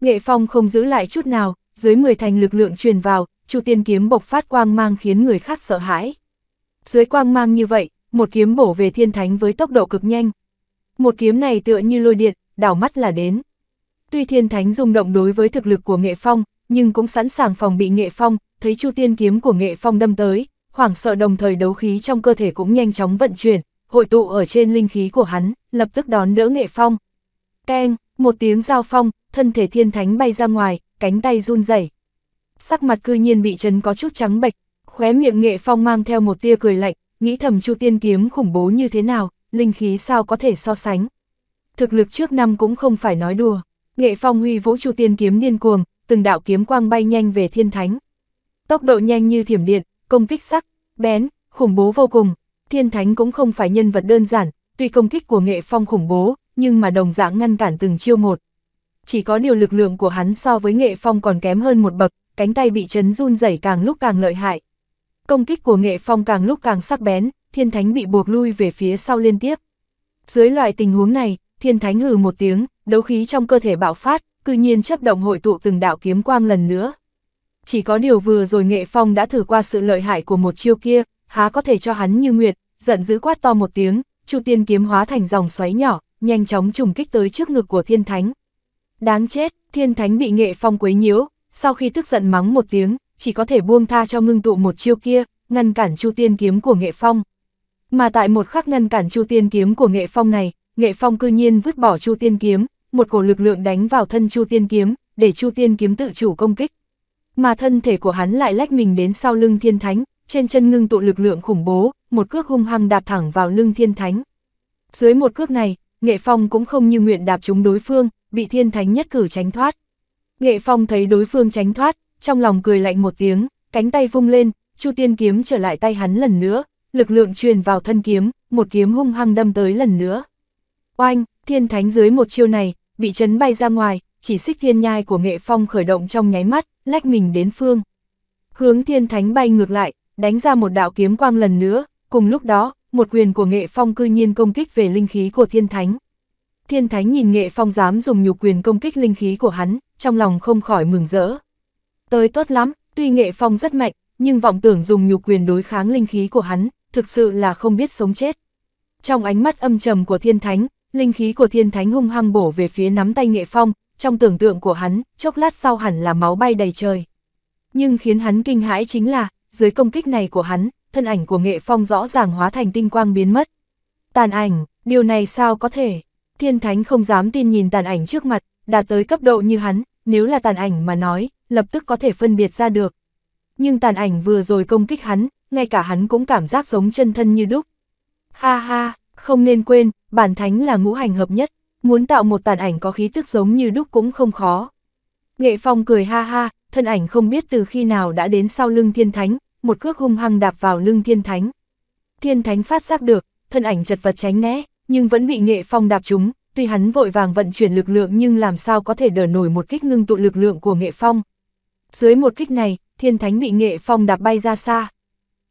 Nghệ Phong không giữ lại chút nào, dưới mười thành lực lượng truyền vào, Chu Tiên kiếm bộc phát quang mang khiến người khác sợ hãi. Dưới quang mang như vậy, một kiếm bổ về Thiên Thánh với tốc độ cực nhanh, một kiếm này tựa như lôi điện, đảo mắt là đến. Tuy thiên thánh rung động đối với thực lực của nghệ phong, nhưng cũng sẵn sàng phòng bị nghệ phong, thấy chu tiên kiếm của nghệ phong đâm tới, hoảng sợ đồng thời đấu khí trong cơ thể cũng nhanh chóng vận chuyển, hội tụ ở trên linh khí của hắn, lập tức đón đỡ nghệ phong. Keng, một tiếng giao phong, thân thể thiên thánh bay ra ngoài, cánh tay run rẩy. Sắc mặt cư nhiên bị chấn có chút trắng bệch, khóe miệng nghệ phong mang theo một tia cười lạnh, nghĩ thầm chu tiên kiếm khủng bố như thế nào, linh khí sao có thể so sánh. Thực lực trước năm cũng không phải nói đùa, nghệ phong huy vũ trụ tiên kiếm điên cuồng, từng đạo kiếm quang bay nhanh về thiên thánh. Tốc độ nhanh như thiểm điện, công kích sắc, bén, khủng bố vô cùng, thiên thánh cũng không phải nhân vật đơn giản, tuy công kích của nghệ phong khủng bố, nhưng mà đồng dạng ngăn cản từng chiêu một. Chỉ có điều lực lượng của hắn so với nghệ phong còn kém hơn một bậc, cánh tay bị chấn run rẩy càng lúc càng lợi hại. Công kích của nghệ phong càng lúc càng sắc bén, thiên thánh bị buộc lui về phía sau liên tiếp. Dưới loại tình huống này, thiên thánh hừ một tiếng, đấu khí trong cơ thể bạo phát, cư nhiên chấp động hội tụ từng đạo kiếm quang lần nữa. Chỉ có điều vừa rồi nghệ phong đã thử qua sự lợi hại của một chiêu kia, há có thể cho hắn như nguyệt, giận dữ quát to một tiếng, chu tiên kiếm hóa thành dòng xoáy nhỏ, nhanh chóng trùng kích tới trước ngực của thiên thánh. Đáng chết, thiên thánh bị nghệ phong quấy nhiễu, sau khi tức giận mắng một tiếng, chỉ có thể buông tha cho ngưng tụ một chiêu kia, ngăn cản chu tiên kiếm của nghệ phong. Mà tại một khắc ngăn cản Chu Tiên kiếm của Nghệ Phong này, Nghệ Phong cư nhiên vứt bỏ Chu Tiên kiếm, một cổ lực lượng đánh vào thân Chu Tiên kiếm, để Chu Tiên kiếm tự chủ công kích. Mà thân thể của hắn lại lách mình đến sau lưng Thiên Thánh, trên chân ngưng tụ lực lượng khủng bố, một cước hung hăng đạp thẳng vào lưng Thiên Thánh. Dưới một cước này, Nghệ Phong cũng không như nguyện đạp trúng đối phương, bị Thiên Thánh nhất cử tránh thoát. Nghệ Phong thấy đối phương tránh thoát, trong lòng cười lạnh một tiếng, cánh tay vung lên, Chu Tiên kiếm trở lại tay hắn lần nữa, lực lượng truyền vào thân kiếm, một kiếm hung hăng đâm tới lần nữa. Oanh, thiên thánh dưới một chiêu này, bị chấn bay ra ngoài, chỉ xích thiên nhai của nghệ phong khởi động trong nháy mắt, lách mình đến phương. Hướng thiên thánh bay ngược lại, đánh ra một đạo kiếm quang lần nữa, cùng lúc đó, một quyền của nghệ phong cư nhiên công kích về linh khí của thiên thánh. Thiên thánh nhìn nghệ phong dám dùng nhục quyền công kích linh khí của hắn, trong lòng không khỏi mừng rỡ. Tới tốt lắm, tuy nghệ phong rất mạnh, nhưng vọng tưởng dùng nhục quyền đối kháng linh khí của hắn, thực sự là không biết sống chết. Trong ánh mắt âm trầm của thiên thánh, linh khí của thiên thánh hung hăng bổ về phía nắm tay nghệ phong, trong tưởng tượng của hắn, chốc lát sau hẳn là máu bay đầy trời. Nhưng khiến hắn kinh hãi chính là, dưới công kích này của hắn, thân ảnh của nghệ phong rõ ràng hóa thành tinh quang biến mất. Tàn ảnh, điều này sao có thể? Thiên thánh không dám tin nhìn tàn ảnh trước mặt, đạt tới cấp độ như hắn, nếu là tàn ảnh mà nói, lập tức có thể phân biệt ra được. Nhưng tàn ảnh vừa rồi công kích hắn, ngay cả hắn cũng cảm giác giống chân thân như đúc. Ha ha, không nên quên, bản thánh là ngũ hành hợp nhất, muốn tạo một tàn ảnh có khí tức giống như đúc cũng không khó. Nghệ Phong cười ha ha, thân ảnh không biết từ khi nào đã đến sau lưng thiên thánh, một cước hung hăng đạp vào lưng thiên thánh. Thiên thánh phát giác được, thân ảnh chật vật tránh né, nhưng vẫn bị Nghệ Phong đạp trúng, tuy hắn vội vàng vận chuyển lực lượng nhưng làm sao có thể đỡ nổi một kích ngưng tụ lực lượng của Nghệ Phong. Dưới một kích này, thiên thánh bị Nghệ Phong đạp bay ra xa.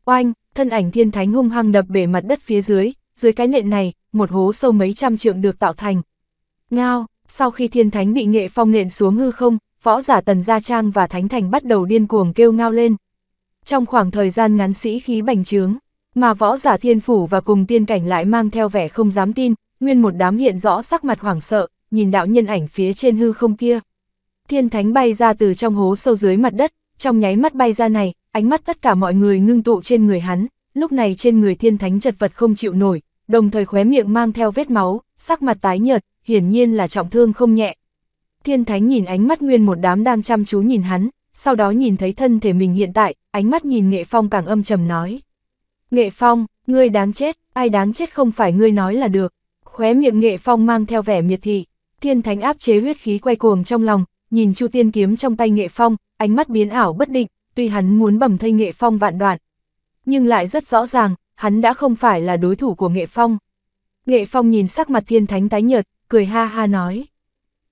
Oanh, thân ảnh thiên thánh hung hăng đập bể mặt đất phía dưới, dưới cái nện này, một hố sâu mấy trăm trượng được tạo thành. Ngao, sau khi thiên thánh bị nghệ phong nện xuống hư không, võ giả tần gia trang và thánh thành bắt đầu điên cuồng kêu ngao lên. Trong khoảng thời gian ngắn sĩ khí bành trướng, mà võ giả thiên phủ và cùng tiên cảnh lại mang theo vẻ không dám tin, nguyên một đám hiện rõ sắc mặt hoảng sợ, nhìn đạo nhân ảnh phía trên hư không kia. Thiên thánh bay ra từ trong hố sâu dưới mặt đất, trong nháy mắt bay ra này, ánh mắt tất cả mọi người ngưng tụ trên người hắn, lúc này trên người thiên thánh chật vật không chịu nổi, đồng thời khóe miệng mang theo vết máu, sắc mặt tái nhợt, hiển nhiên là trọng thương không nhẹ. Thiên thánh nhìn ánh mắt nguyên một đám đang chăm chú nhìn hắn, sau đó nhìn thấy thân thể mình hiện tại, ánh mắt nhìn nghệ phong càng âm trầm nói. Nghệ phong, ngươi đáng chết, ai đáng chết không phải ngươi nói là được. Khóe miệng nghệ phong mang theo vẻ miệt thị, thiên thánh áp chế huyết khí quay cuồng trong lòng, nhìn chu tiên kiếm trong tay nghệ phong, ánh mắt biến ảo bất định, tuy hắn muốn bầm thây nghệ phong vạn đoạn. Nhưng lại rất rõ ràng, hắn đã không phải là đối thủ của nghệ phong. Nghệ phong nhìn sắc mặt thiên thánh tái nhợt, cười ha ha nói.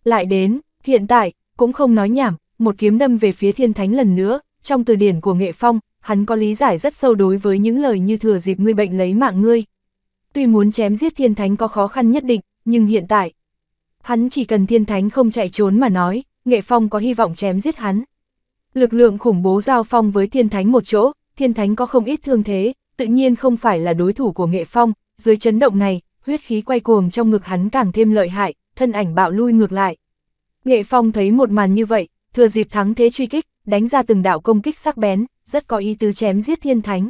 Lại đến, hiện tại, cũng không nói nhảm, một kiếm đâm về phía thiên thánh lần nữa, trong từ điển của nghệ phong, hắn có lý giải rất sâu đối với những lời như thừa dịp ngươi bệnh lấy mạng ngươi. Tuy muốn chém giết thiên thánh có khó khăn nhất định, nhưng hiện tại, hắn chỉ cần thiên thánh không chạy trốn mà nói, nghệ phong có hy vọng chém giết hắn. Lực lượng khủng bố giao phong với thiên thánh một chỗ, thiên thánh có không ít thương thế, tự nhiên không phải là đối thủ của nghệ phong, dưới chấn động này, huyết khí quay cuồng trong ngực hắn càng thêm lợi hại, thân ảnh bạo lui ngược lại. Nghệ phong thấy một màn như vậy, thừa dịp thắng thế truy kích, đánh ra từng đạo công kích sắc bén, rất có ý tứ chém giết thiên thánh.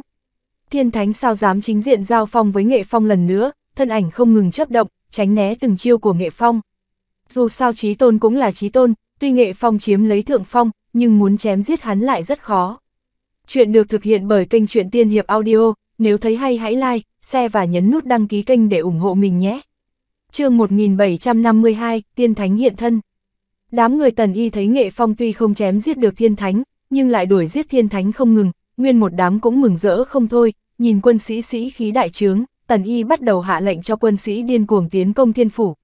Thiên thánh sao dám chính diện giao phong với nghệ phong lần nữa, thân ảnh không ngừng chấp động, tránh né từng chiêu của nghệ phong. Dù sao trí tôn cũng là trí tôn, Tuy Nghệ Phong chiếm lấy thượng phong, nhưng muốn chém giết hắn lại rất khó. Chuyện được thực hiện bởi kênh truyện Tiên Hiệp Audio, nếu thấy hay hãy like, share và nhấn nút đăng ký kênh để ủng hộ mình nhé. chương 1752, Tiên Thánh hiện thân. Đám người tần y thấy Nghệ Phong tuy không chém giết được Thiên Thánh, nhưng lại đuổi giết Thiên Thánh không ngừng, nguyên một đám cũng mừng rỡ không thôi, nhìn quân sĩ sĩ khí đại trướng, tần y bắt đầu hạ lệnh cho quân sĩ điên cuồng tiến công thiên phủ,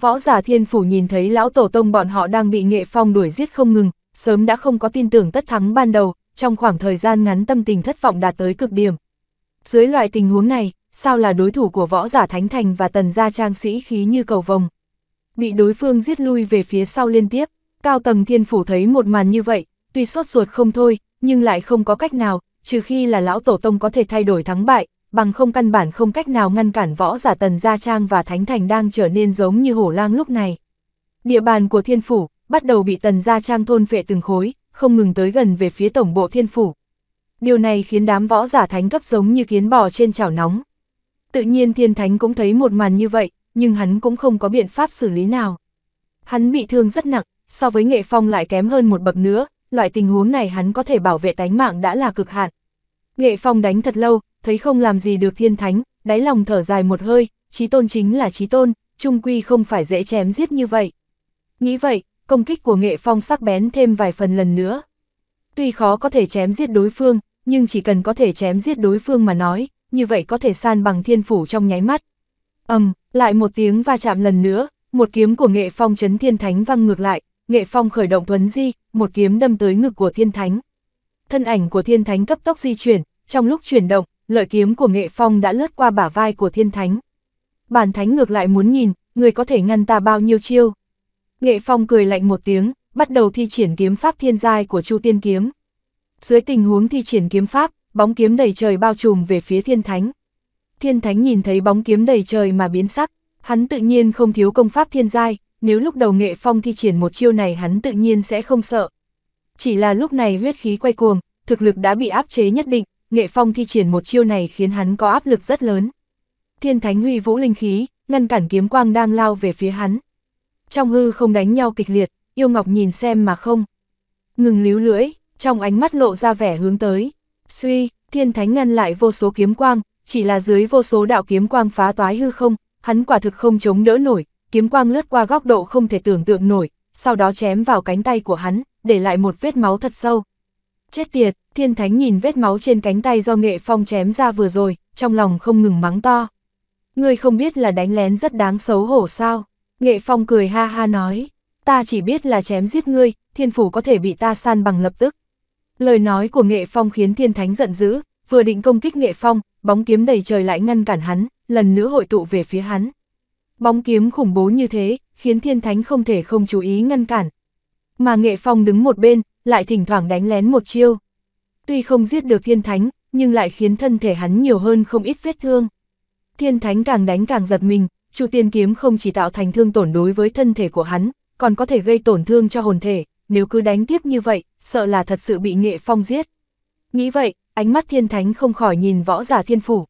Võ giả thiên phủ nhìn thấy lão tổ tông bọn họ đang bị nghệ phong đuổi giết không ngừng, sớm đã không có tin tưởng tất thắng ban đầu, trong khoảng thời gian ngắn tâm tình thất vọng đạt tới cực điểm. Dưới loại tình huống này, sao là đối thủ của võ giả thánh thành và tần gia trang sĩ khí như cầu vồng. Bị đối phương giết lui về phía sau liên tiếp, cao tầng thiên phủ thấy một màn như vậy, tuy sốt ruột không thôi, nhưng lại không có cách nào, trừ khi là lão tổ tông có thể thay đổi thắng bại, bằng không căn bản không cách nào ngăn cản võ giả tần gia trang và thánh thành đang trở nên giống như hổ lang lúc này. Địa bàn của thiên phủ, bắt đầu bị tần gia trang thôn vệ từng khối, không ngừng tới gần về phía tổng bộ thiên phủ. Điều này khiến đám võ giả thánh cấp giống như kiến bò trên chảo nóng. Tự nhiên thiên thánh cũng thấy một màn như vậy, nhưng hắn cũng không có biện pháp xử lý nào. Hắn bị thương rất nặng, so với nghệ phong lại kém hơn một bậc nữa, loại tình huống này hắn có thể bảo vệ tánh mạng đã là cực hạn. Nghệ phong đánh thật lâu, thấy không làm gì được thiên thánh, đáy lòng thở dài một hơi, trí tôn chính là trí tôn, trung quy không phải dễ chém giết như vậy. Nghĩ vậy, công kích của nghệ phong sắc bén thêm vài phần lần nữa. Tuy khó có thể chém giết đối phương, nhưng chỉ cần có thể chém giết đối phương mà nói, như vậy có thể san bằng thiên phủ trong nháy mắt. ầm, lại một tiếng va chạm lần nữa, một kiếm của nghệ phong chấn thiên thánh văng ngược lại, nghệ phong khởi động thuấn di, một kiếm đâm tới ngực của thiên thánh. Thân ảnh của thiên thánh cấp tốc di chuyển, trong lúc chuyển động, lợi kiếm của nghệ phong đã lướt qua bả vai của thiên thánh. Bản thánh ngược lại muốn nhìn, người có thể ngăn ta bao nhiêu chiêu. Nghệ phong cười lạnh một tiếng, bắt đầu thi triển kiếm pháp thiên giai của Chu Tiên Kiếm. Dưới tình huống thi triển kiếm pháp, bóng kiếm đầy trời bao trùm về phía thiên thánh. Thiên thánh nhìn thấy bóng kiếm đầy trời mà biến sắc, hắn tự nhiên không thiếu công pháp thiên giai, nếu lúc đầu nghệ phong thi triển một chiêu này hắn tự nhiên sẽ không sợ. Chỉ là lúc này huyết khí quay cuồng, thực lực đã bị áp chế nhất định, Nghệ Phong thi triển một chiêu này khiến hắn có áp lực rất lớn. Thiên Thánh huy vũ linh khí, ngăn cản kiếm quang đang lao về phía hắn. Trong hư không đánh nhau kịch liệt, Yêu Ngọc nhìn xem mà không. Ngừng líu lưỡi, trong ánh mắt lộ ra vẻ hướng tới. Suy, Thiên Thánh ngăn lại vô số kiếm quang, chỉ là dưới vô số đạo kiếm quang phá toái hư không, hắn quả thực không chống đỡ nổi, kiếm quang lướt qua góc độ không thể tưởng tượng nổi, sau đó chém vào cánh tay của hắn, để lại một vết máu thật sâu. Chết tiệt, thiên thánh nhìn vết máu trên cánh tay do nghệ phong chém ra vừa rồi, trong lòng không ngừng mắng to. Ngươi không biết là đánh lén rất đáng xấu hổ sao? Nghệ phong cười ha ha nói, ta chỉ biết là chém giết ngươi, thiên phủ có thể bị ta san bằng lập tức. Lời nói của nghệ phong khiến thiên thánh giận dữ, vừa định công kích nghệ phong, bóng kiếm đầy trời lại ngăn cản hắn, lần nữa hội tụ về phía hắn. Bóng kiếm khủng bố như thế, khiến thiên thánh không thể không chú ý ngăn cản. Mà nghệ phong đứng một bên, lại thỉnh thoảng đánh lén một chiêu. Tuy không giết được thiên thánh, nhưng lại khiến thân thể hắn nhiều hơn không ít vết thương. Thiên thánh càng đánh càng giật mình, trụ tiên kiếm không chỉ tạo thành thương tổn đối với thân thể của hắn, còn có thể gây tổn thương cho hồn thể, nếu cứ đánh tiếp như vậy, sợ là thật sự bị nghệ phong giết. Nghĩ vậy, ánh mắt thiên thánh không khỏi nhìn võ giả thiên phủ.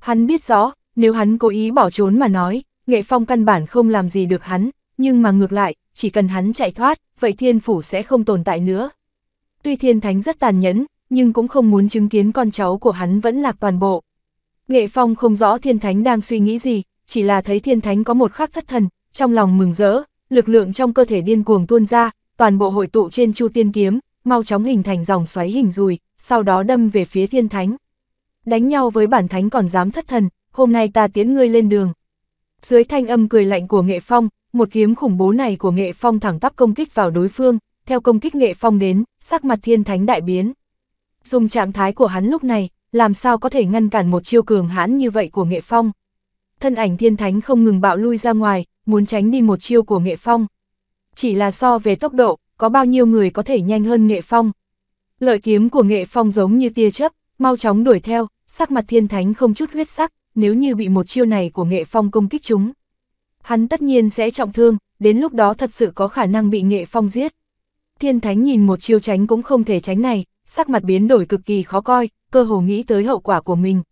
Hắn biết rõ, nếu hắn cố ý bỏ trốn mà nói, nghệ phong căn bản không làm gì được hắn, nhưng mà ngược lại, chỉ cần hắn chạy thoát, vậy thiên phủ sẽ không tồn tại nữa. Tuy thiên thánh rất tàn nhẫn, nhưng cũng không muốn chứng kiến con cháu của hắn vẫn lạc toàn bộ. Nghệ Phong không rõ thiên thánh đang suy nghĩ gì, chỉ là thấy thiên thánh có một khắc thất thần, trong lòng mừng rỡ, lực lượng trong cơ thể điên cuồng tuôn ra, toàn bộ hội tụ trên chu tiên kiếm, mau chóng hình thành dòng xoáy hình rùi, sau đó đâm về phía thiên thánh. Đánh nhau với bản thánh còn dám thất thần, hôm nay ta tiến ngươi lên đường. Dưới thanh âm cười lạnh của nghệ phong, một kiếm khủng bố này của nghệ phong thẳng tắp công kích vào đối phương, theo công kích nghệ phong đến, sắc mặt thiên thánh đại biến. Dùng trạng thái của hắn lúc này, làm sao có thể ngăn cản một chiêu cường hãn như vậy của nghệ phong. Thân ảnh thiên thánh không ngừng bạo lui ra ngoài, muốn tránh đi một chiêu của nghệ phong. Chỉ là so về tốc độ, có bao nhiêu người có thể nhanh hơn nghệ phong. Lợi kiếm của nghệ phong giống như tia chớp, mau chóng đuổi theo, sắc mặt thiên thánh không chút huyết sắc, nếu như bị một chiêu này của nghệ phong công kích chúng, hắn tất nhiên sẽ trọng thương, đến lúc đó thật sự có khả năng bị nghệ phong giết. Thiên Thánh nhìn một chiêu tránh cũng không thể tránh này, sắc mặt biến đổi cực kỳ khó coi, cơ hồ nghĩ tới hậu quả của mình.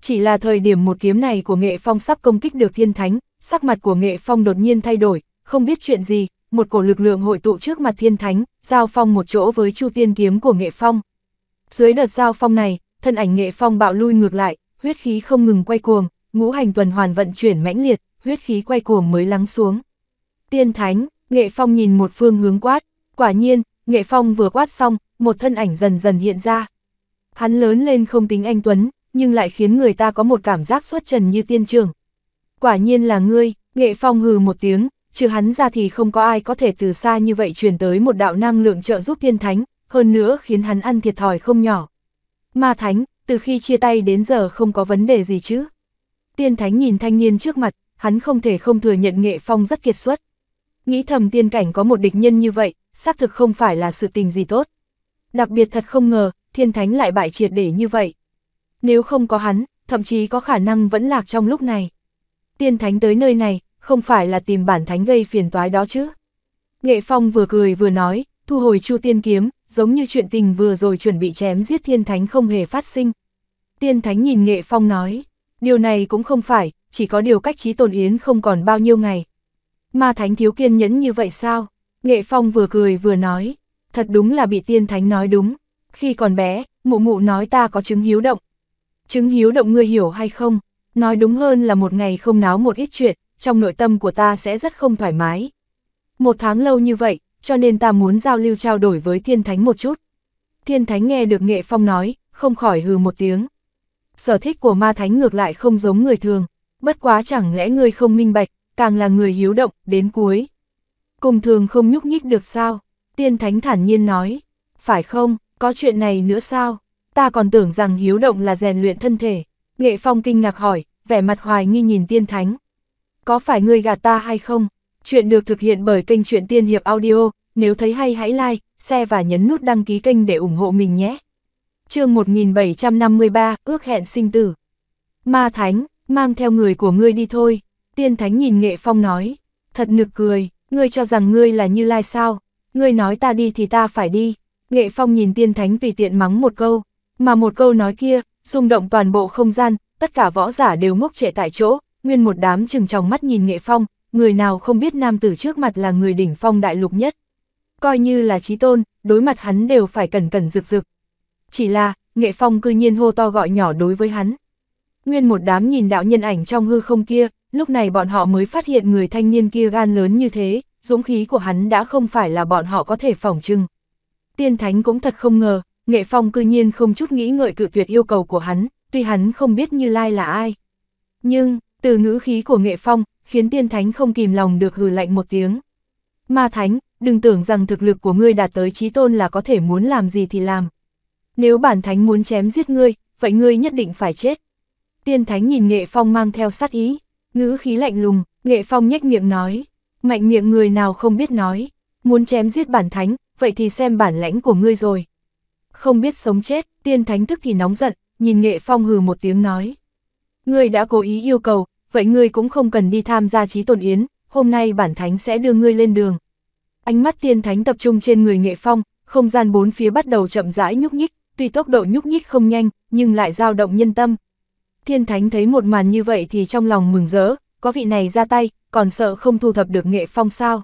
Chỉ là thời điểm một kiếm này của nghệ phong sắp công kích được Thiên Thánh, sắc mặt của nghệ phong đột nhiên thay đổi, không biết chuyện gì, một cổ lực lượng hội tụ trước mặt Thiên Thánh, giao phong một chỗ với Chu Tiên kiếm của nghệ phong. Dưới đợt giao phong này, thân ảnh nghệ phong bạo lui ngược lại, huyết khí không ngừng quay cuồng, ngũ hành tuần hoàn vận chuyển mãnh liệt, huyết khí quay cuồng mới lắng xuống. Tiên Thánh, Nghệ Phong nhìn một phương hướng quát, quả nhiên, Nghệ Phong vừa quát xong, một thân ảnh dần dần hiện ra. Hắn lớn lên không tính anh Tuấn, nhưng lại khiến người ta có một cảm giác xuất trần như tiên trường. Quả nhiên là ngươi, Nghệ Phong hừ một tiếng, trừ hắn ra thì không có ai có thể từ xa như vậy truyền tới một đạo năng lượng trợ giúp Tiên Thánh, hơn nữa khiến hắn ăn thiệt thòi không nhỏ. Ma Thánh, từ khi chia tay đến giờ không có vấn đề gì chứ. Tiên Thánh nhìn thanh niên trước mặt, hắn không thể không thừa nhận nghệ phong rất kiệt xuất. Nghĩ thầm tiên cảnh có một địch nhân như vậy, xác thực không phải là sự tình gì tốt. Đặc biệt thật không ngờ, thiên thánh lại bại triệt để như vậy. Nếu không có hắn, thậm chí có khả năng vẫn lạc trong lúc này. Tiên thánh tới nơi này, không phải là tìm bản thánh gây phiền toái đó chứ. Nghệ Phong vừa cười vừa nói, thu hồi chu tiên kiếm, giống như chuyện tình vừa rồi chuẩn bị chém giết thiên thánh không hề phát sinh. Tiên thánh nhìn Nghệ Phong nói, điều này cũng không phải, chỉ có điều cách trí tồn yến không còn bao nhiêu ngày. Ma thánh thiếu kiên nhẫn như vậy sao? Nghệ Phong vừa cười vừa nói, thật đúng là bị tiên thánh nói đúng. Khi còn bé, mụ mụ nói ta có chứng hiếu động. Chứng hiếu động ngươi hiểu hay không? Nói đúng hơn là một ngày không náo một ít chuyện, trong nội tâm của ta sẽ rất không thoải mái. Một tháng lâu như vậy, cho nên ta muốn giao lưu trao đổi với thiên thánh một chút. Thiên thánh nghe được nghệ phong nói, không khỏi hừ một tiếng. Sở thích của ma thánh ngược lại không giống người thường, bất quá chẳng lẽ người không minh bạch, càng là người hiếu động, đến cuối. Cùng thường không nhúc nhích được sao? Tiên Thánh thản nhiên nói, phải không, có chuyện này nữa sao? Ta còn tưởng rằng hiếu động là rèn luyện thân thể. Nghệ Phong kinh ngạc hỏi, vẻ mặt hoài nghi nhìn Tiên Thánh. Có phải người gạt ta hay không? Chuyện được thực hiện bởi kênh Chuyện Tiên Hiệp Audio, nếu thấy hay hãy like, share và nhấn nút đăng ký kênh để ủng hộ mình nhé. chương 1753, ước hẹn sinh tử. Ma Thánh, mang theo người của ngươi đi thôi, tiên thánh nhìn nghệ phong nói, thật nực cười, ngươi cho rằng ngươi là như lai sao, ngươi nói ta đi thì ta phải đi, nghệ phong nhìn tiên thánh vì tiện mắng một câu, mà một câu nói kia, rung động toàn bộ không gian, tất cả võ giả đều ngốc trệ tại chỗ, nguyên một đám chừng trong mắt nhìn nghệ phong, người nào không biết nam tử trước mặt là người đỉnh phong đại lục nhất. Coi như là trí tôn, đối mặt hắn đều phải cẩn cẩn rực rực. Chỉ là, nghệ phong cư nhiên hô to gọi nhỏ đối với hắn. Nguyên một đám nhìn đạo nhân ảnh trong hư không kia, lúc này bọn họ mới phát hiện người thanh niên kia gan lớn như thế, dũng khí của hắn đã không phải là bọn họ có thể phỏng trưng. Tiên Thánh cũng thật không ngờ, Nghệ Phong cư nhiên không chút nghĩ ngợi cự tuyệt yêu cầu của hắn, tuy hắn không biết Như Lai là ai. Nhưng, từ ngữ khí của Nghệ Phong, khiến Tiên Thánh không kìm lòng được hừ lạnh một tiếng. Ma Thánh, đừng tưởng rằng thực lực của ngươi đạt tới trí tôn là có thể muốn làm gì thì làm. Nếu bản Thánh muốn chém giết ngươi, vậy ngươi nhất định phải chết. Tiên Thánh nhìn Nghệ Phong mang theo sát ý, ngữ khí lạnh lùng, Nghệ Phong nhếch miệng nói, mạnh miệng người nào không biết nói, muốn chém giết bản thánh, vậy thì xem bản lãnh của ngươi rồi. Không biết sống chết, Tiên Thánh tức thì nóng giận, nhìn Nghệ Phong hừ một tiếng nói. Ngươi đã cố ý yêu cầu, vậy ngươi cũng không cần đi tham gia trí tồn yến, hôm nay bản thánh sẽ đưa ngươi lên đường. Ánh mắt Tiên Thánh tập trung trên người Nghệ Phong, không gian bốn phía bắt đầu chậm rãi nhúc nhích, tuy tốc độ nhúc nhích không nhanh, nhưng lại dao động nhân tâm, Thiên Thánh thấy một màn như vậy thì trong lòng mừng rỡ, có vị này ra tay, còn sợ không thu thập được nghệ phong sao.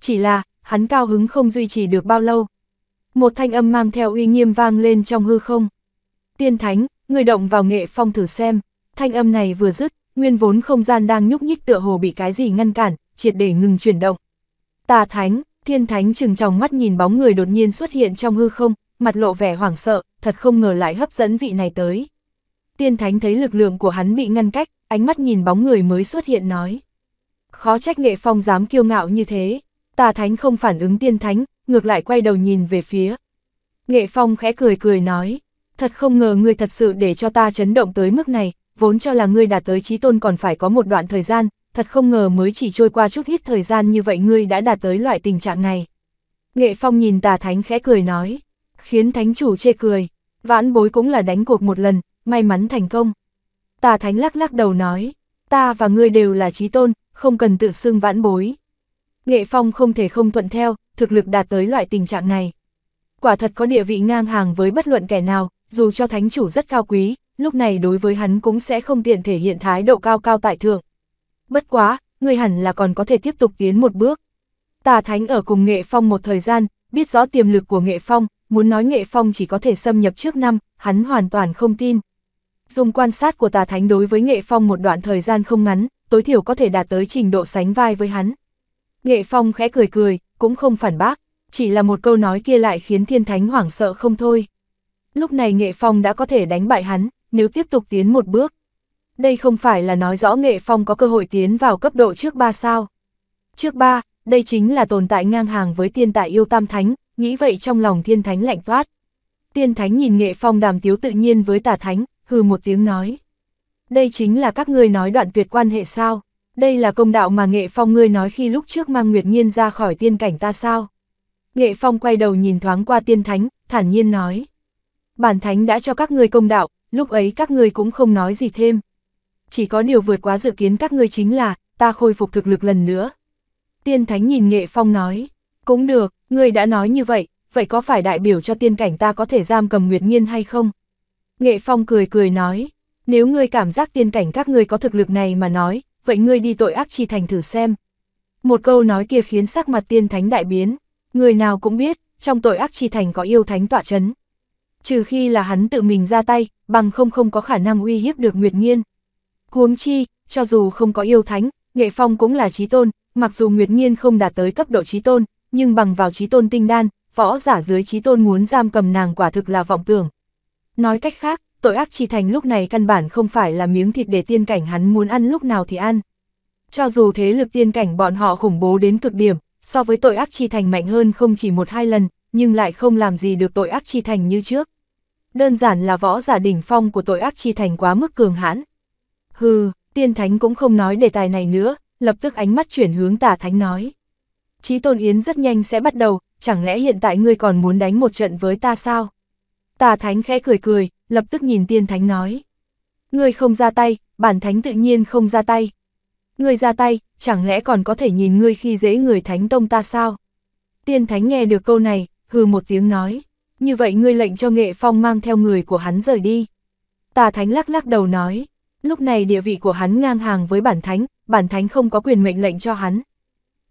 Chỉ là, hắn cao hứng không duy trì được bao lâu. Một thanh âm mang theo uy nghiêm vang lên trong hư không. Tiên Thánh, người động vào nghệ phong thử xem, thanh âm này vừa dứt, nguyên vốn không gian đang nhúc nhích tựa hồ bị cái gì ngăn cản, triệt để ngừng chuyển động. Tà Thánh, Thiên Thánh chừng tròng mắt nhìn bóng người đột nhiên xuất hiện trong hư không, mặt lộ vẻ hoảng sợ, thật không ngờ lại hấp dẫn vị này tới tiên thánh thấy lực lượng của hắn bị ngăn cách, ánh mắt nhìn bóng người mới xuất hiện nói. Khó trách nghệ phong dám kiêu ngạo như thế, tà thánh không phản ứng tiên thánh, ngược lại quay đầu nhìn về phía. Nghệ phong khẽ cười cười nói, thật không ngờ ngươi thật sự để cho ta chấn động tới mức này, vốn cho là ngươi đạt tới trí tôn còn phải có một đoạn thời gian, thật không ngờ mới chỉ trôi qua chút ít thời gian như vậy ngươi đã đạt tới loại tình trạng này. Nghệ phong nhìn tà thánh khẽ cười nói, khiến thánh chủ chê cười, vãn bối cũng là đánh cuộc một lần, may mắn thành công. Tà Thánh lắc lắc đầu nói, ta và ngươi đều là trí tôn, không cần tự xưng vãn bối. Nghệ Phong không thể không thuận theo, thực lực đạt tới loại tình trạng này. Quả thật có địa vị ngang hàng với bất luận kẻ nào, dù cho thánh chủ rất cao quý, lúc này đối với hắn cũng sẽ không tiện thể hiện thái độ cao cao tại thượng. Bất quá, ngươi hẳn là còn có thể tiếp tục tiến một bước. Tà Thánh ở cùng Nghệ Phong một thời gian, biết rõ tiềm lực của Nghệ Phong, muốn nói Nghệ Phong chỉ có thể xâm nhập trước năm, hắn hoàn toàn không tin. Dùng quan sát của tà thánh đối với nghệ phong một đoạn thời gian không ngắn, tối thiểu có thể đạt tới trình độ sánh vai với hắn. Nghệ phong khẽ cười cười, cũng không phản bác, chỉ là một câu nói kia lại khiến thiên thánh hoảng sợ không thôi. Lúc này nghệ phong đã có thể đánh bại hắn, nếu tiếp tục tiến một bước. Đây không phải là nói rõ nghệ phong có cơ hội tiến vào cấp độ trước ba sao. Trước ba, đây chính là tồn tại ngang hàng với tiên tại yêu tam thánh, nghĩ vậy trong lòng thiên thánh lạnh toát. Tiên thánh nhìn nghệ phong đàm tiếu tự nhiên với tà thánh, hừ một tiếng nói. Đây chính là các ngươi nói đoạn tuyệt quan hệ sao, đây là công đạo mà nghệ phong ngươi nói khi lúc trước mang Nguyệt Nhiên ra khỏi tiên cảnh ta sao. Nghệ phong quay đầu nhìn thoáng qua tiên thánh, thản nhiên nói. Bản thánh đã cho các ngươi công đạo, lúc ấy các ngươi cũng không nói gì thêm. Chỉ có điều vượt quá dự kiến các ngươi chính là, ta khôi phục thực lực lần nữa. Tiên thánh nhìn nghệ phong nói, cũng được, ngươi đã nói như vậy, vậy có phải đại biểu cho tiên cảnh ta có thể giam cầm Nguyệt Nhiên hay không? Nghệ Phong cười cười nói, nếu ngươi cảm giác tiên cảnh các ngươi có thực lực này mà nói, vậy ngươi đi tội ác chi thành thử xem. Một câu nói kia khiến sắc mặt tiên thánh đại biến, người nào cũng biết, trong tội ác chi thành có yêu thánh tọa chấn. Trừ khi là hắn tự mình ra tay, bằng không không có khả năng uy hiếp được Nguyệt Nghiên. Huống chi, cho dù không có yêu thánh, Nghệ Phong cũng là trí tôn, mặc dù Nguyệt Nghiên không đạt tới cấp độ trí tôn, nhưng bằng vào trí tôn tinh đan, võ giả dưới trí tôn muốn giam cầm nàng quả thực là vọng tưởng, Nói cách khác, tội ác chi thành lúc này căn bản không phải là miếng thịt để tiên cảnh hắn muốn ăn lúc nào thì ăn. Cho dù thế lực tiên cảnh bọn họ khủng bố đến cực điểm, so với tội ác chi thành mạnh hơn không chỉ một hai lần, nhưng lại không làm gì được tội ác chi thành như trước. Đơn giản là võ giả đỉnh phong của tội ác chi thành quá mức cường hãn. Hừ, tiên thánh cũng không nói đề tài này nữa, lập tức ánh mắt chuyển hướng tả thánh nói. Chí Tôn Yến rất nhanh sẽ bắt đầu, chẳng lẽ hiện tại ngươi còn muốn đánh một trận với ta sao? Tà Thánh khẽ cười cười, lập tức nhìn Tiên Thánh nói. Người không ra tay, bản Thánh tự nhiên không ra tay. Người ra tay, chẳng lẽ còn có thể nhìn ngươi khi dễ người Thánh Tông ta sao? Tiên Thánh nghe được câu này, hừ một tiếng nói. Như vậy ngươi lệnh cho Nghệ Phong mang theo người của hắn rời đi. Tà Thánh lắc lắc đầu nói. Lúc này địa vị của hắn ngang hàng với bản Thánh, bản Thánh không có quyền mệnh lệnh cho hắn.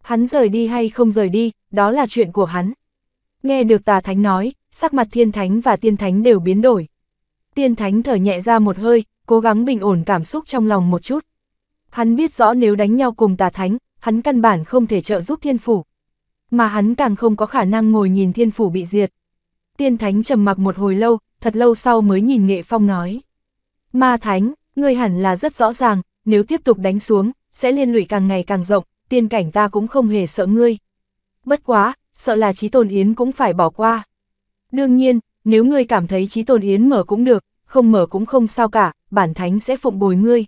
Hắn rời đi hay không rời đi, đó là chuyện của hắn. Nghe được tà thánh nói, sắc mặt thiên thánh và tiên thánh đều biến đổi. Tiên thánh thở nhẹ ra một hơi, cố gắng bình ổn cảm xúc trong lòng một chút. Hắn biết rõ nếu đánh nhau cùng tà thánh, hắn căn bản không thể trợ giúp thiên phủ. Mà hắn càng không có khả năng ngồi nhìn thiên phủ bị diệt. Tiên thánh trầm mặc một hồi lâu, thật lâu sau mới nhìn nghệ phong nói. Ma thánh, người hẳn là rất rõ ràng, nếu tiếp tục đánh xuống, sẽ liên lụy càng ngày càng rộng, tiên cảnh ta cũng không hề sợ ngươi. Bất quá, sợ là Trí Tôn Yến cũng phải bỏ qua. Đương nhiên, nếu ngươi cảm thấy Trí Tôn Yến mở cũng được, không mở cũng không sao cả, bản thánh sẽ phụng bồi ngươi.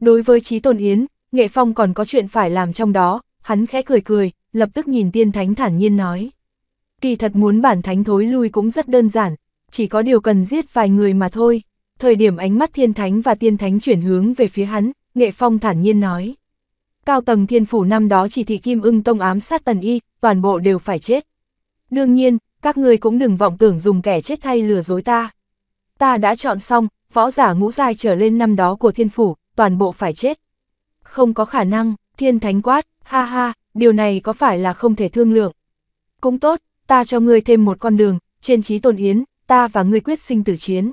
Đối với Trí Tôn Yến, Nghệ Phong còn có chuyện phải làm trong đó, hắn khẽ cười cười, lập tức nhìn tiên thánh thản nhiên nói. Kỳ thật muốn bản thánh thối lui cũng rất đơn giản, chỉ có điều cần giết vài người mà thôi. Thời điểm ánh mắt thiên thánh và tiên thánh chuyển hướng về phía hắn, Nghệ Phong thản nhiên nói cao tầng thiên phủ năm đó chỉ thị Kim ưng tông ám sát tần y, toàn bộ đều phải chết. Đương nhiên, các ngươi cũng đừng vọng tưởng dùng kẻ chết thay lừa dối ta. Ta đã chọn xong, võ giả ngũ giai trở lên năm đó của thiên phủ, toàn bộ phải chết. Không có khả năng, thiên thánh quát, ha ha, điều này có phải là không thể thương lượng. Cũng tốt, ta cho ngươi thêm một con đường, trên trí tồn yến, ta và ngươi quyết sinh tử chiến.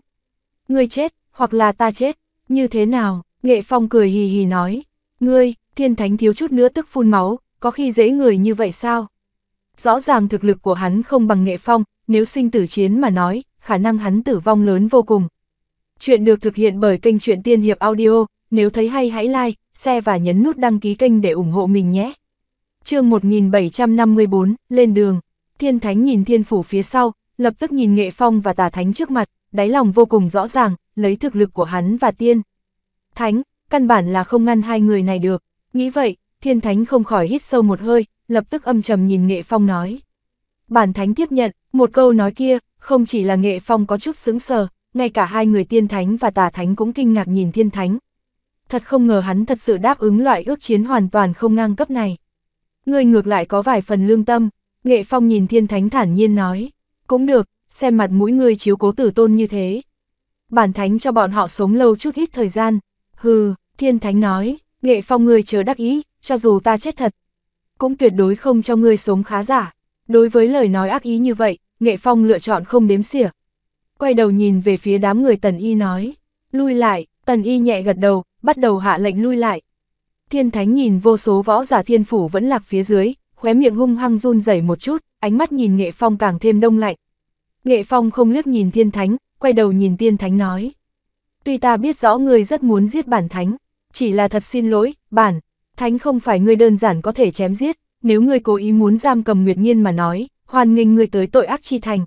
Ngươi chết, hoặc là ta chết, như thế nào, nghệ phong cười hì hì nói, ngươi, thiên thánh thiếu chút nữa tức phun máu, có khi dễ người như vậy sao? Rõ ràng thực lực của hắn không bằng nghệ phong, nếu sinh tử chiến mà nói, khả năng hắn tử vong lớn vô cùng. Chuyện được thực hiện bởi kênh truyện Tiên Hiệp Audio, nếu thấy hay hãy like, share và nhấn nút đăng ký kênh để ủng hộ mình nhé. chương 1754, lên đường, thiên thánh nhìn thiên phủ phía sau, lập tức nhìn nghệ phong và tà thánh trước mặt, đáy lòng vô cùng rõ ràng, lấy thực lực của hắn và tiên. Thánh, căn bản là không ngăn hai người này được, Nghĩ vậy, thiên thánh không khỏi hít sâu một hơi, lập tức âm trầm nhìn nghệ phong nói. Bản thánh tiếp nhận, một câu nói kia, không chỉ là nghệ phong có chút sững sờ, ngay cả hai người tiên thánh và tà thánh cũng kinh ngạc nhìn thiên thánh. Thật không ngờ hắn thật sự đáp ứng loại ước chiến hoàn toàn không ngang cấp này. Người ngược lại có vài phần lương tâm, nghệ phong nhìn thiên thánh thản nhiên nói. Cũng được, xem mặt mũi người chiếu cố tử tôn như thế. Bản thánh cho bọn họ sống lâu chút ít thời gian. Hừ, thiên thánh nói, Nghệ phong người chớ đắc ý, cho dù ta chết thật, cũng tuyệt đối không cho ngươi sống khá giả. Đối với lời nói ác ý như vậy, Nghệ phong lựa chọn không đếm xỉa. Quay đầu nhìn về phía đám người tần y nói, lui lại, tần y nhẹ gật đầu, bắt đầu hạ lệnh lui lại. Thiên thánh nhìn vô số võ giả thiên phủ vẫn lạc phía dưới, khóe miệng hung hăng run rẩy một chút, ánh mắt nhìn nghệ phong càng thêm đông lạnh. Nghệ phong không liếc nhìn thiên thánh, quay đầu nhìn Thiên thánh nói. Tuy ta biết rõ người rất muốn giết bản thánh, chỉ là thật xin lỗi, bản, thánh không phải ngươi đơn giản có thể chém giết, nếu ngươi cố ý muốn giam cầm Nguyệt Nhiên mà nói, hoàn nghênh ngươi tới tội ác chi thành.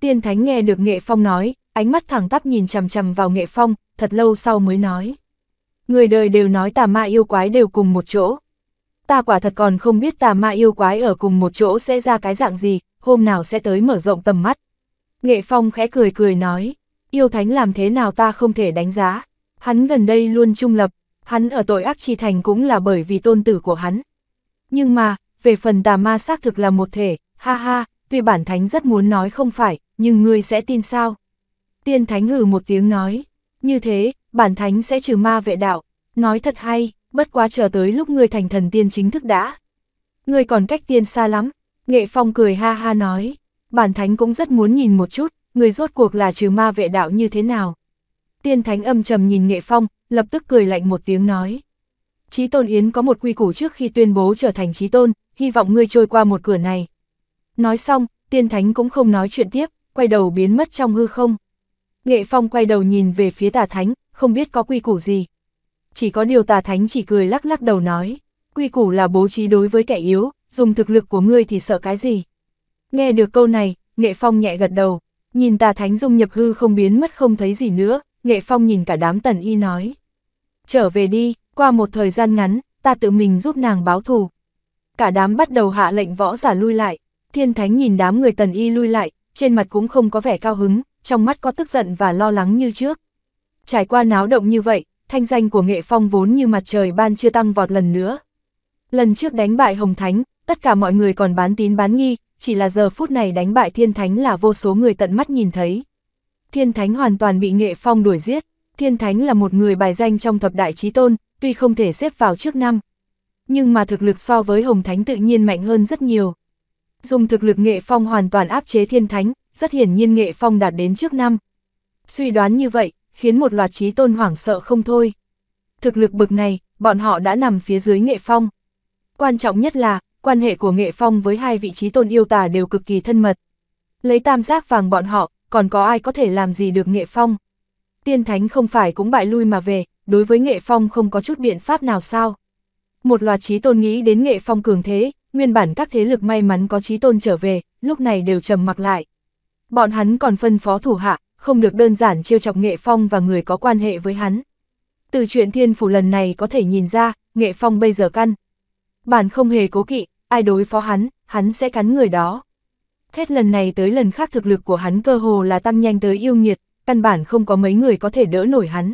Tiên thánh nghe được Nghệ Phong nói, ánh mắt thẳng tắp nhìn chằm chằm vào Nghệ Phong, thật lâu sau mới nói. Người đời đều nói tà ma yêu quái đều cùng một chỗ. Ta quả thật còn không biết tà ma yêu quái ở cùng một chỗ sẽ ra cái dạng gì, hôm nào sẽ tới mở rộng tầm mắt. Nghệ Phong khẽ cười cười nói, yêu thánh làm thế nào ta không thể đánh giá. Hắn gần đây luôn trung lập, Hắn ở tội ác chi thành cũng là bởi vì tôn tử của hắn. Nhưng mà, về phần tà ma xác thực là một thể, ha ha, tuy bản thánh rất muốn nói không phải, nhưng ngươi sẽ tin sao? Tiên thánh hừ một tiếng nói, như thế, bản thánh sẽ trừ ma vệ đạo, nói thật hay, bất quá chờ tới lúc ngươi thành thần tiên chính thức đã. Ngươi còn cách tiên xa lắm, nghệ phong cười ha ha nói, bản thánh cũng rất muốn nhìn một chút, người rốt cuộc là trừ ma vệ đạo như thế nào. Tiên Thánh âm trầm nhìn Nghệ Phong, lập tức cười lạnh một tiếng nói. Chí Tôn Yến có một quy củ trước khi tuyên bố trở thành Chí Tôn, hy vọng ngươi trôi qua một cửa này. Nói xong, Tiên Thánh cũng không nói chuyện tiếp, quay đầu biến mất trong hư không. Nghệ Phong quay đầu nhìn về phía Tà Thánh, không biết có quy củ gì. Chỉ có điều Tà Thánh chỉ cười lắc lắc đầu nói, quy củ là bố trí đối với kẻ yếu, dùng thực lực của ngươi thì sợ cái gì. Nghe được câu này, Nghệ Phong nhẹ gật đầu, nhìn Tà Thánh dung nhập hư không biến mất không thấy gì nữa, Nghệ Phong nhìn cả đám tần y nói. Trở về đi, qua một thời gian ngắn, ta tự mình giúp nàng báo thù. Cả đám bắt đầu hạ lệnh võ giả lui lại, thiên thánh nhìn đám người tần y lui lại, trên mặt cũng không có vẻ cao hứng, trong mắt có tức giận và lo lắng như trước. Trải qua náo động như vậy, thanh danh của nghệ phong vốn như mặt trời ban chưa tăng vọt lần nữa. Lần trước đánh bại Hồng Thánh, tất cả mọi người còn bán tín bán nghi, chỉ là giờ phút này đánh bại thiên thánh là vô số người tận mắt nhìn thấy. Thiên Thánh hoàn toàn bị Nghệ Phong đuổi giết. Thiên Thánh là một người bài danh trong thập đại trí tôn, tuy không thể xếp vào trước năm. Nhưng mà thực lực so với Hồng Thánh tự nhiên mạnh hơn rất nhiều. Dùng thực lực Nghệ Phong hoàn toàn áp chế Thiên Thánh, rất hiển nhiên Nghệ Phong đạt đến trước năm. Suy đoán như vậy, khiến một loạt trí tôn hoảng sợ không thôi. Thực lực bực này, bọn họ đã nằm phía dưới Nghệ Phong. Quan trọng nhất là, quan hệ của Nghệ Phong với hai vị trí tôn yêu tà đều cực kỳ thân mật. Lấy tam giác vàng bọn họ, còn có ai có thể làm gì được Nghệ Phong. Tiên Thánh không phải cũng bại lui mà về, đối với Nghệ Phong không có chút biện pháp nào sao. Một loạt trí tôn nghĩ đến Nghệ Phong cường thế, nguyên bản các thế lực may mắn có trí tôn trở về, lúc này đều trầm mặc lại. Bọn hắn còn phân phó thủ hạ, không được đơn giản chiêu chọc Nghệ Phong và người có quan hệ với hắn. Từ chuyện thiên phủ lần này có thể nhìn ra, Nghệ Phong bây giờ căn. Bản không hề cố kỵ, ai đối phó hắn, hắn sẽ cắn người đó hết lần này tới lần khác thực lực của hắn cơ hồ là tăng nhanh tới yêu nghiệt, căn bản không có mấy người có thể đỡ nổi hắn.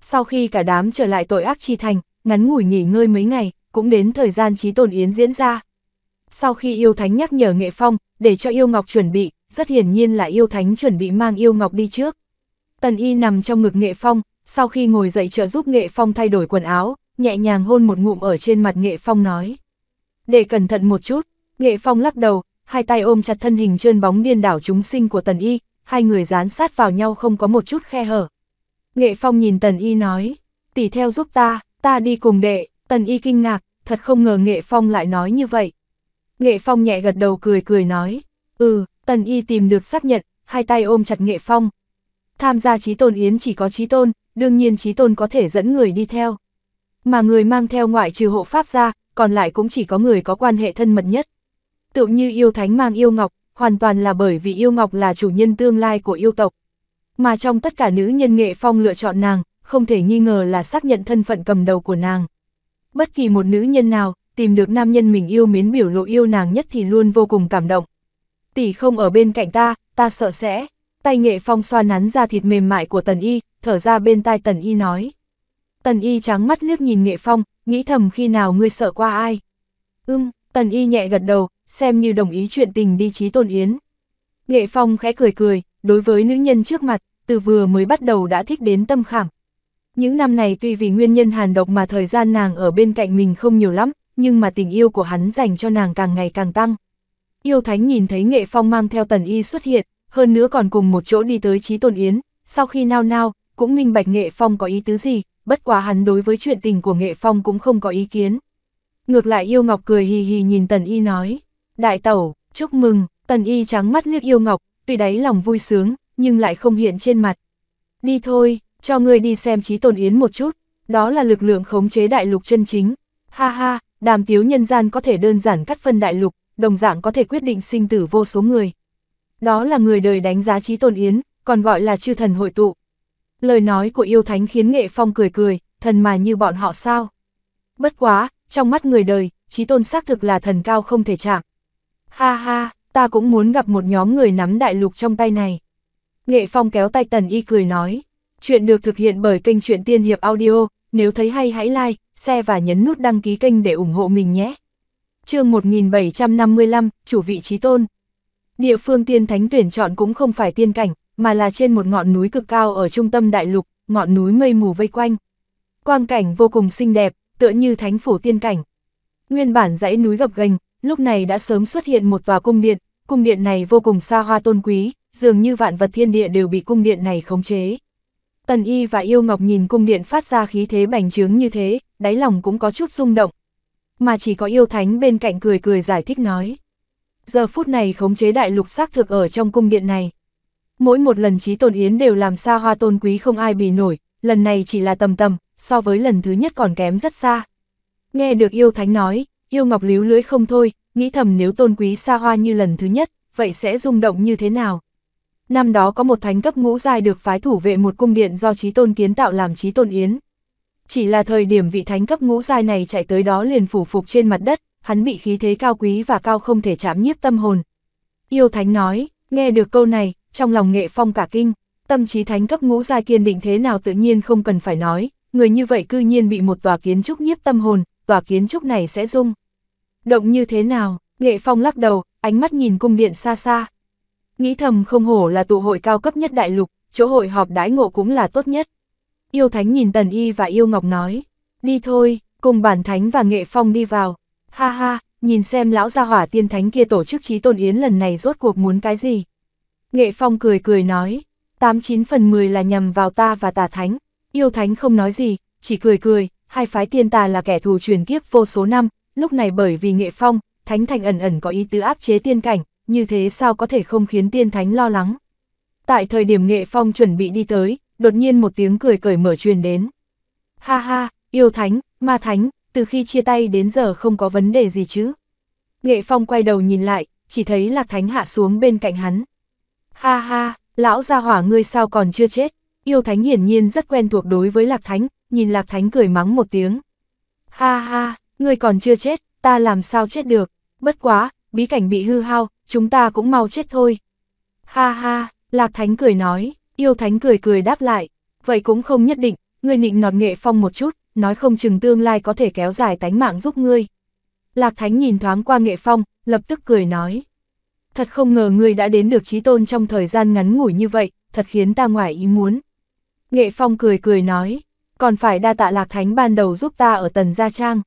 Sau khi cả đám trở lại tội ác chi thành, ngắn ngủi nghỉ ngơi mấy ngày, cũng đến thời gian trí tồn yến diễn ra. Sau khi yêu thánh nhắc nhở nghệ phong, để cho yêu ngọc chuẩn bị, rất hiển nhiên là yêu thánh chuẩn bị mang yêu ngọc đi trước. Tần y nằm trong ngực nghệ phong, sau khi ngồi dậy trợ giúp nghệ phong thay đổi quần áo, nhẹ nhàng hôn một ngụm ở trên mặt nghệ phong nói. Để cẩn thận một chút, nghệ phong lắc đầu, hai tay ôm chặt thân hình trơn bóng điên đảo chúng sinh của Tần Y, hai người dán sát vào nhau không có một chút khe hở. Nghệ Phong nhìn Tần Y nói, tỷ theo giúp ta, ta đi cùng đệ, Tần Y kinh ngạc, thật không ngờ Nghệ Phong lại nói như vậy. Nghệ Phong nhẹ gật đầu cười cười nói, ừ, Tần Y tìm được xác nhận, hai tay ôm chặt Nghệ Phong. Tham gia trí tôn yến chỉ có trí tôn, đương nhiên trí tôn có thể dẫn người đi theo. Mà người mang theo ngoại trừ hộ pháp ra, còn lại cũng chỉ có người có quan hệ thân mật nhất tựu như yêu thánh mang yêu ngọc, hoàn toàn là bởi vì yêu ngọc là chủ nhân tương lai của yêu tộc. Mà trong tất cả nữ nhân nghệ phong lựa chọn nàng, không thể nghi ngờ là xác nhận thân phận cầm đầu của nàng. Bất kỳ một nữ nhân nào, tìm được nam nhân mình yêu mến biểu lộ yêu nàng nhất thì luôn vô cùng cảm động. Tỷ không ở bên cạnh ta, ta sợ sẽ. Tay nghệ phong xoa nắn ra thịt mềm mại của tần y, thở ra bên tai tần y nói. Tần y trắng mắt liếc nhìn nghệ phong, nghĩ thầm khi nào ngươi sợ qua ai. Ưm, tần y nhẹ gật đầu, xem như đồng ý chuyện tình đi trí tôn yến. Nghệ Phong khẽ cười cười, đối với nữ nhân trước mặt, từ vừa mới bắt đầu đã thích đến tâm khảm. Những năm này tuy vì nguyên nhân hàn độc mà thời gian nàng ở bên cạnh mình không nhiều lắm, nhưng mà tình yêu của hắn dành cho nàng càng ngày càng tăng. Yêu Thánh nhìn thấy Nghệ Phong mang theo tần y xuất hiện, hơn nữa còn cùng một chỗ đi tới trí tôn yến, sau khi nao nao, cũng minh bạch Nghệ Phong có ý tứ gì, bất quá hắn đối với chuyện tình của Nghệ Phong cũng không có ý kiến. Ngược lại Yêu Ngọc cười hì hì nhìn tần y nói. Đại tẩu, chúc mừng, tần y trắng mắt liếc yêu ngọc, tuy đáy lòng vui sướng, nhưng lại không hiện trên mặt. Đi thôi, cho ngươi đi xem trí tồn yến một chút, đó là lực lượng khống chế đại lục chân chính. Ha ha, đàm tiếu nhân gian có thể đơn giản cắt phân đại lục, đồng dạng có thể quyết định sinh tử vô số người. Đó là người đời đánh giá trí tồn yến, còn gọi là chư thần hội tụ. Lời nói của yêu thánh khiến nghệ phong cười cười, thần mà như bọn họ sao. Bất quá, trong mắt người đời, trí tôn xác thực là thần cao không thể chạm. Ha ha, ta cũng muốn gặp một nhóm người nắm đại lục trong tay này. Nghệ Phong kéo tay Tần Y cười nói. Chuyện được thực hiện bởi kênh Chuyện Tiên Hiệp Audio, nếu thấy hay hãy like, share và nhấn nút đăng ký kênh để ủng hộ mình nhé. chương 1755, Chủ vị trí tôn. Địa phương tiên thánh tuyển chọn cũng không phải tiên cảnh, mà là trên một ngọn núi cực cao ở trung tâm đại lục, ngọn núi mây mù vây quanh. Quang cảnh vô cùng xinh đẹp, tựa như thánh phủ tiên cảnh. Nguyên bản dãy núi gập ghềnh, lúc này đã sớm xuất hiện một tòa cung điện, cung điện này vô cùng xa hoa tôn quý, dường như vạn vật thiên địa đều bị cung điện này khống chế. Tần Y và Yêu Ngọc nhìn cung điện phát ra khí thế bành trướng như thế, đáy lòng cũng có chút rung động. Mà chỉ có Yêu Thánh bên cạnh cười cười giải thích nói. Giờ phút này khống chế đại lục xác thực ở trong cung điện này. Mỗi một lần trí tôn yến đều làm xa hoa tôn quý không ai bì nổi, lần này chỉ là tầm tầm, so với lần thứ nhất còn kém rất xa. Nghe được Yêu Thánh nói, yêu ngọc líu lưỡi không thôi, nghĩ thầm nếu tôn quý xa hoa như lần thứ nhất, vậy sẽ rung động như thế nào. Năm đó có một thánh cấp ngũ giai được phái thủ vệ một cung điện do trí tôn kiến tạo làm trí tôn yến. Chỉ là thời điểm vị thánh cấp ngũ giai này chạy tới đó liền phủ phục trên mặt đất, hắn bị khí thế cao quý và cao không thể chạm nhiếp tâm hồn. Yêu thánh nói, nghe được câu này, trong lòng nghệ phong cả kinh, tâm trí thánh cấp ngũ giai kiên định thế nào tự nhiên không cần phải nói, người như vậy cư nhiên bị một tòa kiến trúc nhiếp tâm hồn, tòa kiến trúc này sẽ rung động như thế nào, nghệ phong lắc đầu, ánh mắt nhìn cung điện xa xa. Nghĩ thầm không hổ là tụ hội cao cấp nhất đại lục, chỗ hội họp đái ngộ cũng là tốt nhất. Yêu Thánh nhìn Tần Y và Yêu Ngọc nói, đi thôi, cùng bản Thánh và Nghệ Phong đi vào. Ha ha, nhìn xem lão gia hỏa tiên thánh kia tổ chức trí tôn yến lần này rốt cuộc muốn cái gì. Nghệ Phong cười cười nói, 89 phần 10 là nhầm vào ta và tà Thánh. Yêu Thánh không nói gì, chỉ cười cười, hai phái tiên tà là kẻ thù truyền kiếp vô số năm, lúc này bởi vì nghệ phong, thánh thành ẩn ẩn có ý tứ áp chế tiên cảnh, như thế sao có thể không khiến tiên thánh lo lắng. Tại thời điểm nghệ phong chuẩn bị đi tới, đột nhiên một tiếng cười cởi mở truyền đến. Ha ha, yêu thánh, ma thánh, từ khi chia tay đến giờ không có vấn đề gì chứ. Nghệ phong quay đầu nhìn lại, chỉ thấy lạc thánh hạ xuống bên cạnh hắn. Ha ha, lão gia hỏa ngươi sao còn chưa chết, yêu thánh hiển nhiên rất quen thuộc đối với lạc thánh, nhìn lạc thánh cười mắng một tiếng. Ha ha, Ngươi còn chưa chết, ta làm sao chết được, bất quá, bí cảnh bị hư hao, chúng ta cũng mau chết thôi. Ha ha, Lạc Thánh cười nói, yêu Thánh cười cười đáp lại, vậy cũng không nhất định, ngươi nịnh nọt nghệ phong một chút, nói không chừng tương lai có thể kéo dài tánh mạng giúp ngươi. Lạc Thánh nhìn thoáng qua nghệ phong, lập tức cười nói. Thật không ngờ ngươi đã đến được trí tôn trong thời gian ngắn ngủi như vậy, thật khiến ta ngoài ý muốn. Nghệ Phong cười cười nói, còn phải đa tạ Lạc Thánh ban đầu giúp ta ở tần Gia Trang.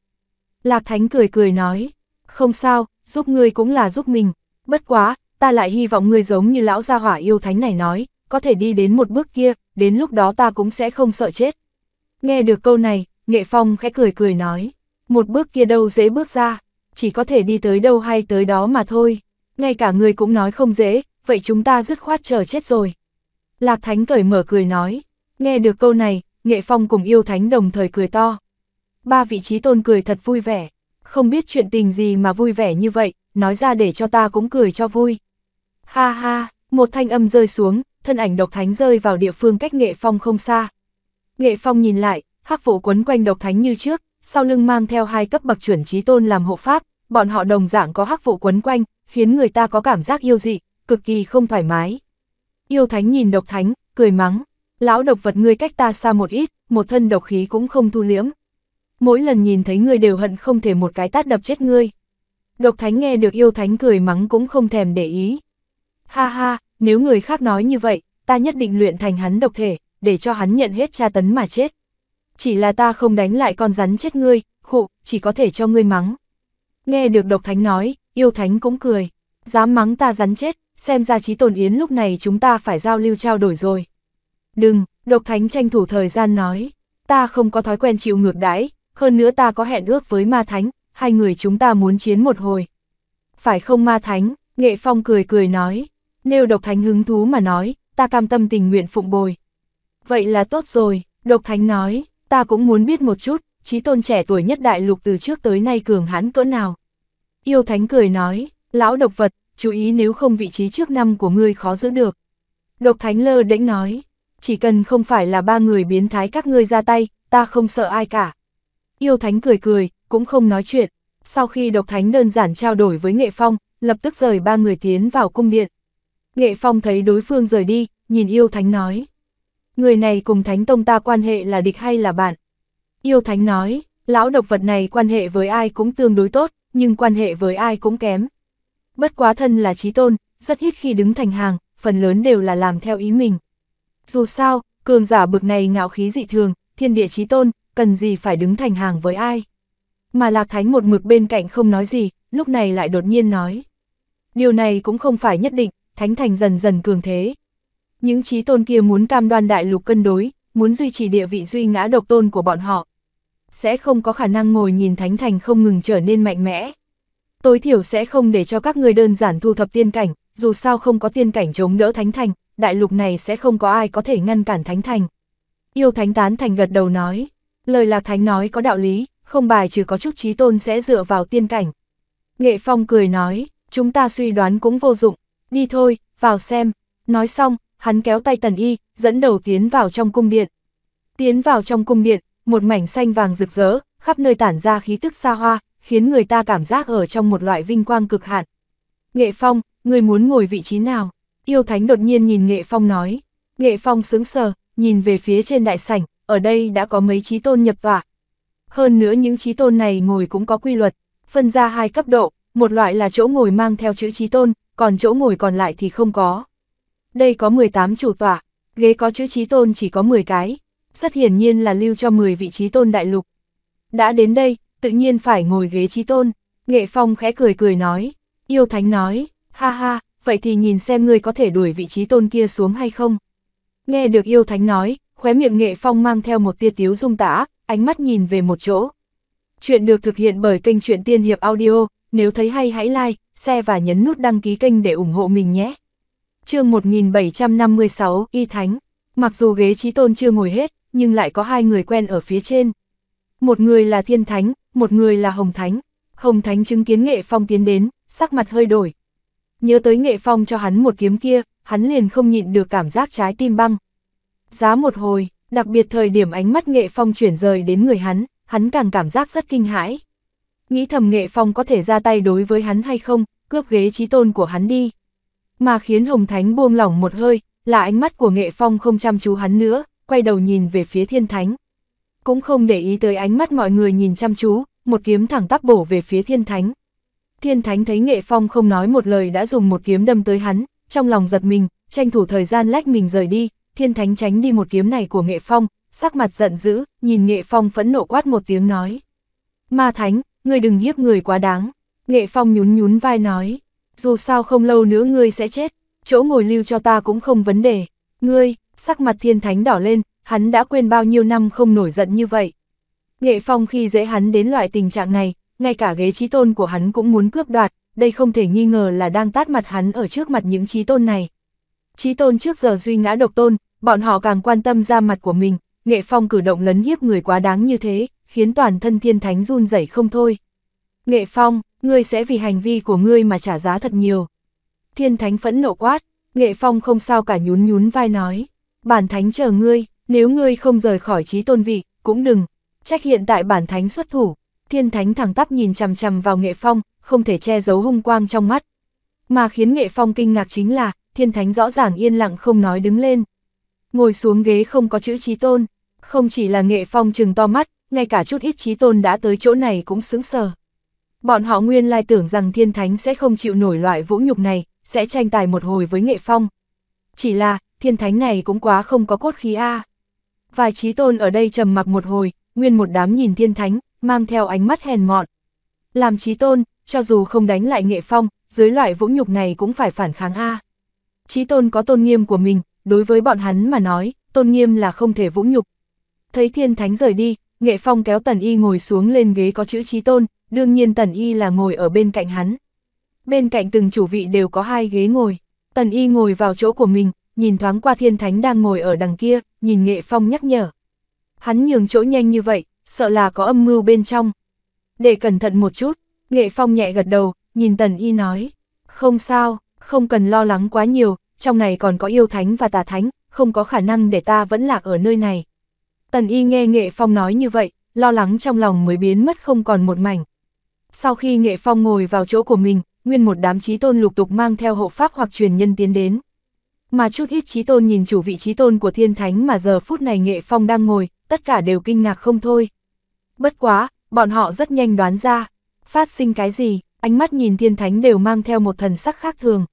Lạc Thánh cười cười nói, không sao, giúp ngươi cũng là giúp mình, bất quá, ta lại hy vọng ngươi giống như lão gia hỏa yêu thánh này nói, có thể đi đến một bước kia, đến lúc đó ta cũng sẽ không sợ chết. Nghe được câu này, Nghệ Phong khẽ cười cười nói, một bước kia đâu dễ bước ra, chỉ có thể đi tới đâu hay tới đó mà thôi, ngay cả ngươi cũng nói không dễ, vậy chúng ta dứt khoát chờ chết rồi. Lạc Thánh cởi mở cười nói, nghe được câu này, Nghệ Phong cùng yêu thánh đồng thời cười to ba vị trí tôn cười thật vui vẻ. Không biết chuyện tình gì mà vui vẻ như vậy, nói ra để cho ta cũng cười cho vui. Ha ha, một thanh âm rơi xuống, thân ảnh độc thánh rơi vào địa phương cách nghệ phong không xa. Nghệ phong nhìn lại, hắc vụ quấn quanh độc thánh như trước, sau lưng mang theo hai cấp bậc chuẩn trí tôn làm hộ pháp, bọn họ đồng dạng có hắc vụ quấn quanh, khiến người ta có cảm giác yêu dị, cực kỳ không thoải mái. Yêu thánh nhìn độc thánh, cười mắng, lão độc vật ngươi cách ta xa một ít, một thân độc khí cũng không thu liễm, mỗi lần nhìn thấy ngươi đều hận không thể một cái tát đập chết ngươi. Độc thánh nghe được yêu thánh cười mắng cũng không thèm để ý. Ha ha, nếu người khác nói như vậy, ta nhất định luyện thành hắn độc thể, để cho hắn nhận hết tra tấn mà chết. Chỉ là ta không đánh lại con rắn chết ngươi, khụ, chỉ có thể cho ngươi mắng. Nghe được độc thánh nói, yêu thánh cũng cười. Dám mắng ta rắn chết, xem ra trí tồn yến lúc này chúng ta phải giao lưu trao đổi rồi. Đừng, độc thánh tranh thủ thời gian nói. Ta không có thói quen chịu ngược đãi, hơn nữa ta có hẹn ước với ma thánh, hai người chúng ta muốn chiến một hồi. Phải không ma thánh, nghệ phong cười cười nói, nêu độc thánh hứng thú mà nói, ta cam tâm tình nguyện phụng bồi. Vậy là tốt rồi, độc thánh nói, ta cũng muốn biết một chút, trí tôn trẻ tuổi nhất đại lục từ trước tới nay cường hãn cỡ nào. Yêu thánh cười nói, lão độc vật, chú ý nếu không vị trí trước năm của ngươi khó giữ được. Độc thánh lơ đễnh nói, chỉ cần không phải là ba người biến thái các ngươi ra tay, ta không sợ ai cả. Yêu Thánh cười cười, cũng không nói chuyện. Sau khi Độc Thánh đơn giản trao đổi với Nghệ Phong, lập tức rời ba người tiến vào cung điện. Nghệ Phong thấy đối phương rời đi, nhìn Yêu Thánh nói. Người này cùng Thánh Tông ta quan hệ là địch hay là bạn? Yêu Thánh nói, lão độc vật này quan hệ với ai cũng tương đối tốt, nhưng quan hệ với ai cũng kém. Bất quá thân là trí tôn, rất ít khi đứng thành hàng, phần lớn đều là làm theo ý mình. Dù sao, cường giả bực này ngạo khí dị thường, thiên địa trí tôn, cần gì phải đứng thành hàng với ai. Mà Lạc Thánh một mực bên cạnh không nói gì, lúc này lại đột nhiên nói. Điều này cũng không phải nhất định, Thánh Thành dần dần cường thế. Những trí tôn kia muốn cam đoan đại lục cân đối, muốn duy trì địa vị duy ngã độc tôn của bọn họ. Sẽ không có khả năng ngồi nhìn Thánh Thành không ngừng trở nên mạnh mẽ. Tối thiểu sẽ không để cho các người đơn giản thu thập tiên cảnh, dù sao không có tiên cảnh chống đỡ Thánh Thành, đại lục này sẽ không có ai có thể ngăn cản Thánh Thành. Yêu Thánh Tán Thành gật đầu nói. Lời Lạc Thánh nói có đạo lý, không bài trừ có chút trí tôn sẽ dựa vào tiên cảnh. Nghệ Phong cười nói, chúng ta suy đoán cũng vô dụng, đi thôi, vào xem. Nói xong, hắn kéo tay Tần Y, dẫn đầu tiến vào trong cung điện. Tiến vào trong cung điện, một mảnh xanh vàng rực rỡ, khắp nơi tản ra khí tức xa hoa, khiến người ta cảm giác ở trong một loại vinh quang cực hạn. Nghệ Phong, người muốn ngồi vị trí nào? Yêu Thánh đột nhiên nhìn Nghệ Phong nói. Nghệ Phong sướng sờ, nhìn về phía trên đại sảnh, ở đây đã có mấy trí tôn nhập tọa. Hơn nữa những trí tôn này ngồi cũng có quy luật, phân ra hai cấp độ, một loại là chỗ ngồi mang theo chữ trí tôn, còn chỗ ngồi còn lại thì không có. Đây có 18 chủ tọa, ghế có chữ trí tôn chỉ có 10 cái, rất hiển nhiên là lưu cho 10 vị trí tôn đại lục. Đã đến đây, tự nhiên phải ngồi ghế trí tôn, nghệ phong khẽ cười cười nói, yêu thánh nói, ha ha, vậy thì nhìn xem ngươi có thể đuổi vị trí tôn kia xuống hay không. Nghe được yêu thánh nói, khóe miệng nghệ phong mang theo một tia tiếu dung tả, ánh mắt nhìn về một chỗ. Chuyện được thực hiện bởi kênh truyện Tiên Hiệp Audio, nếu thấy hay hãy like, share và nhấn nút đăng ký kênh để ủng hộ mình nhé. chương 1756, Y Thánh, mặc dù ghế trí tôn chưa ngồi hết, nhưng lại có hai người quen ở phía trên. Một người là Thiên Thánh, một người là Hồng Thánh. Hồng Thánh chứng kiến Nghệ Phong tiến đến, sắc mặt hơi đổi. Nhớ tới Nghệ Phong cho hắn một kiếm kia, hắn liền không nhịn được cảm giác trái tim băng. Giá một hồi, đặc biệt thời điểm ánh mắt Nghệ Phong chuyển rời đến người hắn, hắn càng cảm giác rất kinh hãi. Nghĩ thầm Nghệ Phong có thể ra tay đối với hắn hay không, cướp ghế trí tôn của hắn đi. Mà khiến Hồng Thánh buông lỏng một hơi, là ánh mắt của Nghệ Phong không chăm chú hắn nữa, quay đầu nhìn về phía Thiên Thánh. Cũng không để ý tới ánh mắt mọi người nhìn chăm chú, một kiếm thẳng tắp bổ về phía Thiên Thánh. Thiên Thánh thấy Nghệ Phong không nói một lời đã dùng một kiếm đâm tới hắn, trong lòng giật mình, tranh thủ thời gian lách mình rời đi, thiên thánh tránh đi một kiếm này của nghệ phong, sắc mặt giận dữ, nhìn nghệ phong phẫn nộ quát một tiếng nói. Ma thánh, ngươi đừng hiếp người quá đáng. Nghệ phong nhún nhún vai nói, dù sao không lâu nữa ngươi sẽ chết, chỗ ngồi lưu cho ta cũng không vấn đề. Ngươi, sắc mặt thiên thánh đỏ lên, hắn đã quên bao nhiêu năm không nổi giận như vậy. Nghệ phong khi dễ hắn đến loại tình trạng này, ngay cả ghế trí tôn của hắn cũng muốn cướp đoạt, đây không thể nghi ngờ là đang tát mặt hắn ở trước mặt những trí tôn này. Chí tôn trước giờ duy ngã độc tôn, bọn họ càng quan tâm ra mặt của mình, nghệ phong cử động lấn hiếp người quá đáng như thế, khiến toàn thân thiên thánh run rẩy không thôi. Nghệ phong, ngươi sẽ vì hành vi của ngươi mà trả giá thật nhiều. Thiên thánh phẫn nộ quát, nghệ phong không sao cả nhún nhún vai nói, bản thánh chờ ngươi, nếu ngươi không rời khỏi trí tôn vị, cũng đừng, trách hiện tại bản thánh xuất thủ. Thiên thánh thẳng tắp nhìn chằm chằm vào nghệ phong, không thể che giấu hung quang trong mắt, mà khiến Nghệ Phong kinh ngạc chính là, thiên thánh rõ ràng yên lặng không nói đứng lên. Ngồi xuống ghế không có chữ trí tôn, không chỉ là Nghệ Phong trừng to mắt, ngay cả chút ít trí tôn đã tới chỗ này cũng sững sờ. Bọn họ nguyên lai tưởng rằng thiên thánh sẽ không chịu nổi loại vũ nhục này, sẽ tranh tài một hồi với Nghệ Phong. Chỉ là, thiên thánh này cũng quá không có cốt khí A. Vài trí tôn ở đây trầm mặc một hồi, nguyên một đám nhìn thiên thánh, mang theo ánh mắt hèn mọn. Làm trí tôn, cho dù không đánh lại nghệ phong, dưới loại vũ nhục này cũng phải phản kháng A. Chí tôn có tôn nghiêm của mình, đối với bọn hắn mà nói, tôn nghiêm là không thể vũ nhục. Thấy thiên thánh rời đi, nghệ phong kéo tần y ngồi xuống lên ghế có chữ chí tôn, đương nhiên tần y là ngồi ở bên cạnh hắn. Bên cạnh từng chủ vị đều có hai ghế ngồi, tần y ngồi vào chỗ của mình, nhìn thoáng qua thiên thánh đang ngồi ở đằng kia, nhìn nghệ phong nhắc nhở. Hắn nhường chỗ nhanh như vậy, sợ là có âm mưu bên trong. Để cẩn thận một chút, nghệ phong nhẹ gật đầu, nhìn tần y nói, không sao, không cần lo lắng quá nhiều, trong này còn có yêu thánh và tà thánh, không có khả năng để ta vẫn lạc ở nơi này. Tần y nghe nghệ phong nói như vậy, lo lắng trong lòng mới biến mất không còn một mảnh. Sau khi nghệ phong ngồi vào chỗ của mình, nguyên một đám trí tôn lục tục mang theo hộ pháp hoặc truyền nhân tiến đến. Mà chút ít trí tôn nhìn chủ vị trí tôn của thiên thánh mà giờ phút này nghệ phong đang ngồi, tất cả đều kinh ngạc không thôi. Bất quá, bọn họ rất nhanh đoán ra, phát sinh cái gì, ánh mắt nhìn thiên thánh đều mang theo một thần sắc khác thường.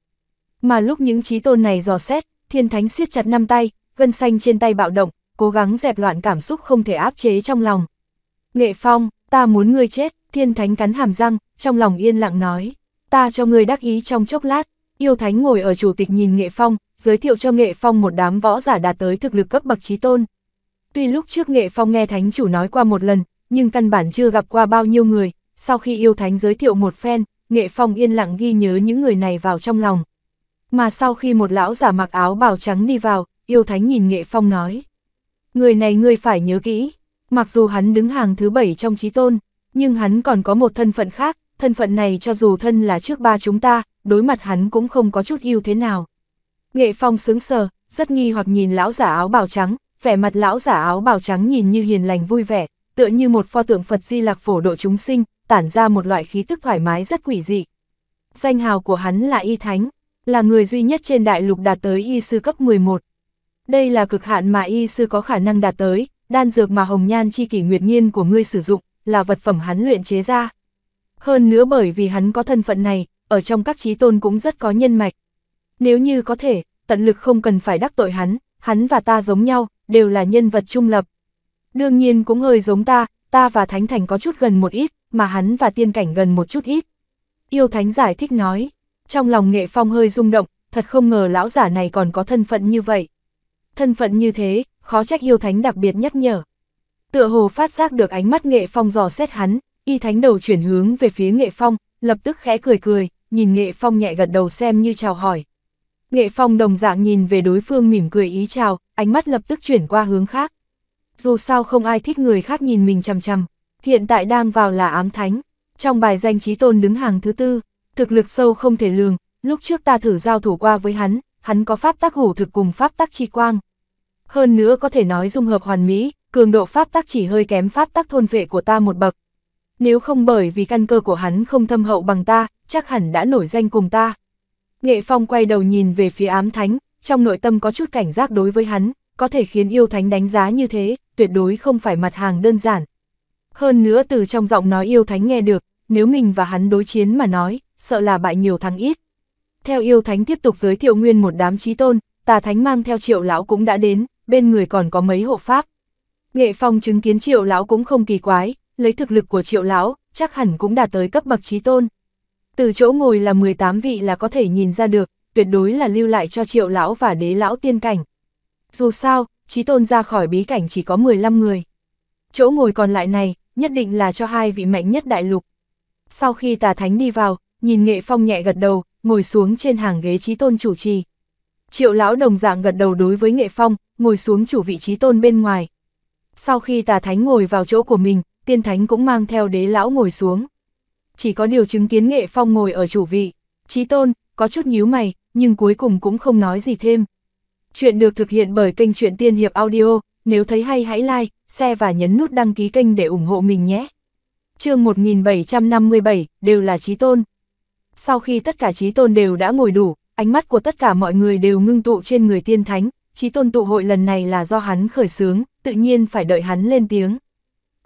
Mà lúc những trí tôn này dò xét, thiên thánh siết chặt năm tay, gân xanh trên tay bạo động, cố gắng dẹp loạn cảm xúc không thể áp chế trong lòng. Nghệ Phong, ta muốn ngươi chết, thiên thánh cắn hàm răng, trong lòng yên lặng nói. Ta cho ngươi đắc ý trong chốc lát, yêu thánh ngồi ở chủ tịch nhìn Nghệ Phong, giới thiệu cho Nghệ Phong một đám võ giả đạt tới thực lực cấp bậc trí tôn. Tuy lúc trước Nghệ Phong nghe thánh chủ nói qua một lần, nhưng căn bản chưa gặp qua bao nhiêu người, sau khi yêu thánh giới thiệu một phen, Nghệ Phong yên lặng ghi nhớ những người này vào trong lòng. Mà sau khi một lão giả mặc áo bào trắng đi vào, yêu thánh nhìn Nghệ Phong nói. Người này ngươi phải nhớ kỹ, mặc dù hắn đứng hàng thứ bảy trong trí tôn, nhưng hắn còn có một thân phận khác, thân phận này cho dù thân là trước ba chúng ta, đối mặt hắn cũng không có chút yêu thế nào. Nghệ Phong sướng sờ, rất nghi hoặc nhìn lão giả áo bào trắng, vẻ mặt lão giả áo bào trắng nhìn như hiền lành vui vẻ, tựa như một pho tượng Phật Di Lạc phổ độ chúng sinh, tản ra một loại khí tức thoải mái rất quỷ dị. Danh hào của hắn là Y Thánh, là người duy nhất trên đại lục đạt tới Y Sư cấp 11. Đây là cực hạn mà Y Sư có khả năng đạt tới, đan dược mà Hồng Nhan chi kỷ nguyệt nhiên của ngươi sử dụng, là vật phẩm hắn luyện chế ra. Hơn nữa bởi vì hắn có thân phận này, ở trong các trí tôn cũng rất có nhân mạch. Nếu như có thể, tận lực không cần phải đắc tội hắn, hắn và ta giống nhau, đều là nhân vật trung lập. Đương nhiên cũng hơi giống ta, ta và thánh thành có chút gần một ít, mà hắn và tiên cảnh gần một chút ít. Yêu thánh giải thích nói, trong lòng nghệ phong hơi rung động, thật không ngờ lão giả này còn có thân phận như vậy. Thân phận như thế, khó trách yêu thánh đặc biệt nhắc nhở. Tựa hồ phát giác được ánh mắt nghệ phong dò xét hắn, y thánh đầu chuyển hướng về phía nghệ phong, lập tức khẽ cười cười, nhìn nghệ phong nhẹ gật đầu xem như chào hỏi. Nghệ phong đồng dạng nhìn về đối phương mỉm cười ý chào, ánh mắt lập tức chuyển qua hướng khác dù sao không ai thích người khác nhìn mình chằm chằm, hiện tại đang vào là ám thánh, trong bài danh trí tôn đứng hàng thứ tư, thực lực sâu không thể lường, lúc trước ta thử giao thủ qua với hắn, hắn có pháp tác hủ thực cùng pháp tác chi quang. Hơn nữa có thể nói dung hợp hoàn mỹ, cường độ pháp tác chỉ hơi kém pháp tác thôn vệ của ta một bậc. Nếu không bởi vì căn cơ của hắn không thâm hậu bằng ta, chắc hẳn đã nổi danh cùng ta. Nghệ Phong quay đầu nhìn về phía ám thánh, trong nội tâm có chút cảnh giác đối với hắn, có thể khiến yêu thánh đánh giá như thế, tuyệt đối không phải mặt hàng đơn giản. Hơn nữa từ trong giọng nói yêu thánh nghe được, nếu mình và hắn đối chiến mà nói, sợ là bại nhiều thắng ít. Theo yêu thánh tiếp tục giới thiệu nguyên một đám trí tôn, tà thánh mang theo triệu lão cũng đã đến, bên người còn có mấy hộ pháp. Nghệ phong chứng kiến triệu lão cũng không kỳ quái, lấy thực lực của triệu lão, chắc hẳn cũng đạt tới cấp bậc trí tôn. Từ chỗ ngồi là 18 vị là có thể nhìn ra được, tuyệt đối là lưu lại cho triệu lão và đế lão tiên cảnh. Dù sao, chí tôn ra khỏi bí cảnh chỉ có 15 người. Chỗ ngồi còn lại này, nhất định là cho hai vị mạnh nhất đại lục. Sau khi tà thánh đi vào, nhìn nghệ phong nhẹ gật đầu, ngồi xuống trên hàng ghế chí tôn chủ trì. Triệu lão đồng dạng gật đầu đối với nghệ phong, ngồi xuống chủ vị chí tôn bên ngoài. Sau khi tà thánh ngồi vào chỗ của mình, tiên thánh cũng mang theo đế lão ngồi xuống. Chỉ có điều chứng kiến nghệ phong ngồi ở chủ vị, chí tôn, có chút nhíu mày, nhưng cuối cùng cũng không nói gì thêm. Chuyện được thực hiện bởi kênh Chuyện Tiên Hiệp Audio, nếu thấy hay hãy like, share và nhấn nút đăng ký kênh để ủng hộ mình nhé. chương 1757, đều là trí tôn. Sau khi tất cả trí tôn đều đã ngồi đủ, ánh mắt của tất cả mọi người đều ngưng tụ trên người tiên thánh, trí tôn tụ hội lần này là do hắn khởi xướng, tự nhiên phải đợi hắn lên tiếng.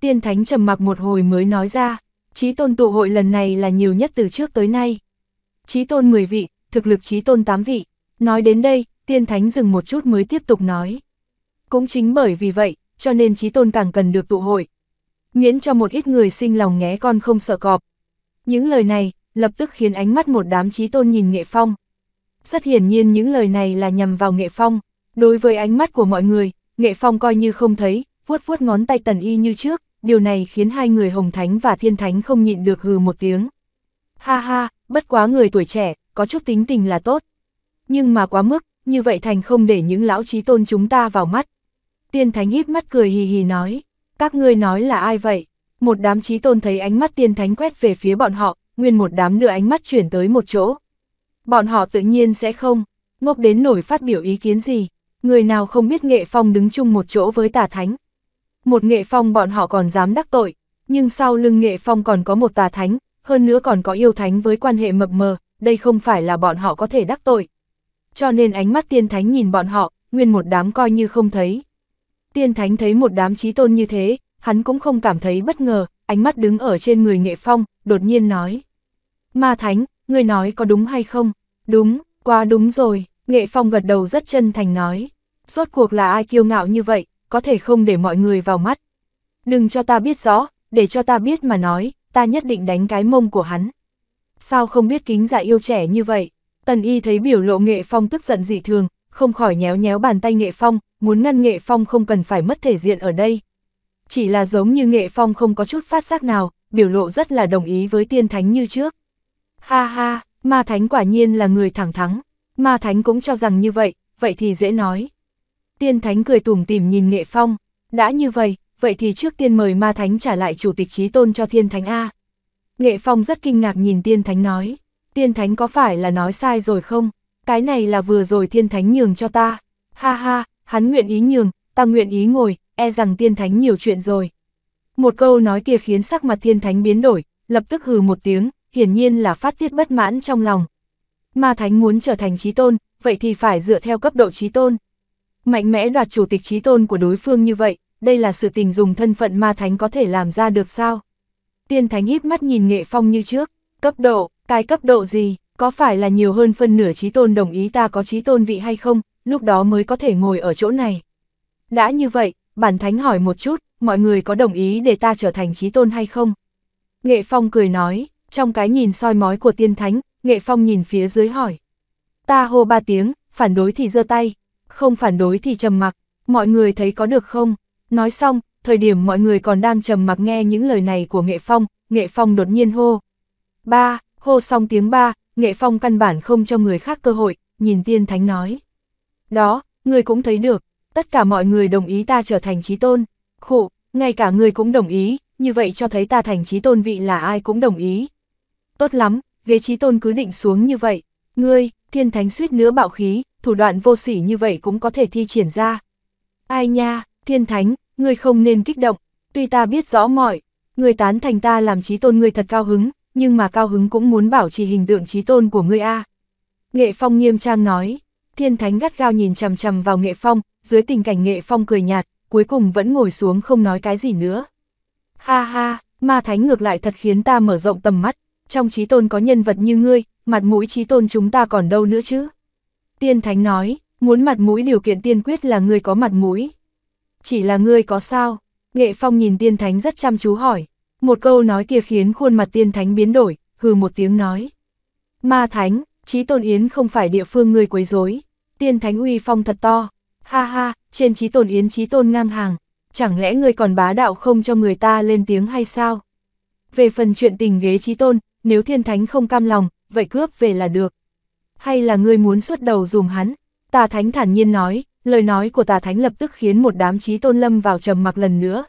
Tiên thánh trầm mặc một hồi mới nói ra, trí tôn tụ hội lần này là nhiều nhất từ trước tới nay. Trí tôn 10 vị, thực lực trí tôn 8 vị. Nói đến đây, tiên thánh dừng một chút mới tiếp tục nói. Cũng chính bởi vì vậy, cho nên trí tôn càng cần được tụ hội. Miễn cho một ít người sinh lòng nghé con không sợ cọp. Những lời này, lập tức khiến ánh mắt một đám trí tôn nhìn nghệ phong. Rất hiển nhiên những lời này là nhằm vào nghệ phong. Đối với ánh mắt của mọi người, nghệ phong coi như không thấy, vuốt vuốt ngón tay tần y như trước, điều này khiến hai người hồng thánh và thiên thánh không nhịn được hừ một tiếng. Ha ha, bất quá người tuổi trẻ, có chút tính tình là tốt. Nhưng mà quá mức, như vậy thành không để những lão trí tôn chúng ta vào mắt. Tiên thánh ít mắt cười hì hì nói, các ngươi nói là ai vậy? Một đám trí tôn thấy ánh mắt tiên thánh quét về phía bọn họ, nguyên một đám đưa ánh mắt chuyển tới một chỗ. Bọn họ tự nhiên sẽ không, ngốc đến nổi phát biểu ý kiến gì, người nào không biết nghệ phong đứng chung một chỗ với tà thánh. Một nghệ phong bọn họ còn dám đắc tội, nhưng sau lưng nghệ phong còn có một tà thánh, hơn nữa còn có yêu thánh với quan hệ mập mờ, đây không phải là bọn họ có thể đắc tội cho nên ánh mắt tiên thánh nhìn bọn họ, nguyên một đám coi như không thấy. Tiên thánh thấy một đám trí tôn như thế, hắn cũng không cảm thấy bất ngờ, ánh mắt đứng ở trên người nghệ phong, đột nhiên nói. Ma thánh, người nói có đúng hay không? Đúng, quá đúng rồi, nghệ phong gật đầu rất chân thành nói. Suốt cuộc là ai kiêu ngạo như vậy, có thể không để mọi người vào mắt. Đừng cho ta biết rõ, để cho ta biết mà nói, ta nhất định đánh cái mông của hắn. Sao không biết kính dạ yêu trẻ như vậy? Tần y thấy biểu lộ nghệ phong tức giận dị thường, không khỏi nhéo nhéo bàn tay nghệ phong, muốn ngăn nghệ phong không cần phải mất thể diện ở đây. Chỉ là giống như nghệ phong không có chút phát giác nào, biểu lộ rất là đồng ý với tiên thánh như trước. Ha ha, ma thánh quả nhiên là người thẳng thắng, ma thánh cũng cho rằng như vậy, vậy thì dễ nói. Tiên thánh cười tủm tỉm nhìn nghệ phong, đã như vậy, vậy thì trước tiên mời ma thánh trả lại chủ tịch trí tôn cho thiên thánh A. Nghệ phong rất kinh ngạc nhìn tiên thánh nói. Tiên thánh có phải là nói sai rồi không? Cái này là vừa rồi thiên thánh nhường cho ta. Ha ha, hắn nguyện ý nhường, ta nguyện ý ngồi, e rằng tiên thánh nhiều chuyện rồi. Một câu nói kia khiến sắc mặt thiên thánh biến đổi, lập tức hừ một tiếng, hiển nhiên là phát tiết bất mãn trong lòng. Ma thánh muốn trở thành trí tôn, vậy thì phải dựa theo cấp độ trí tôn. Mạnh mẽ đoạt chủ tịch trí tôn của đối phương như vậy, đây là sự tình dùng thân phận ma thánh có thể làm ra được sao? Tiên thánh híp mắt nhìn nghệ phong như trước, cấp độ, cái cấp độ gì, có phải là nhiều hơn phân nửa trí tôn đồng ý ta có trí tôn vị hay không, lúc đó mới có thể ngồi ở chỗ này. Đã như vậy, bản thánh hỏi một chút, mọi người có đồng ý để ta trở thành trí tôn hay không? Nghệ Phong cười nói, trong cái nhìn soi mói của tiên thánh, Nghệ Phong nhìn phía dưới hỏi. Ta hô ba tiếng, phản đối thì giơ tay, không phản đối thì trầm mặc, mọi người thấy có được không? Nói xong, thời điểm mọi người còn đang trầm mặc nghe những lời này của Nghệ Phong, Nghệ Phong đột nhiên hô. Ba, hô xong tiếng ba, nghệ phong căn bản không cho người khác cơ hội, nhìn tiên thánh nói. Đó, người cũng thấy được, tất cả mọi người đồng ý ta trở thành trí tôn, khụ, ngay cả người cũng đồng ý, như vậy cho thấy ta thành trí tôn vị là ai cũng đồng ý. Tốt lắm, ghế trí tôn cứ định xuống như vậy, ngươi, thiên thánh suýt nữa bạo khí, thủ đoạn vô sỉ như vậy cũng có thể thi triển ra. Ai nha, thiên thánh, ngươi không nên kích động, tuy ta biết rõ mọi, ngươi tán thành ta làm trí tôn ngươi thật cao hứng, nhưng mà cao hứng cũng muốn bảo trì hình tượng trí tôn của ngươi a. Nghệ Phong nghiêm trang nói, thiên thánh gắt gao nhìn chằm chằm vào Nghệ Phong, dưới tình cảnh Nghệ Phong cười nhạt, cuối cùng vẫn ngồi xuống không nói cái gì nữa. Ha ha, ma thánh ngược lại thật khiến ta mở rộng tầm mắt, trong trí tôn có nhân vật như ngươi, mặt mũi trí tôn chúng ta còn đâu nữa chứ. Tiên thánh nói, muốn mặt mũi điều kiện tiên quyết là ngươi có mặt mũi. Chỉ là ngươi có sao? Nghệ Phong nhìn tiên thánh rất chăm chú hỏi, một câu nói kia khiến khuôn mặt tiên thánh biến đổi, hừ một tiếng nói. Ma thánh, trí tôn yến không phải địa phương ngươi quấy rối tiên thánh uy phong thật to. Ha ha, trên trí tôn yến trí tôn ngang hàng, chẳng lẽ ngươi còn bá đạo không cho người ta lên tiếng hay sao? Về phần chuyện tình ghế trí tôn, nếu thiên thánh không cam lòng, vậy cướp về là được. Hay là ngươi muốn xuất đầu dùm hắn? Tà thánh thản nhiên nói, lời nói của tà thánh lập tức khiến một đám trí tôn lâm vào trầm mặc lần nữa.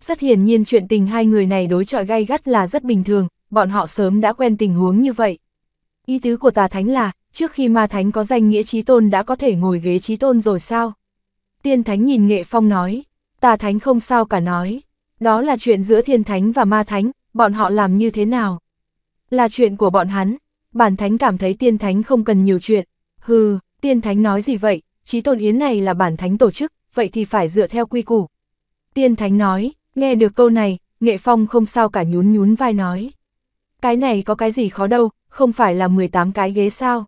Rất hiển nhiên chuyện tình hai người này đối chọi gay gắt là rất bình thường, bọn họ sớm đã quen tình huống như vậy. Ý tứ của tà thánh là, trước khi ma thánh có danh nghĩa trí tôn đã có thể ngồi ghế trí tôn rồi sao? Tiên thánh nhìn nghệ phong nói, tà thánh không sao cả nói. Đó là chuyện giữa thiên thánh và ma thánh, bọn họ làm như thế nào? Là chuyện của bọn hắn, bản thánh cảm thấy tiên thánh không cần nhiều chuyện. Hừ, tiên thánh nói gì vậy, trí tôn yến này là bản thánh tổ chức, vậy thì phải dựa theo quy củ. Tiên thánh nói, Nghe được câu này, Nghệ Phong không sao cả nhún nhún vai nói. Cái này có cái gì khó đâu, không phải là 18 cái ghế sao.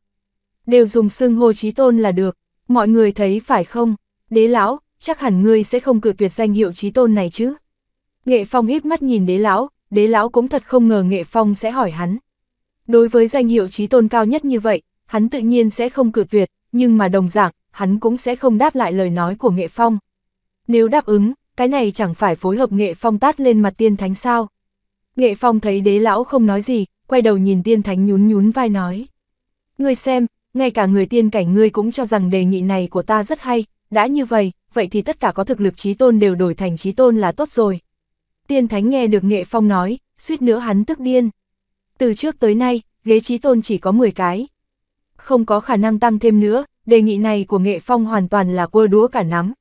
Đều dùng xưng hô trí tôn là được, mọi người thấy phải không? Đế lão, chắc hẳn ngươi sẽ không cự tuyệt danh hiệu trí tôn này chứ. Nghệ Phong híp mắt nhìn đế lão, đế lão cũng thật không ngờ Nghệ Phong sẽ hỏi hắn. Đối với danh hiệu trí tôn cao nhất như vậy, hắn tự nhiên sẽ không cự tuyệt, nhưng mà đồng dạng, hắn cũng sẽ không đáp lại lời nói của Nghệ Phong. Nếu đáp ứng, cái này chẳng phải phối hợp nghệ phong tát lên mặt tiên thánh sao. Nghệ phong thấy đế lão không nói gì, quay đầu nhìn tiên thánh nhún nhún vai nói. Ngươi xem, ngay cả người tiên cảnh ngươi cũng cho rằng đề nghị này của ta rất hay, đã như vậy, vậy thì tất cả có thực lực trí tôn đều đổi thành trí tôn là tốt rồi. Tiên thánh nghe được nghệ phong nói, suýt nữa hắn tức điên. Từ trước tới nay, ghế trí tôn chỉ có 10 cái. Không có khả năng tăng thêm nữa, đề nghị này của nghệ phong hoàn toàn là cua đũa cả nắm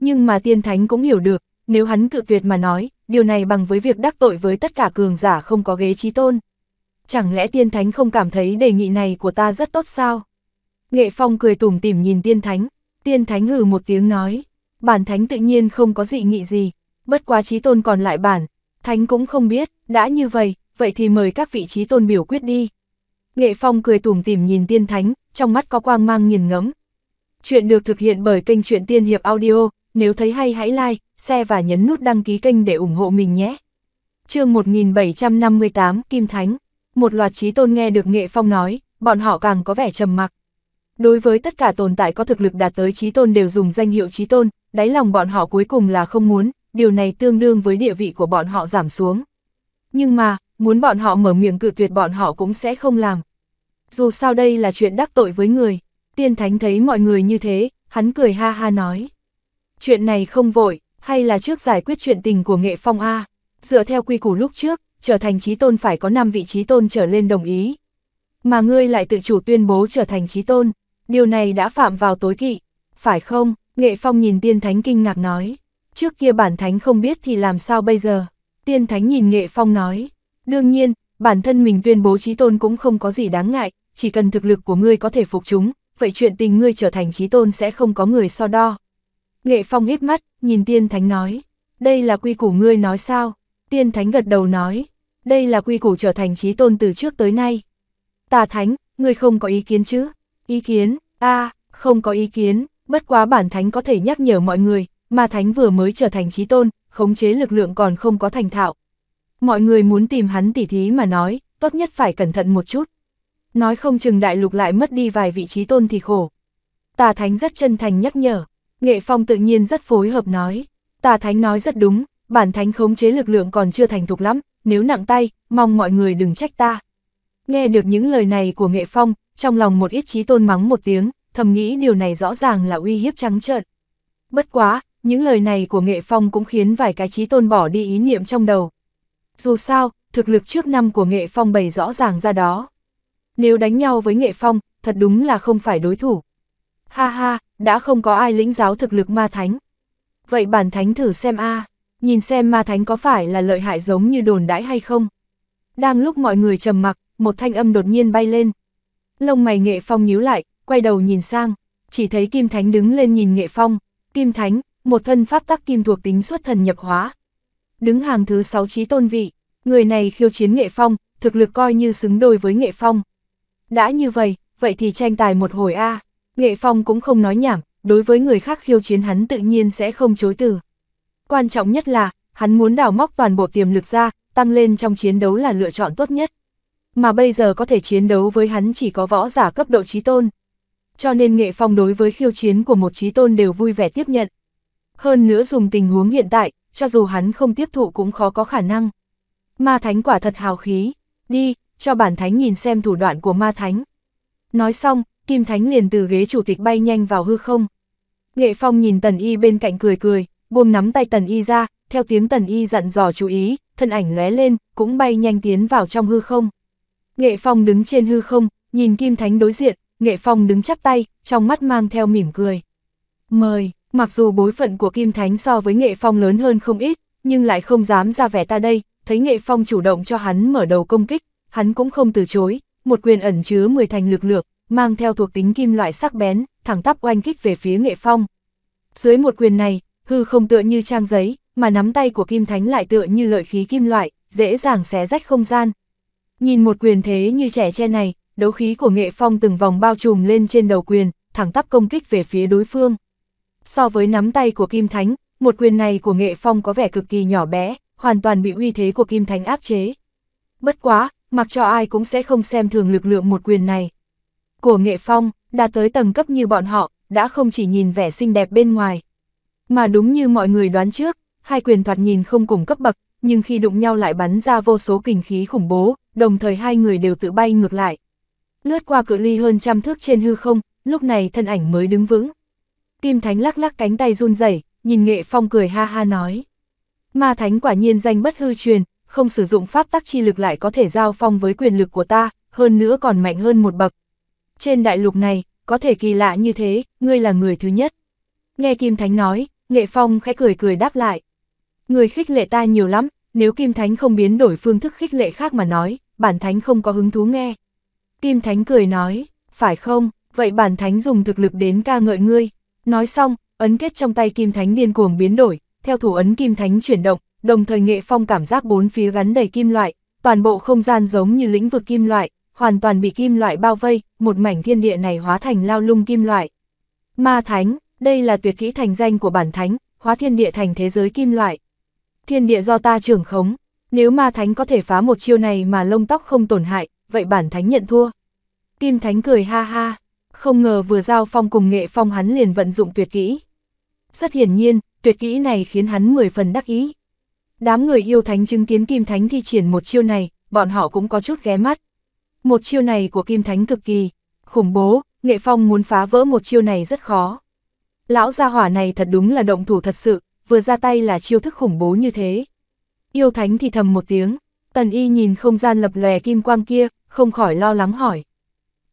nhưng mà tiên thánh cũng hiểu được, nếu hắn cự tuyệt mà nói, điều này bằng với việc đắc tội với tất cả cường giả không có ghế trí tôn. Chẳng lẽ tiên thánh không cảm thấy đề nghị này của ta rất tốt sao? Nghệ Phong cười tủm tỉm nhìn tiên thánh, tiên thánh hừ một tiếng nói, bản thánh tự nhiên không có dị nghị gì, bất quá trí tôn còn lại bản, thánh cũng không biết, đã như vậy, vậy thì mời các vị trí tôn biểu quyết đi. Nghệ Phong cười tủm tỉm nhìn tiên thánh, trong mắt có quang mang nghiền ngẫm. Chuyện được thực hiện bởi kênh truyện tiên hiệp audio, nếu thấy hay hãy like, share và nhấn nút đăng ký kênh để ủng hộ mình nhé. chương 1758 Kim Thánh Một loạt trí tôn nghe được Nghệ Phong nói, bọn họ càng có vẻ trầm mặc. Đối với tất cả tồn tại có thực lực đạt tới trí tôn đều dùng danh hiệu trí tôn, đáy lòng bọn họ cuối cùng là không muốn, điều này tương đương với địa vị của bọn họ giảm xuống. Nhưng mà, muốn bọn họ mở miệng cự tuyệt bọn họ cũng sẽ không làm. Dù sao đây là chuyện đắc tội với người, tiên thánh thấy mọi người như thế, hắn cười ha ha nói chuyện này không vội, hay là trước giải quyết chuyện tình của nghệ phong A. Dựa theo quy củ lúc trước, trở thành trí tôn phải có 5 vị trí tôn trở lên đồng ý. Mà ngươi lại tự chủ tuyên bố trở thành trí tôn, điều này đã phạm vào tối kỵ, phải không? Nghệ phong nhìn tiên thánh kinh ngạc nói. Trước kia bản thánh không biết thì làm sao bây giờ? Tiên thánh nhìn nghệ phong nói. Đương nhiên, bản thân mình tuyên bố trí tôn cũng không có gì đáng ngại, chỉ cần thực lực của ngươi có thể phục chúng, vậy chuyện tình ngươi trở thành trí tôn sẽ không có người so đo. Nghệ Phong hít mắt, nhìn tiên thánh nói, đây là quy củ ngươi nói sao? Tiên thánh gật đầu nói, đây là quy củ trở thành trí tôn từ trước tới nay. Tà thánh, ngươi không có ý kiến chứ? Ý kiến, a không có ý kiến, bất quá bản thánh có thể nhắc nhở mọi người, mà thánh vừa mới trở thành trí tôn, khống chế lực lượng còn không có thành thạo. Mọi người muốn tìm hắn tỉ thí mà nói, tốt nhất phải cẩn thận một chút. Nói không chừng đại lục lại mất đi vài vị trí tôn thì khổ. Tà thánh rất chân thành nhắc nhở. Nghệ Phong tự nhiên rất phối hợp nói. Tà Thánh nói rất đúng, bản Thánh khống chế lực lượng còn chưa thành thục lắm, nếu nặng tay, mong mọi người đừng trách ta. Nghe được những lời này của Nghệ Phong, trong lòng một ít trí tôn mắng một tiếng, thầm nghĩ điều này rõ ràng là uy hiếp trắng trợn. Bất quá, những lời này của Nghệ Phong cũng khiến vài cái trí tôn bỏ đi ý niệm trong đầu. Dù sao, thực lực trước năm của Nghệ Phong bày rõ ràng ra đó. Nếu đánh nhau với Nghệ Phong, thật đúng là không phải đối thủ. Ha ha, đã không có ai lĩnh giáo thực lực ma thánh. Vậy bản thánh thử xem a nhìn xem ma thánh có phải là lợi hại giống như đồn đãi hay không. Đang lúc mọi người trầm mặc, một thanh âm đột nhiên bay lên. Lông mày nghệ phong nhíu lại, quay đầu nhìn sang, chỉ thấy Kim Thánh đứng lên nhìn nghệ phong. Kim Thánh, một thân pháp tắc kim thuộc tính xuất thần nhập hóa. Đứng hàng thứ 6 trí tôn vị, người này khiêu chiến nghệ phong, thực lực coi như xứng đôi với nghệ phong. Đã như vậy, vậy thì tranh tài một hồi A. À. Nghệ Phong cũng không nói nhảm, đối với người khác khiêu chiến hắn tự nhiên sẽ không chối từ. Quan trọng nhất là, hắn muốn đào móc toàn bộ tiềm lực ra, tăng lên trong chiến đấu là lựa chọn tốt nhất. Mà bây giờ có thể chiến đấu với hắn chỉ có võ giả cấp độ trí tôn. Cho nên Nghệ Phong đối với khiêu chiến của một trí tôn đều vui vẻ tiếp nhận. Hơn nữa dùng tình huống hiện tại, cho dù hắn không tiếp thụ cũng khó có khả năng. Ma Thánh quả thật hào khí, đi, cho bản Thánh nhìn xem thủ đoạn của Ma Thánh. Nói xong, Kim Thánh liền từ ghế chủ tịch bay nhanh vào hư không. Nghệ Phong nhìn Tần Y bên cạnh cười cười, buông nắm tay Tần Y ra, theo tiếng Tần Y dặn dò chú ý, thân ảnh lóe lên, cũng bay nhanh tiến vào trong hư không. Nghệ Phong đứng trên hư không, nhìn Kim Thánh đối diện, Nghệ Phong đứng chắp tay, trong mắt mang theo mỉm cười. Mời, mặc dù bối phận của Kim Thánh so với Nghệ Phong lớn hơn không ít, nhưng lại không dám ra vẻ ta đây, thấy Nghệ Phong chủ động cho hắn mở đầu công kích, hắn cũng không từ chối, một quyền ẩn chứa 10 thành lực lượng, mang theo thuộc tính kim loại sắc bén, thẳng tắp oanh kích về phía Nghệ Phong. Dưới một quyền này, hư không tựa như trang giấy, mà nắm tay của Kim Thánh lại tựa như lợi khí kim loại, dễ dàng xé rách không gian. Nhìn một quyền thế như trẻ che này, đấu khí của Nghệ Phong từng vòng bao trùm lên trên đầu quyền, thẳng tắp công kích về phía đối phương. So với nắm tay của Kim Thánh, một quyền này của Nghệ Phong có vẻ cực kỳ nhỏ bé, hoàn toàn bị uy thế của Kim Thánh áp chế. Bất quá, mặc cho ai cũng sẽ không xem thường lực lượng một quyền này của nghệ phong, đạt tới tầng cấp như bọn họ, đã không chỉ nhìn vẻ xinh đẹp bên ngoài. Mà đúng như mọi người đoán trước, hai quyền thoạt nhìn không cùng cấp bậc, nhưng khi đụng nhau lại bắn ra vô số kình khí khủng bố, đồng thời hai người đều tự bay ngược lại. Lướt qua cự ly hơn trăm thước trên hư không, lúc này thân ảnh mới đứng vững. Kim Thánh lắc lắc cánh tay run rẩy, nhìn Nghệ Phong cười ha ha nói. Ma Thánh quả nhiên danh bất hư truyền, không sử dụng pháp tắc chi lực lại có thể giao phong với quyền lực của ta, hơn nữa còn mạnh hơn một bậc, trên đại lục này, có thể kỳ lạ như thế, ngươi là người thứ nhất. Nghe Kim Thánh nói, Nghệ Phong khẽ cười cười đáp lại. Người khích lệ ta nhiều lắm, nếu Kim Thánh không biến đổi phương thức khích lệ khác mà nói, bản Thánh không có hứng thú nghe. Kim Thánh cười nói, phải không, vậy bản Thánh dùng thực lực đến ca ngợi ngươi. Nói xong, ấn kết trong tay Kim Thánh điên cuồng biến đổi, theo thủ ấn Kim Thánh chuyển động, đồng thời Nghệ Phong cảm giác bốn phía gắn đầy kim loại, toàn bộ không gian giống như lĩnh vực kim loại, hoàn toàn bị kim loại bao vây, một mảnh thiên địa này hóa thành lao lung kim loại. Ma Thánh, đây là tuyệt kỹ thành danh của bản Thánh, hóa thiên địa thành thế giới kim loại. Thiên địa do ta trưởng khống, nếu Ma Thánh có thể phá một chiêu này mà lông tóc không tổn hại, vậy bản Thánh nhận thua. Kim Thánh cười ha ha, không ngờ vừa giao phong cùng nghệ phong hắn liền vận dụng tuyệt kỹ. Rất hiển nhiên, tuyệt kỹ này khiến hắn 10 phần đắc ý. Đám người yêu thánh chứng kiến Kim Thánh thi triển một chiêu này, bọn họ cũng có chút ghé mắt. Một chiêu này của Kim Thánh cực kỳ, khủng bố, Nghệ Phong muốn phá vỡ một chiêu này rất khó. Lão gia hỏa này thật đúng là động thủ thật sự, vừa ra tay là chiêu thức khủng bố như thế. Yêu Thánh thì thầm một tiếng, Tần Y nhìn không gian lập lòe kim quang kia, không khỏi lo lắng hỏi.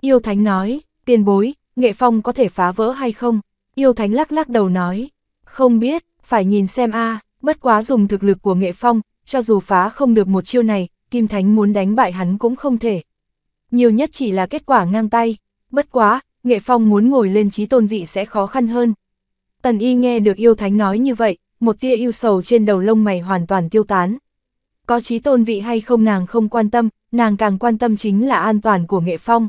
Yêu Thánh nói, tiền bối, Nghệ Phong có thể phá vỡ hay không? Yêu Thánh lắc lắc đầu nói, không biết, phải nhìn xem a bất quá dùng thực lực của Nghệ Phong, cho dù phá không được một chiêu này, Kim Thánh muốn đánh bại hắn cũng không thể nhiều nhất chỉ là kết quả ngang tay, bất quá, nghệ phong muốn ngồi lên trí tôn vị sẽ khó khăn hơn. Tần y nghe được yêu thánh nói như vậy, một tia yêu sầu trên đầu lông mày hoàn toàn tiêu tán. Có trí tôn vị hay không nàng không quan tâm, nàng càng quan tâm chính là an toàn của nghệ phong.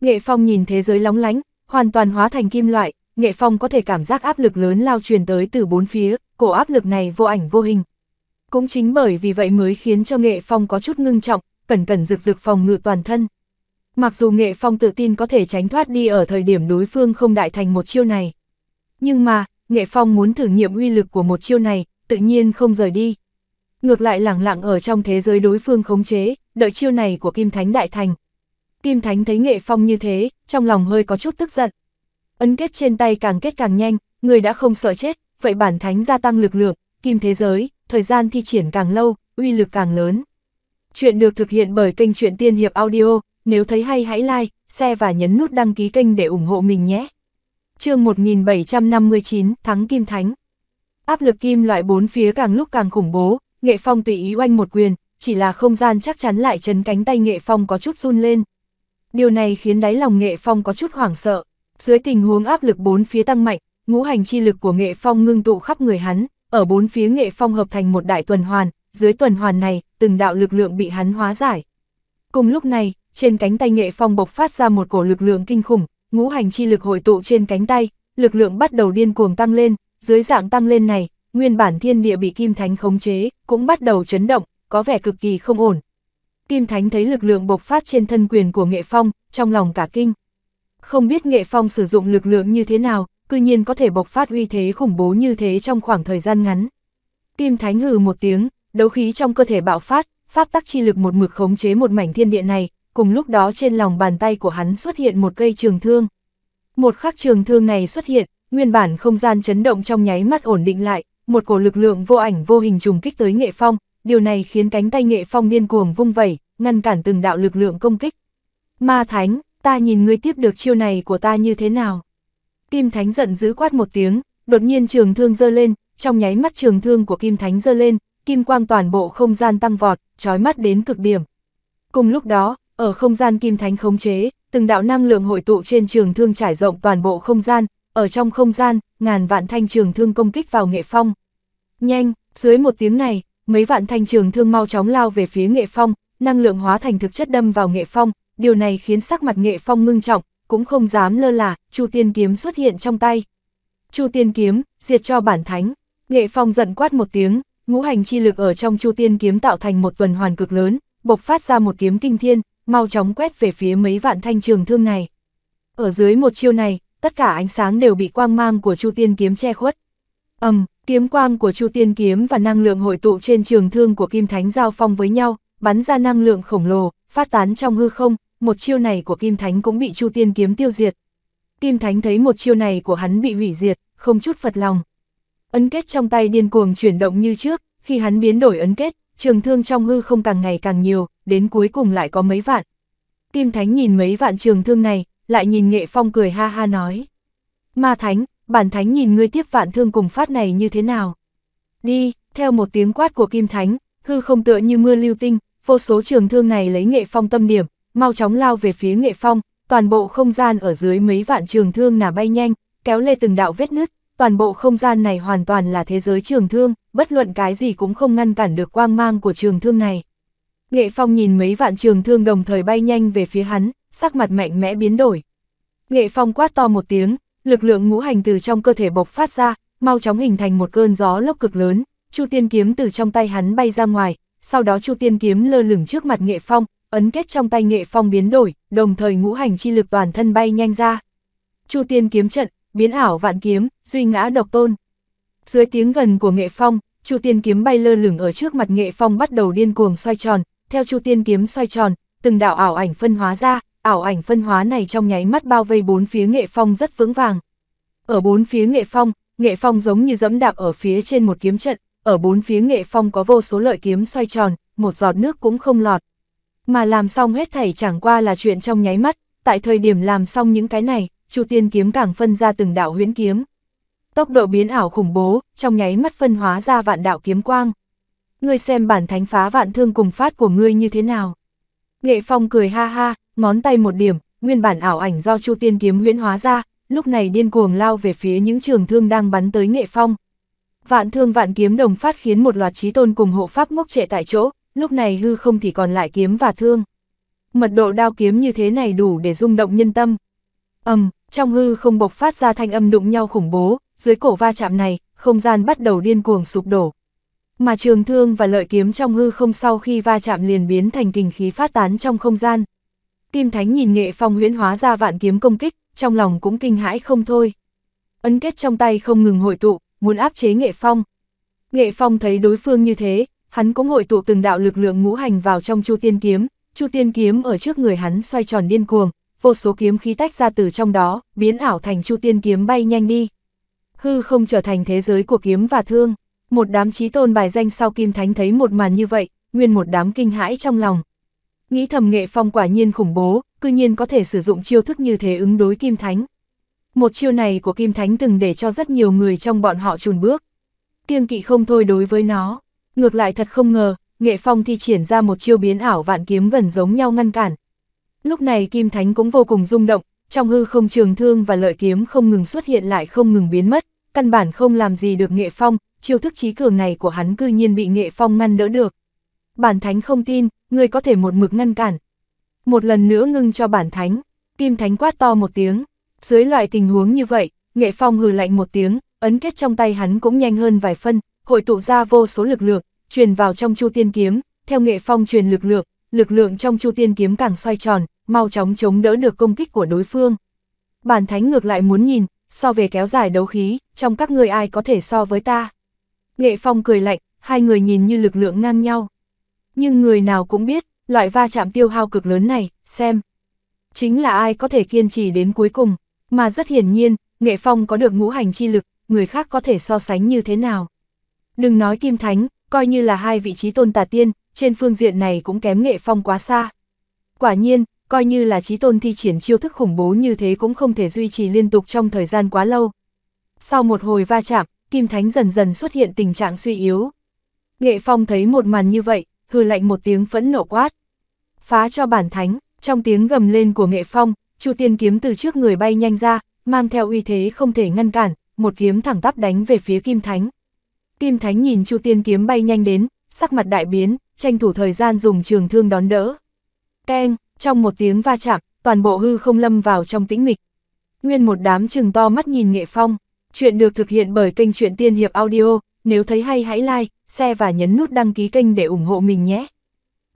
Nghệ phong nhìn thế giới lóng lánh, hoàn toàn hóa thành kim loại, nghệ phong có thể cảm giác áp lực lớn lao truyền tới từ bốn phía, cổ áp lực này vô ảnh vô hình. Cũng chính bởi vì vậy mới khiến cho nghệ phong có chút ngưng trọng, cẩn cẩn rực rực phòng ngự toàn thân. Mặc dù nghệ phong tự tin có thể tránh thoát đi ở thời điểm đối phương không đại thành một chiêu này. Nhưng mà, nghệ phong muốn thử nghiệm uy lực của một chiêu này, tự nhiên không rời đi. Ngược lại lẳng lặng ở trong thế giới đối phương khống chế, đợi chiêu này của Kim Thánh đại thành. Kim Thánh thấy nghệ phong như thế, trong lòng hơi có chút tức giận. Ấn kết trên tay càng kết càng nhanh, người đã không sợ chết, vậy bản thánh gia tăng lực lượng, kim thế giới, thời gian thi triển càng lâu, uy lực càng lớn. Chuyện được thực hiện bởi kênh truyện tiên hiệp audio, nếu thấy hay hãy like, share và nhấn nút đăng ký kênh để ủng hộ mình nhé. chương 1759, Thắng Kim Thánh Áp lực kim loại bốn phía càng lúc càng khủng bố, nghệ phong tùy ý oanh một quyền, chỉ là không gian chắc chắn lại chấn cánh tay nghệ phong có chút run lên. Điều này khiến đáy lòng nghệ phong có chút hoảng sợ. Dưới tình huống áp lực bốn phía tăng mạnh, ngũ hành chi lực của nghệ phong ngưng tụ khắp người hắn, ở bốn phía nghệ phong hợp thành một đại tuần hoàn, dưới tuần hoàn này, từng đạo lực lượng bị hắn hóa giải. Cùng lúc này, trên cánh tay nghệ phong bộc phát ra một cổ lực lượng kinh khủng, ngũ hành chi lực hội tụ trên cánh tay, lực lượng bắt đầu điên cuồng tăng lên, dưới dạng tăng lên này, nguyên bản thiên địa bị kim thánh khống chế, cũng bắt đầu chấn động, có vẻ cực kỳ không ổn. Kim thánh thấy lực lượng bộc phát trên thân quyền của nghệ phong, trong lòng cả kinh. Không biết nghệ phong sử dụng lực lượng như thế nào, cư nhiên có thể bộc phát uy thế khủng bố như thế trong khoảng thời gian ngắn. Kim thánh hừ một tiếng, đấu khí trong cơ thể bạo phát, pháp tắc chi lực một mực khống chế một mảnh thiên địa này, cùng lúc đó trên lòng bàn tay của hắn xuất hiện một cây trường thương. Một khắc trường thương này xuất hiện, nguyên bản không gian chấn động trong nháy mắt ổn định lại, một cổ lực lượng vô ảnh vô hình trùng kích tới Nghệ Phong, điều này khiến cánh tay Nghệ Phong điên cuồng vung vẩy, ngăn cản từng đạo lực lượng công kích. Ma Thánh, ta nhìn ngươi tiếp được chiêu này của ta như thế nào? Kim Thánh giận dữ quát một tiếng, đột nhiên trường thương giơ lên, trong nháy mắt trường thương của Kim Thánh giơ lên, kim quang toàn bộ không gian tăng vọt, chói mắt đến cực điểm. Cùng lúc đó, ở không gian kim thánh khống chế, từng đạo năng lượng hội tụ trên trường thương trải rộng toàn bộ không gian, ở trong không gian, ngàn vạn thanh trường thương công kích vào nghệ phong. Nhanh, dưới một tiếng này, mấy vạn thanh trường thương mau chóng lao về phía nghệ phong, năng lượng hóa thành thực chất đâm vào nghệ phong, điều này khiến sắc mặt nghệ phong ngưng trọng, cũng không dám lơ là, Chu Tiên kiếm xuất hiện trong tay. Chu Tiên kiếm, diệt cho bản thánh. Nghệ Phong giận quát một tiếng, ngũ hành chi lực ở trong Chu Tiên kiếm tạo thành một tuần hoàn cực lớn, bộc phát ra một kiếm kinh thiên, mau chóng quét về phía mấy vạn thanh trường thương này. Ở dưới một chiêu này, tất cả ánh sáng đều bị quang mang của Chu Tiên Kiếm che khuất. ầm, um, kiếm quang của Chu Tiên Kiếm và năng lượng hội tụ trên trường thương của Kim Thánh giao phong với nhau, bắn ra năng lượng khổng lồ, phát tán trong hư không, một chiêu này của Kim Thánh cũng bị Chu Tiên Kiếm tiêu diệt. Kim Thánh thấy một chiêu này của hắn bị hủy diệt, không chút phật lòng. Ấn kết trong tay điên cuồng chuyển động như trước, khi hắn biến đổi ấn kết, trường thương trong hư không càng ngày càng nhiều, đến cuối cùng lại có mấy vạn. Kim Thánh nhìn mấy vạn trường thương này, lại nhìn Nghệ Phong cười ha ha nói. Ma Thánh, bản Thánh nhìn ngươi tiếp vạn thương cùng phát này như thế nào. Đi, theo một tiếng quát của Kim Thánh, hư không tựa như mưa lưu tinh, vô số trường thương này lấy Nghệ Phong tâm điểm, mau chóng lao về phía Nghệ Phong, toàn bộ không gian ở dưới mấy vạn trường thương nà bay nhanh, kéo lê từng đạo vết nứt, toàn bộ không gian này hoàn toàn là thế giới trường thương, bất luận cái gì cũng không ngăn cản được quang mang của trường thương này. Nghệ Phong nhìn mấy vạn trường thương đồng thời bay nhanh về phía hắn, sắc mặt mạnh mẽ biến đổi. Nghệ Phong quát to một tiếng, lực lượng ngũ hành từ trong cơ thể bộc phát ra, mau chóng hình thành một cơn gió lốc cực lớn, Chu Tiên kiếm từ trong tay hắn bay ra ngoài, sau đó Chu Tiên kiếm lơ lửng trước mặt Nghệ Phong, ấn kết trong tay Nghệ Phong biến đổi, đồng thời ngũ hành chi lực toàn thân bay nhanh ra. Chu Tiên kiếm trận, biến ảo vạn kiếm, duy ngã độc tôn. Dưới tiếng gần của Nghệ Phong, Chu Tiên kiếm bay lơ lửng ở trước mặt Nghệ Phong bắt đầu điên cuồng xoay tròn, theo Chu Tiên kiếm xoay tròn, từng đạo ảo ảnh phân hóa ra, ảo ảnh phân hóa này trong nháy mắt bao vây bốn phía Nghệ Phong rất vững vàng. Ở bốn phía Nghệ Phong, Nghệ Phong giống như dẫm đạp ở phía trên một kiếm trận, ở bốn phía Nghệ Phong có vô số lợi kiếm xoay tròn, một giọt nước cũng không lọt. Mà làm xong hết thảy chẳng qua là chuyện trong nháy mắt, tại thời điểm làm xong những cái này, Chu Tiên kiếm càng phân ra từng đạo huyễn kiếm. Tốc độ biến ảo khủng bố, trong nháy mắt phân hóa ra vạn đạo kiếm quang ngươi xem bản thánh phá vạn thương cùng phát của ngươi như thế nào. Nghệ Phong cười ha ha, ngón tay một điểm, nguyên bản ảo ảnh do Chu Tiên kiếm huyễn hóa ra, lúc này điên cuồng lao về phía những trường thương đang bắn tới Nghệ Phong. Vạn thương vạn kiếm đồng phát khiến một loạt trí tôn cùng hộ pháp ngốc trệ tại chỗ, lúc này hư không thì còn lại kiếm và thương. Mật độ đao kiếm như thế này đủ để rung động nhân tâm. ầm, trong hư không bộc phát ra thanh âm đụng nhau khủng bố, dưới cổ va chạm này, không gian bắt đầu điên cuồng sụp đổ mà trường thương và lợi kiếm trong hư không sau khi va chạm liền biến thành kình khí phát tán trong không gian. Kim Thánh nhìn nghệ phong huyễn hóa ra vạn kiếm công kích, trong lòng cũng kinh hãi không thôi. Ấn kết trong tay không ngừng hội tụ, muốn áp chế nghệ phong. Nghệ phong thấy đối phương như thế, hắn cũng hội tụ từng đạo lực lượng ngũ hành vào trong chu tiên kiếm, chu tiên kiếm ở trước người hắn xoay tròn điên cuồng, vô số kiếm khí tách ra từ trong đó, biến ảo thành chu tiên kiếm bay nhanh đi. Hư không trở thành thế giới của kiếm và thương một đám trí tôn bài danh sau Kim Thánh thấy một màn như vậy, nguyên một đám kinh hãi trong lòng. Nghĩ thầm nghệ phong quả nhiên khủng bố, cư nhiên có thể sử dụng chiêu thức như thế ứng đối Kim Thánh. Một chiêu này của Kim Thánh từng để cho rất nhiều người trong bọn họ chùn bước. Kiêng kỵ không thôi đối với nó. Ngược lại thật không ngờ, nghệ phong thi triển ra một chiêu biến ảo vạn kiếm gần giống nhau ngăn cản. Lúc này Kim Thánh cũng vô cùng rung động, trong hư không trường thương và lợi kiếm không ngừng xuất hiện lại không ngừng biến mất, căn bản không làm gì được nghệ phong, chiêu thức trí cường này của hắn cư nhiên bị nghệ phong ngăn đỡ được. Bản thánh không tin, người có thể một mực ngăn cản. Một lần nữa ngưng cho bản thánh, kim thánh quát to một tiếng. Dưới loại tình huống như vậy, nghệ phong hừ lạnh một tiếng, ấn kết trong tay hắn cũng nhanh hơn vài phân, hội tụ ra vô số lực lượng, truyền vào trong chu tiên kiếm, theo nghệ phong truyền lực lượng, lực lượng trong chu tiên kiếm càng xoay tròn, mau chóng chống đỡ được công kích của đối phương. Bản thánh ngược lại muốn nhìn, so về kéo dài đấu khí, trong các ngươi ai có thể so với ta. Nghệ Phong cười lạnh, hai người nhìn như lực lượng ngang nhau. Nhưng người nào cũng biết, loại va chạm tiêu hao cực lớn này, xem. Chính là ai có thể kiên trì đến cuối cùng, mà rất hiển nhiên, Nghệ Phong có được ngũ hành chi lực, người khác có thể so sánh như thế nào. Đừng nói Kim Thánh, coi như là hai vị trí tôn tà tiên, trên phương diện này cũng kém Nghệ Phong quá xa. Quả nhiên, coi như là trí tôn thi triển chiêu thức khủng bố như thế cũng không thể duy trì liên tục trong thời gian quá lâu. Sau một hồi va chạm, Kim Thánh dần dần xuất hiện tình trạng suy yếu. Nghệ Phong thấy một màn như vậy, hừ lạnh một tiếng phẫn nộ quát. Phá cho bản Thánh, trong tiếng gầm lên của Nghệ Phong, Chu Tiên kiếm từ trước người bay nhanh ra, mang theo uy thế không thể ngăn cản, một kiếm thẳng tắp đánh về phía Kim Thánh. Kim Thánh nhìn Chu Tiên kiếm bay nhanh đến, sắc mặt đại biến, tranh thủ thời gian dùng trường thương đón đỡ. Keng, trong một tiếng va chạm, toàn bộ hư không lâm vào trong tĩnh mịch. Nguyên một đám trừng to mắt nhìn Nghệ Phong. Chuyện được thực hiện bởi kênh Chuyện Tiên Hiệp Audio, nếu thấy hay hãy like, share và nhấn nút đăng ký kênh để ủng hộ mình nhé.